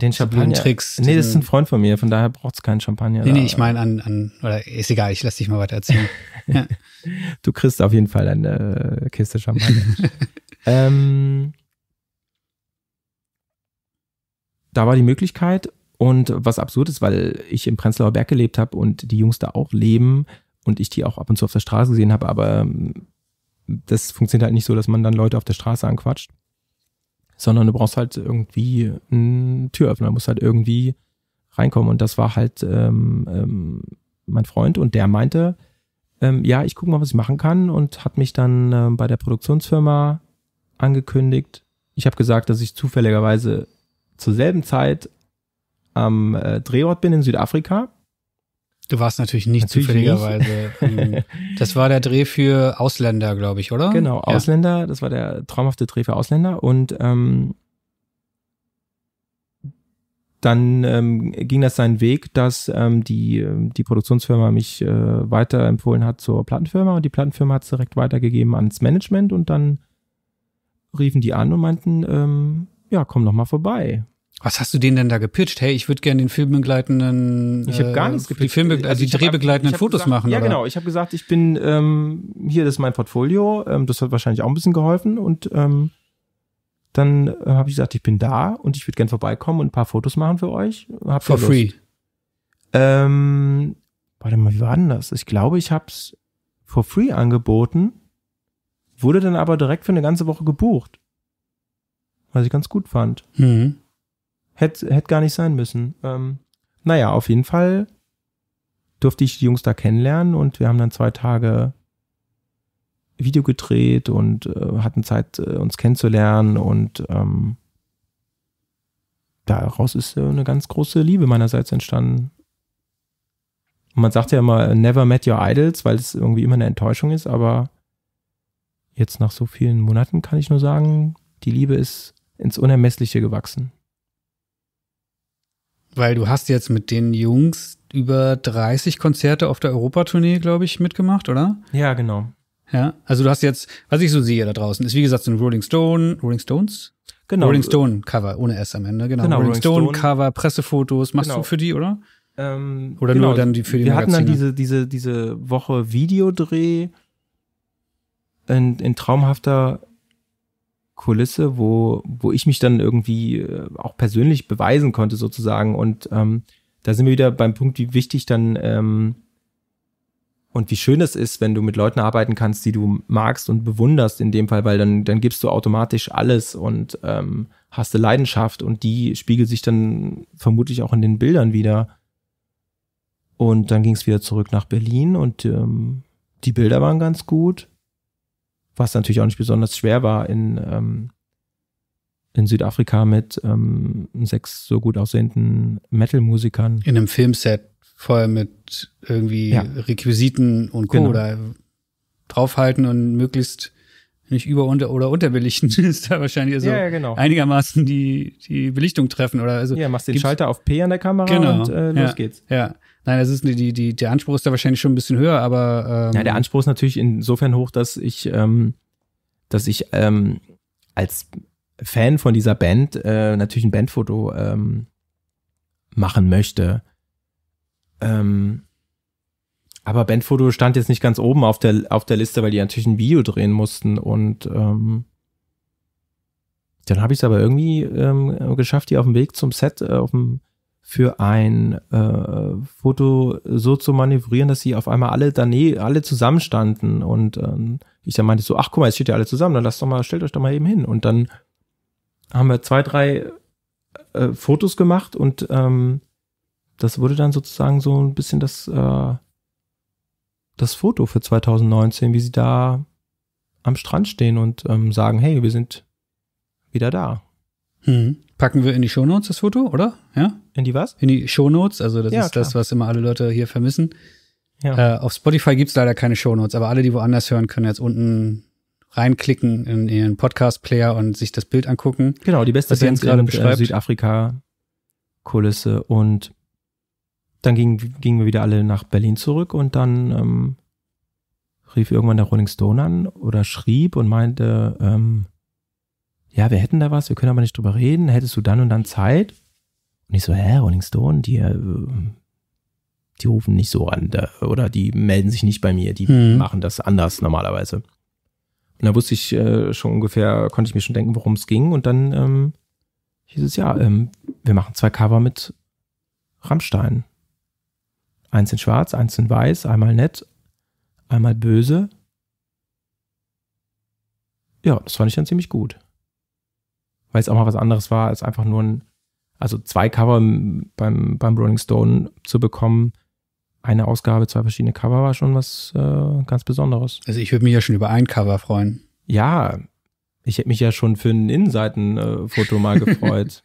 den Champagner-Tricks. Nee, das ist ein Freund von mir, von daher braucht es keinen Champagner. Nee, nee, ich meine an, an, oder ist egal, ich lass dich mal weiter erzählen. <laughs> Du kriegst auf jeden Fall eine äh, Kiste Champagner. <laughs> ähm, da war die Möglichkeit und was absurd ist, weil ich im Prenzlauer Berg gelebt habe und die Jungs da auch leben und ich die auch ab und zu auf der Straße gesehen habe, aber ähm, das funktioniert halt nicht so, dass man dann Leute auf der Straße anquatscht sondern du brauchst halt irgendwie einen Türöffner, musst halt irgendwie reinkommen. Und das war halt ähm, ähm, mein Freund und der meinte, ähm, ja, ich gucke mal, was ich machen kann und hat mich dann ähm, bei der Produktionsfirma angekündigt. Ich habe gesagt, dass ich zufälligerweise zur selben Zeit am äh, Drehort bin in Südafrika Du warst natürlich nicht natürlich zufälligerweise. Nicht. <laughs> das war der Dreh für Ausländer, glaube ich, oder? Genau, Ausländer, ja. das war der traumhafte Dreh für Ausländer. Und ähm, dann ähm, ging das seinen Weg, dass ähm, die, ähm, die Produktionsfirma mich äh, weiterempfohlen hat zur Plattenfirma und die Plattenfirma hat es direkt weitergegeben ans Management und dann riefen die an und meinten, ähm, ja, komm noch mal vorbei. Was hast du denen denn da gepitcht? Hey, ich würde gerne den filmbegleitenden. Ich habe gar äh, nichts gepitcht. Die, Filmbegle also, also die drehbegleitenden Fotos gesagt, machen. Ja, oder? genau. Ich habe gesagt, ich bin ähm, hier, das ist mein Portfolio. Ähm, das hat wahrscheinlich auch ein bisschen geholfen. Und ähm, dann äh, habe ich gesagt, ich bin da und ich würde gerne vorbeikommen und ein paar Fotos machen für euch. Habt For free. Ähm, warte mal, wie war denn das? Ich glaube, ich habe es for free angeboten, wurde dann aber direkt für eine ganze Woche gebucht. Was ich ganz gut fand. Mhm. Hätte hätt gar nicht sein müssen. Ähm, naja, auf jeden Fall durfte ich die Jungs da kennenlernen und wir haben dann zwei Tage Video gedreht und äh, hatten Zeit, äh, uns kennenzulernen und ähm, daraus ist äh, eine ganz große Liebe meinerseits entstanden. Und man sagt ja immer, never met your idols, weil es irgendwie immer eine Enttäuschung ist, aber jetzt nach so vielen Monaten kann ich nur sagen, die Liebe ist ins Unermessliche gewachsen. Weil du hast jetzt mit den Jungs über 30 Konzerte auf der Europatournee, glaube ich, mitgemacht, oder? Ja, genau. Ja, also du hast jetzt, was ich so sehe da draußen, ist wie gesagt so ein Rolling Stone, Rolling Stones? Genau. Rolling Stone Cover, ohne S am Ende, genau. genau Rolling, Rolling Stone, Stone, Cover, Pressefotos, machst genau. du für die, oder? Ähm, oder genau. nur dann die für die Wir Magazine? hatten dann diese, diese, diese Woche Videodreh in, in traumhafter Kulisse, wo, wo ich mich dann irgendwie äh, auch persönlich beweisen konnte, sozusagen. Und ähm, da sind wir wieder beim Punkt, wie wichtig dann ähm, und wie schön es ist, wenn du mit Leuten arbeiten kannst, die du magst und bewunderst in dem Fall, weil dann, dann gibst du automatisch alles und ähm, hast eine Leidenschaft und die spiegelt sich dann vermutlich auch in den Bildern wieder. Und dann ging es wieder zurück nach Berlin und ähm, die Bilder waren ganz gut was natürlich auch nicht besonders schwer war in, ähm, in Südafrika mit ähm, sechs so gut aussehenden Metal-Musikern. In einem Filmset voll mit irgendwie ja. Requisiten und Co. Genau. Oder draufhalten und möglichst nicht über unter oder unterbelichten <laughs> ist da wahrscheinlich also ja, ja, genau. einigermaßen die die Belichtung treffen oder also ja machst den Schalter auf P an der Kamera genau, und äh, los ja, geht's ja Nein, das ist die, die, der Anspruch ist da wahrscheinlich schon ein bisschen höher, aber. Ähm ja, der Anspruch ist natürlich insofern hoch, dass ich, ähm, dass ich ähm, als Fan von dieser Band äh, natürlich ein Bandfoto ähm, machen möchte. Ähm, aber Bandfoto stand jetzt nicht ganz oben auf der, auf der Liste, weil die natürlich ein Video drehen mussten und ähm, dann habe ich es aber irgendwie ähm, geschafft, die auf dem Weg zum Set, äh, auf dem für ein äh, Foto so zu manövrieren, dass sie auf einmal alle daneben, alle zusammenstanden und ähm, ich dann meinte so, ach guck mal, jetzt steht ja alle zusammen, dann lasst doch mal, stellt euch doch mal eben hin und dann haben wir zwei, drei äh, Fotos gemacht und ähm, das wurde dann sozusagen so ein bisschen das äh, das Foto für 2019, wie sie da am Strand stehen und ähm, sagen, hey, wir sind wieder da. Hm. Packen wir in die Shownotes das Foto, oder? Ja? In die was? In die Shownotes, also das ja, ist klar. das, was immer alle Leute hier vermissen. Ja. Äh, auf Spotify gibt's leider keine Shownotes, aber alle, die woanders hören, können jetzt unten reinklicken in ihren Podcast-Player und sich das Bild angucken. Genau, die beste Band gerade äh, beschreibt. Südafrika, Kulisse und dann gingen, gingen wir wieder alle nach Berlin zurück und dann ähm, rief irgendwann der Rolling Stone an oder schrieb und meinte, ähm, ja, wir hätten da was, wir können aber nicht drüber reden, hättest du dann und dann Zeit? Und ich so, hä, Rolling Stone, die, äh, die rufen nicht so an oder die melden sich nicht bei mir, die hm. machen das anders normalerweise. Und da wusste ich äh, schon ungefähr, konnte ich mir schon denken, worum es ging. Und dann ähm, hieß es, ja, ähm, wir machen zwei Cover mit Rammstein. Eins in schwarz, eins in weiß, einmal nett, einmal böse. Ja, das fand ich dann ziemlich gut weil es auch mal was anderes war, als einfach nur ein, also zwei Cover beim, beim Rolling Stone zu bekommen. Eine Ausgabe, zwei verschiedene Cover war schon was äh, ganz Besonderes. Also ich würde mich ja schon über ein Cover freuen. Ja, ich hätte mich ja schon für ein Innenseitenfoto mal <laughs> gefreut.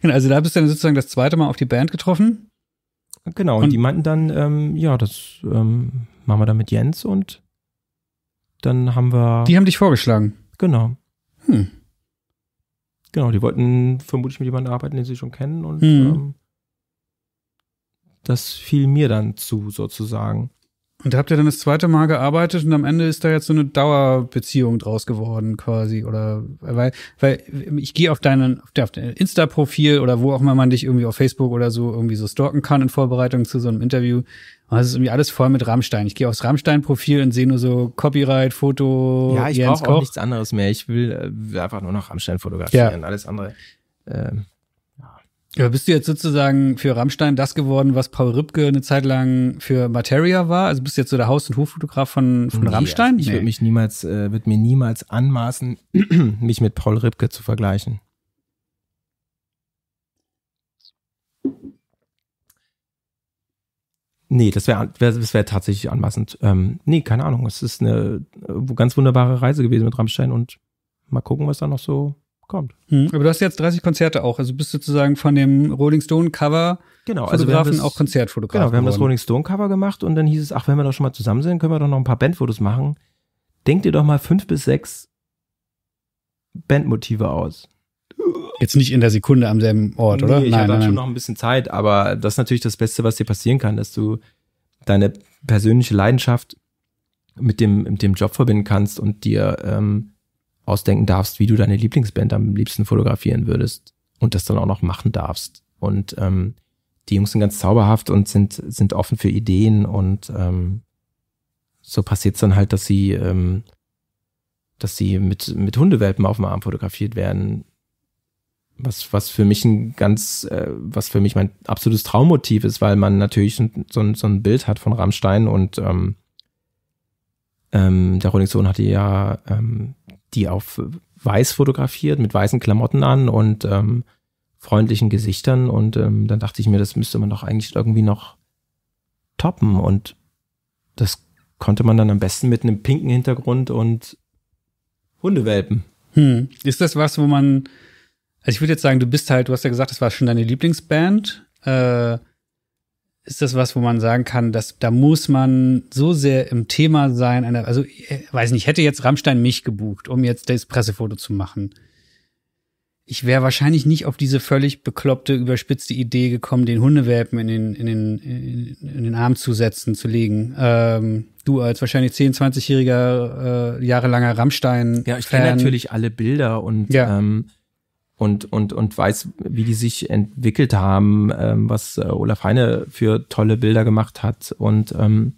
genau, also da bist du dann sozusagen das zweite Mal auf die Band getroffen. Genau, und, und die meinten dann, ähm, ja, das ähm, machen wir dann mit Jens und dann haben wir. Die haben dich vorgeschlagen. Genau. Hm. Genau, die wollten vermutlich mit jemandem arbeiten, den sie schon kennen und mhm. ähm, das fiel mir dann zu, sozusagen. Und habt ihr dann das zweite Mal gearbeitet und am Ende ist da jetzt so eine Dauerbeziehung draus geworden quasi oder weil weil ich gehe auf deinen auf dein Insta Profil oder wo auch immer man dich irgendwie auf Facebook oder so irgendwie so stalken kann in Vorbereitung zu so einem Interview. Und das ist irgendwie alles voll mit Rammstein. Ich gehe aufs Rammstein Profil und sehe nur so Copyright Foto Ja, ich brauche auch nichts anderes mehr. Ich will, äh, will einfach nur noch Rammstein fotografieren, ja. alles andere. Ähm aber bist du jetzt sozusagen für Rammstein das geworden, was Paul Rübke eine Zeit lang für Materia war? Also bist du jetzt so der Haus- und Hoffotograf von, von nee, Rammstein? Ich nee. würde mich niemals, äh, würde mir niemals anmaßen, <clears throat> mich mit Paul Rübke zu vergleichen. Nee, das wäre das wär tatsächlich anmaßend. Ähm, nee, keine Ahnung. Es ist eine äh, ganz wunderbare Reise gewesen mit Rammstein und mal gucken, was da noch so kommt. Hm, aber du hast jetzt 30 Konzerte auch, also bist sozusagen von dem Rolling Stone Cover genau, also Fotografen das, auch Konzertfotograf. Genau, wir haben das Rolling Stone Cover gemacht und dann hieß es, ach, wenn wir doch schon mal zusammen sind, können wir doch noch ein paar Bandfotos machen. Denk dir doch mal fünf bis sechs Bandmotive aus. Jetzt nicht in der Sekunde am selben Ort, nee, oder? Ich habe dann nein. schon noch ein bisschen Zeit, aber das ist natürlich das Beste, was dir passieren kann, dass du deine persönliche Leidenschaft mit dem, mit dem Job verbinden kannst und dir ähm, ausdenken darfst, wie du deine Lieblingsband am liebsten fotografieren würdest und das dann auch noch machen darfst. Und ähm, die Jungs sind ganz zauberhaft und sind, sind offen für Ideen und ähm, so passiert es dann halt, dass sie, ähm, dass sie mit, mit Hundewelpen auf dem Arm fotografiert werden. Was, was für mich ein ganz, äh, was für mich mein absolutes Traummotiv ist, weil man natürlich so ein, so ein Bild hat von Rammstein und ähm, ähm, der Rolling Stone hatte ja ähm, die auf weiß fotografiert, mit weißen Klamotten an und ähm, freundlichen Gesichtern. Und ähm, dann dachte ich mir, das müsste man doch eigentlich irgendwie noch toppen. Und das konnte man dann am besten mit einem pinken Hintergrund und Hundewelpen. Hm. Ist das was, wo man, also ich würde jetzt sagen, du bist halt, du hast ja gesagt, das war schon deine Lieblingsband. Äh ist das was, wo man sagen kann, dass da muss man so sehr im Thema sein. Eine, also, äh, weiß nicht, hätte jetzt Rammstein mich gebucht, um jetzt das Pressefoto zu machen. Ich wäre wahrscheinlich nicht auf diese völlig bekloppte, überspitzte Idee gekommen, den Hundewelpen in den, in den, in, in den Arm zu setzen, zu legen. Ähm, du als wahrscheinlich 10, 20-jähriger, äh, jahrelanger Rammstein. -Fan. Ja, ich kenne natürlich alle Bilder und ja. ähm, und, und, und weiß, wie die sich entwickelt haben, ähm, was äh, Olaf Heine für tolle Bilder gemacht hat und ähm,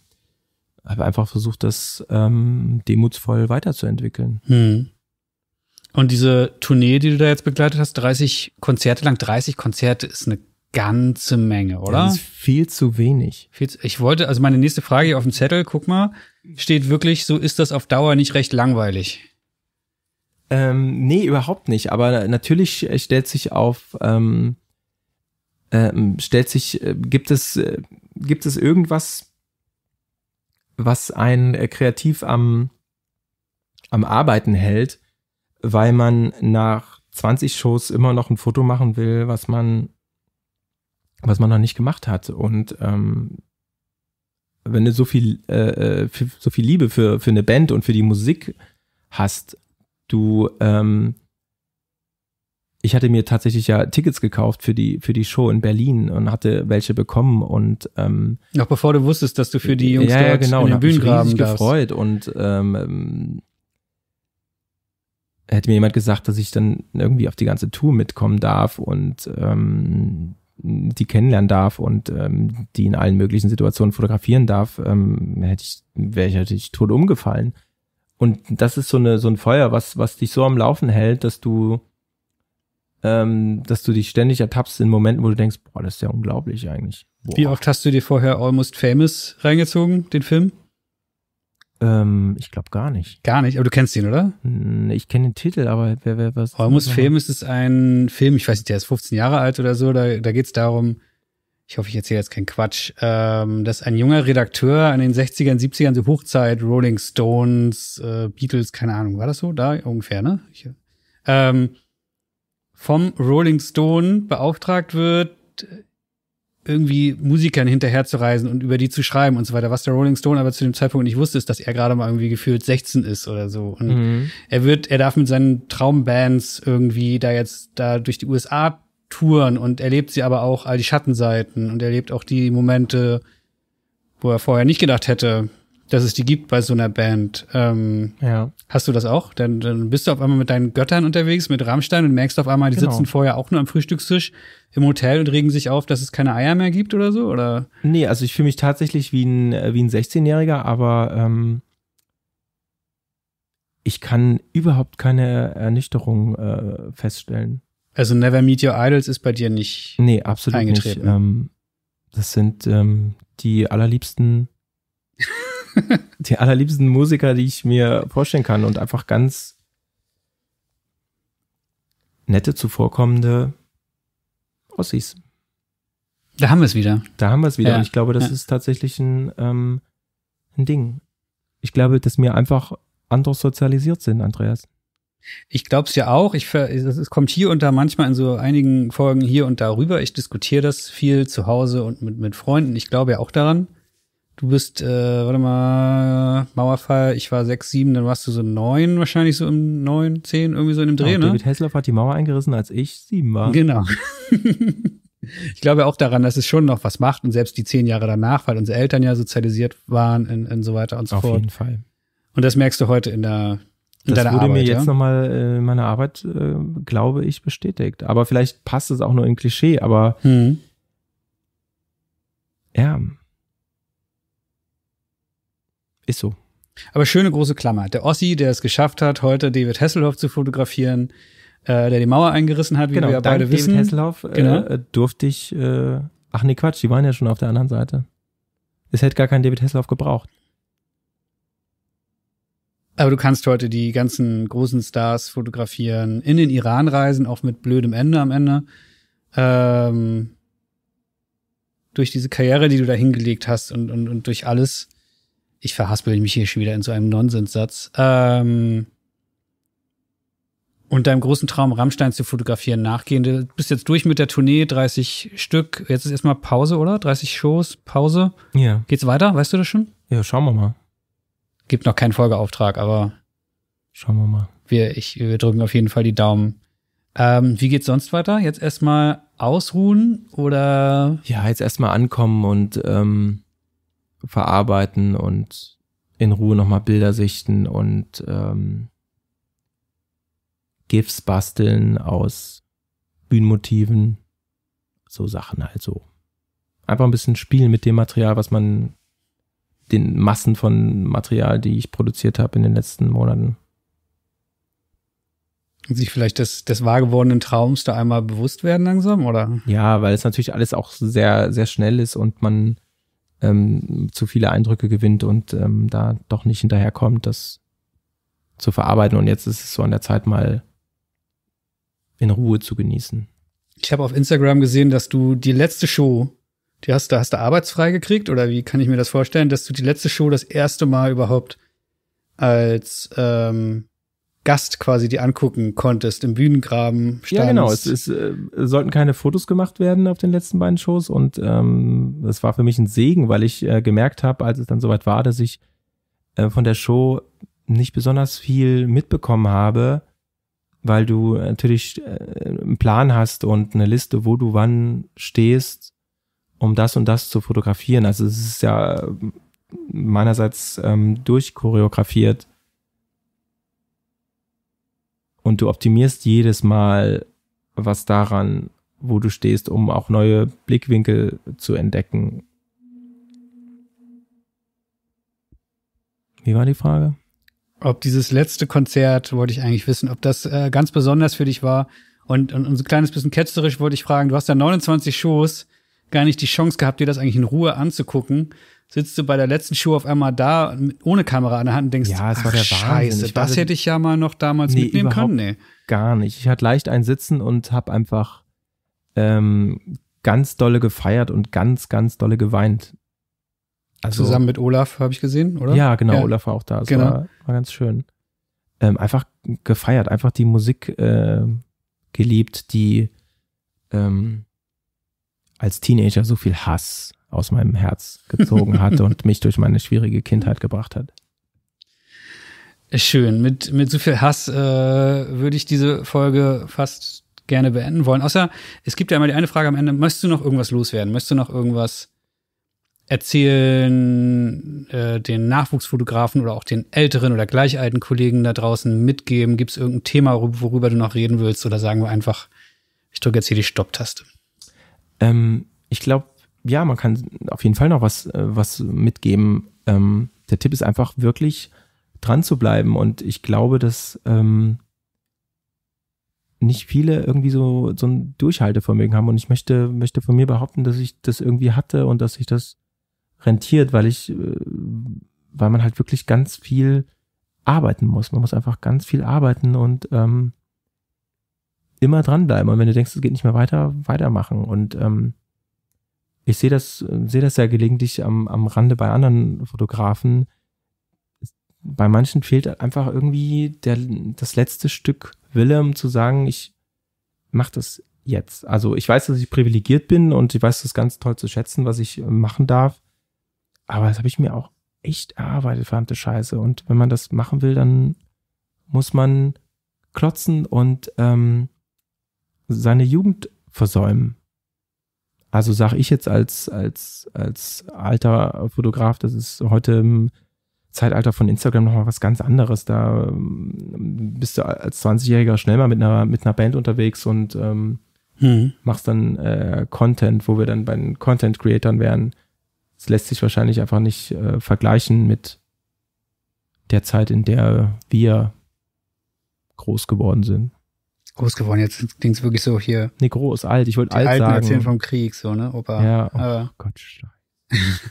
habe einfach versucht, das ähm, demutsvoll weiterzuentwickeln. Hm. Und diese Tournee, die du da jetzt begleitet hast, 30 Konzerte lang, 30 Konzerte ist eine ganze Menge, oder? Das ist viel zu wenig. Ich wollte, also meine nächste Frage hier auf dem Zettel, guck mal, steht wirklich, so ist das auf Dauer nicht recht langweilig. Ähm, nee, überhaupt nicht. Aber natürlich stellt sich auf, ähm, ähm, stellt sich, äh, gibt es, äh, gibt es irgendwas, was einen äh, kreativ am, am Arbeiten hält, weil man nach 20 Shows immer noch ein Foto machen will, was man, was man noch nicht gemacht hat. Und ähm, wenn du so viel, äh, äh so viel Liebe für, für eine Band und für die Musik hast, du, ähm, ich hatte mir tatsächlich ja Tickets gekauft für die, für die Show in Berlin und hatte welche bekommen und ähm, noch bevor du wusstest, dass du für die Jungs ja, dort ja, genau, in den Bühnengraben mich gefreut und ähm, hätte mir jemand gesagt, dass ich dann irgendwie auf die ganze Tour mitkommen darf und ähm, die kennenlernen darf und ähm, die in allen möglichen Situationen fotografieren darf, ähm, hätte ich, wäre ich natürlich tot umgefallen. Und das ist so eine so ein Feuer, was was dich so am Laufen hält, dass du ähm, dass du dich ständig ertappst in Momenten, wo du denkst, boah, das ist ja unglaublich eigentlich. Boah. Wie oft hast du dir vorher Almost Famous reingezogen, den Film? Ähm, ich glaube gar nicht. Gar nicht, aber du kennst ihn, oder? Ich kenne den Titel, aber wer, wer was. Almost Famous ist ein Film, ich weiß nicht, der ist 15 Jahre alt oder so, da, da geht es darum, ich hoffe, ich erzähle jetzt keinen Quatsch, ähm, dass ein junger Redakteur in den 60ern, 70ern, so Hochzeit, Rolling Stones, äh, Beatles, keine Ahnung, war das so? Da ungefähr, ne? Ich, ähm, vom Rolling Stone beauftragt wird, irgendwie Musikern hinterherzureisen und über die zu schreiben und so weiter. Was der Rolling Stone aber zu dem Zeitpunkt nicht wusste, ist, dass er gerade mal irgendwie gefühlt 16 ist oder so. Und mhm. er wird, er darf mit seinen Traumbands irgendwie da jetzt da durch die USA Touren und erlebt sie aber auch all die Schattenseiten und erlebt auch die Momente, wo er vorher nicht gedacht hätte, dass es die gibt bei so einer Band. Ähm, ja. Hast du das auch? Dann, dann bist du auf einmal mit deinen Göttern unterwegs, mit Rammstein und merkst auf einmal, die genau. sitzen vorher auch nur am Frühstückstisch im Hotel und regen sich auf, dass es keine Eier mehr gibt oder so? Oder? Nee, also ich fühle mich tatsächlich wie ein, äh, wie ein 16-Jähriger, aber ähm, ich kann überhaupt keine Ernüchterung äh, feststellen. Also Never Meet Your Idols ist bei dir nicht Nee, absolut eingetreten. nicht. Ne? Ähm, das sind ähm, die allerliebsten <laughs> die allerliebsten Musiker, die ich mir vorstellen kann und einfach ganz nette, zuvorkommende Ossis. Da haben wir es wieder. Da haben wir es wieder. Ja. Und ich glaube, das ja. ist tatsächlich ein, ähm, ein Ding. Ich glaube, dass wir einfach anders sozialisiert sind, Andreas. Ich glaube es ja auch. Ich es kommt hier und da manchmal in so einigen Folgen hier und da rüber. Ich diskutiere das viel zu Hause und mit, mit Freunden. Ich glaube ja auch daran. Du bist, äh, warte mal, Mauerfall, ich war sechs, sieben, dann warst du so neun, wahrscheinlich so im neun, zehn, irgendwie so in dem Dreh, ja, ne? David Hessler hat die Mauer eingerissen, als ich sieben war. Genau. <laughs> ich glaube auch daran, dass es schon noch was macht und selbst die zehn Jahre danach, weil unsere Eltern ja sozialisiert waren und, und so weiter und so Auf fort. Auf jeden Fall. Und das merkst du heute in der das wurde Arbeit, mir jetzt nochmal in äh, meiner Arbeit, äh, glaube ich, bestätigt. Aber vielleicht passt es auch nur in Klischee, aber hm. ja. Ist so. Aber schöne große Klammer. Der Ossi, der es geschafft hat, heute David Hasselhoff zu fotografieren, äh, der die Mauer eingerissen hat, wie genau, wir ja beide David wissen. David Hasselhoff äh, genau. äh, durfte ich, äh, ach nee, Quatsch, die waren ja schon auf der anderen Seite. Es hätte gar keinen David Hasselhoff gebraucht. Aber du kannst heute die ganzen großen Stars fotografieren, in den Iran reisen, auch mit blödem Ende am Ende. Ähm, durch diese Karriere, die du da hingelegt hast und, und, und durch alles. Ich verhaspel mich hier schon wieder in so einem Nonsenssatz. Ähm, und deinem großen Traum, Rammstein zu fotografieren, nachgehen. Du bist jetzt durch mit der Tournee, 30 Stück. Jetzt ist erstmal Pause, oder? 30 Shows, Pause. Ja. Yeah. Geht's weiter? Weißt du das schon? Ja, schauen wir mal. Gibt noch keinen Folgeauftrag, aber schauen wir mal. Wir, ich, wir drücken auf jeden Fall die Daumen. Ähm, wie geht's sonst weiter? Jetzt erstmal ausruhen oder? Ja, jetzt erstmal ankommen und ähm, verarbeiten und in Ruhe nochmal Bilder sichten und ähm, GIFs basteln aus Bühnenmotiven, so Sachen halt so. Einfach ein bisschen spielen mit dem Material, was man den Massen von Material, die ich produziert habe in den letzten Monaten. Sich vielleicht des, des wahrgewordenen Traums da einmal bewusst werden langsam, oder? Ja, weil es natürlich alles auch sehr, sehr schnell ist und man ähm, zu viele Eindrücke gewinnt und ähm, da doch nicht hinterherkommt, das zu verarbeiten. Und jetzt ist es so an der Zeit, mal in Ruhe zu genießen. Ich habe auf Instagram gesehen, dass du die letzte Show die hast, da hast du arbeitsfrei gekriegt oder wie kann ich mir das vorstellen, dass du die letzte Show das erste Mal überhaupt als ähm, Gast quasi die angucken konntest, im Bühnengraben standst. Ja, genau. Es, äh, es, äh, sollten keine Fotos gemacht werden auf den letzten beiden Shows und ähm, das war für mich ein Segen, weil ich äh, gemerkt habe, als es dann soweit war, dass ich äh, von der Show nicht besonders viel mitbekommen habe, weil du natürlich äh, einen Plan hast und eine Liste, wo du wann stehst um das und das zu fotografieren. Also es ist ja ähm, meinerseits ähm, durchchoreografiert. Und du optimierst jedes Mal was daran, wo du stehst, um auch neue Blickwinkel zu entdecken. Wie war die Frage? Ob dieses letzte Konzert, wollte ich eigentlich wissen, ob das äh, ganz besonders für dich war. Und, und, und so ein kleines bisschen ketzerisch wollte ich fragen, du hast ja 29 Shows gar nicht die Chance gehabt, dir das eigentlich in Ruhe anzugucken. Sitzt du bei der letzten Show auf einmal da ohne Kamera an der Hand und denkst, ja, es war der Scheiße, Wahnsinn. das hätte ich ja mal noch damals nee, mitnehmen können. Nee. Gar nicht. Ich hatte leicht ein Sitzen und habe einfach ähm, ganz dolle gefeiert und ganz, ganz dolle geweint. Also, Zusammen mit Olaf habe ich gesehen, oder? Ja, genau, ja. Olaf war auch da. Das genau. war, war ganz schön. Ähm, einfach gefeiert, einfach die Musik äh, geliebt, die ähm, als Teenager so viel Hass aus meinem Herz gezogen <laughs> hatte und mich durch meine schwierige Kindheit gebracht hat. Schön. Mit, mit so viel Hass äh, würde ich diese Folge fast gerne beenden wollen. Außer es gibt ja immer die eine Frage am Ende: Möchtest du noch irgendwas loswerden? Möchtest du noch irgendwas erzählen, äh, den Nachwuchsfotografen oder auch den älteren oder gleich alten Kollegen da draußen mitgeben? Gibt es irgendein Thema, worüber du noch reden willst? Oder sagen wir einfach, ich drücke jetzt hier die Stopptaste? Ähm, ich glaube, ja, man kann auf jeden Fall noch was, äh, was mitgeben. Ähm, der Tipp ist einfach wirklich dran zu bleiben. Und ich glaube, dass ähm, nicht viele irgendwie so, so ein Durchhaltevermögen haben. Und ich möchte, möchte von mir behaupten, dass ich das irgendwie hatte und dass sich das rentiert, weil ich, äh, weil man halt wirklich ganz viel arbeiten muss. Man muss einfach ganz viel arbeiten und ähm, immer dranbleiben. Und wenn du denkst, es geht nicht mehr weiter, weitermachen. Und ähm, ich sehe das, sehe das ja gelegentlich am, am Rande bei anderen Fotografen. Bei manchen fehlt einfach irgendwie der, das letzte Stück Wille, um zu sagen, ich mache das jetzt. Also ich weiß, dass ich privilegiert bin und ich weiß das ganz toll zu schätzen, was ich machen darf. Aber das habe ich mir auch echt erarbeitet, verdammte Scheiße. Und wenn man das machen will, dann muss man klotzen und ähm, seine Jugend versäumen. Also sage ich jetzt als, als, als alter Fotograf, das ist heute im Zeitalter von Instagram nochmal was ganz anderes. Da ähm, bist du als 20-Jähriger schnell mal mit einer, mit einer Band unterwegs und ähm, hm. machst dann äh, Content, wo wir dann bei den Content-Creatern wären. Das lässt sich wahrscheinlich einfach nicht äh, vergleichen mit der Zeit, in der wir groß geworden sind groß geworden. Jetzt klingt es wirklich so hier. Nee, groß, alt. Ich wollte alt Alten sagen. erzählen vom Krieg, so, ne? Opa. Ja, oh äh. Gott.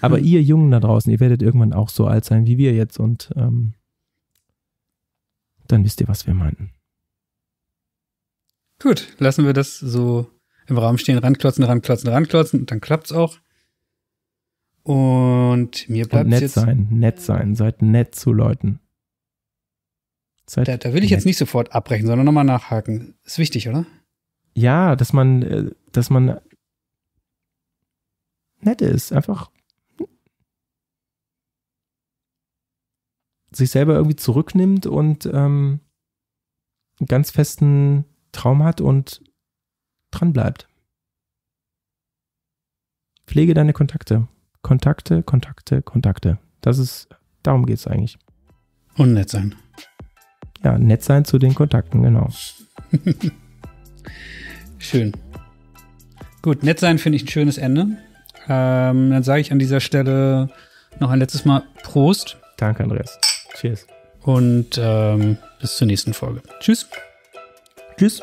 Aber ihr Jungen da draußen, ihr werdet irgendwann auch so alt sein wie wir jetzt und ähm, dann wisst ihr, was wir meinten. Gut, lassen wir das so im Raum stehen, ranklotzen, ranklotzen, ranklotzen und dann klappt's auch. Und mir bleibt nett jetzt sein, nett sein, seid nett zu Leuten. Zeit. Da, da will ich jetzt nicht sofort abbrechen, sondern nochmal nachhaken. Ist wichtig, oder? Ja, dass man, äh, dass man nett ist, einfach sich selber irgendwie zurücknimmt und ähm, einen ganz festen Traum hat und dran bleibt. Pflege deine Kontakte. Kontakte, Kontakte, Kontakte. Das ist, darum geht es eigentlich. Und nett sein ja, nett sein zu den Kontakten, genau. <laughs> Schön. Gut, nett sein finde ich ein schönes Ende. Ähm, dann sage ich an dieser Stelle noch ein letztes Mal Prost. Danke, Andreas. Cheers. Und ähm, bis zur nächsten Folge. Tschüss. Tschüss.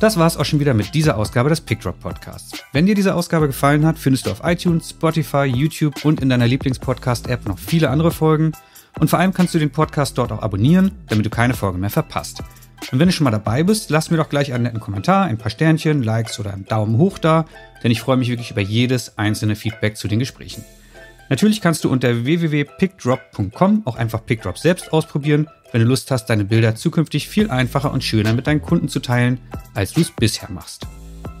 Das war's auch schon wieder mit dieser Ausgabe des Pickdrop Podcasts. Wenn dir diese Ausgabe gefallen hat, findest du auf iTunes, Spotify, YouTube und in deiner Lieblingspodcast-App noch viele andere Folgen. Und vor allem kannst du den Podcast dort auch abonnieren, damit du keine Folge mehr verpasst. Und wenn du schon mal dabei bist, lass mir doch gleich einen netten Kommentar, ein paar Sternchen, Likes oder einen Daumen hoch da, denn ich freue mich wirklich über jedes einzelne Feedback zu den Gesprächen. Natürlich kannst du unter www.pickdrop.com auch einfach Pickdrop selbst ausprobieren, wenn du Lust hast, deine Bilder zukünftig viel einfacher und schöner mit deinen Kunden zu teilen, als du es bisher machst.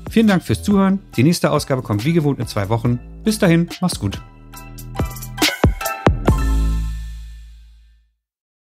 Vielen Dank fürs Zuhören. Die nächste Ausgabe kommt wie gewohnt in zwei Wochen. Bis dahin, mach's gut.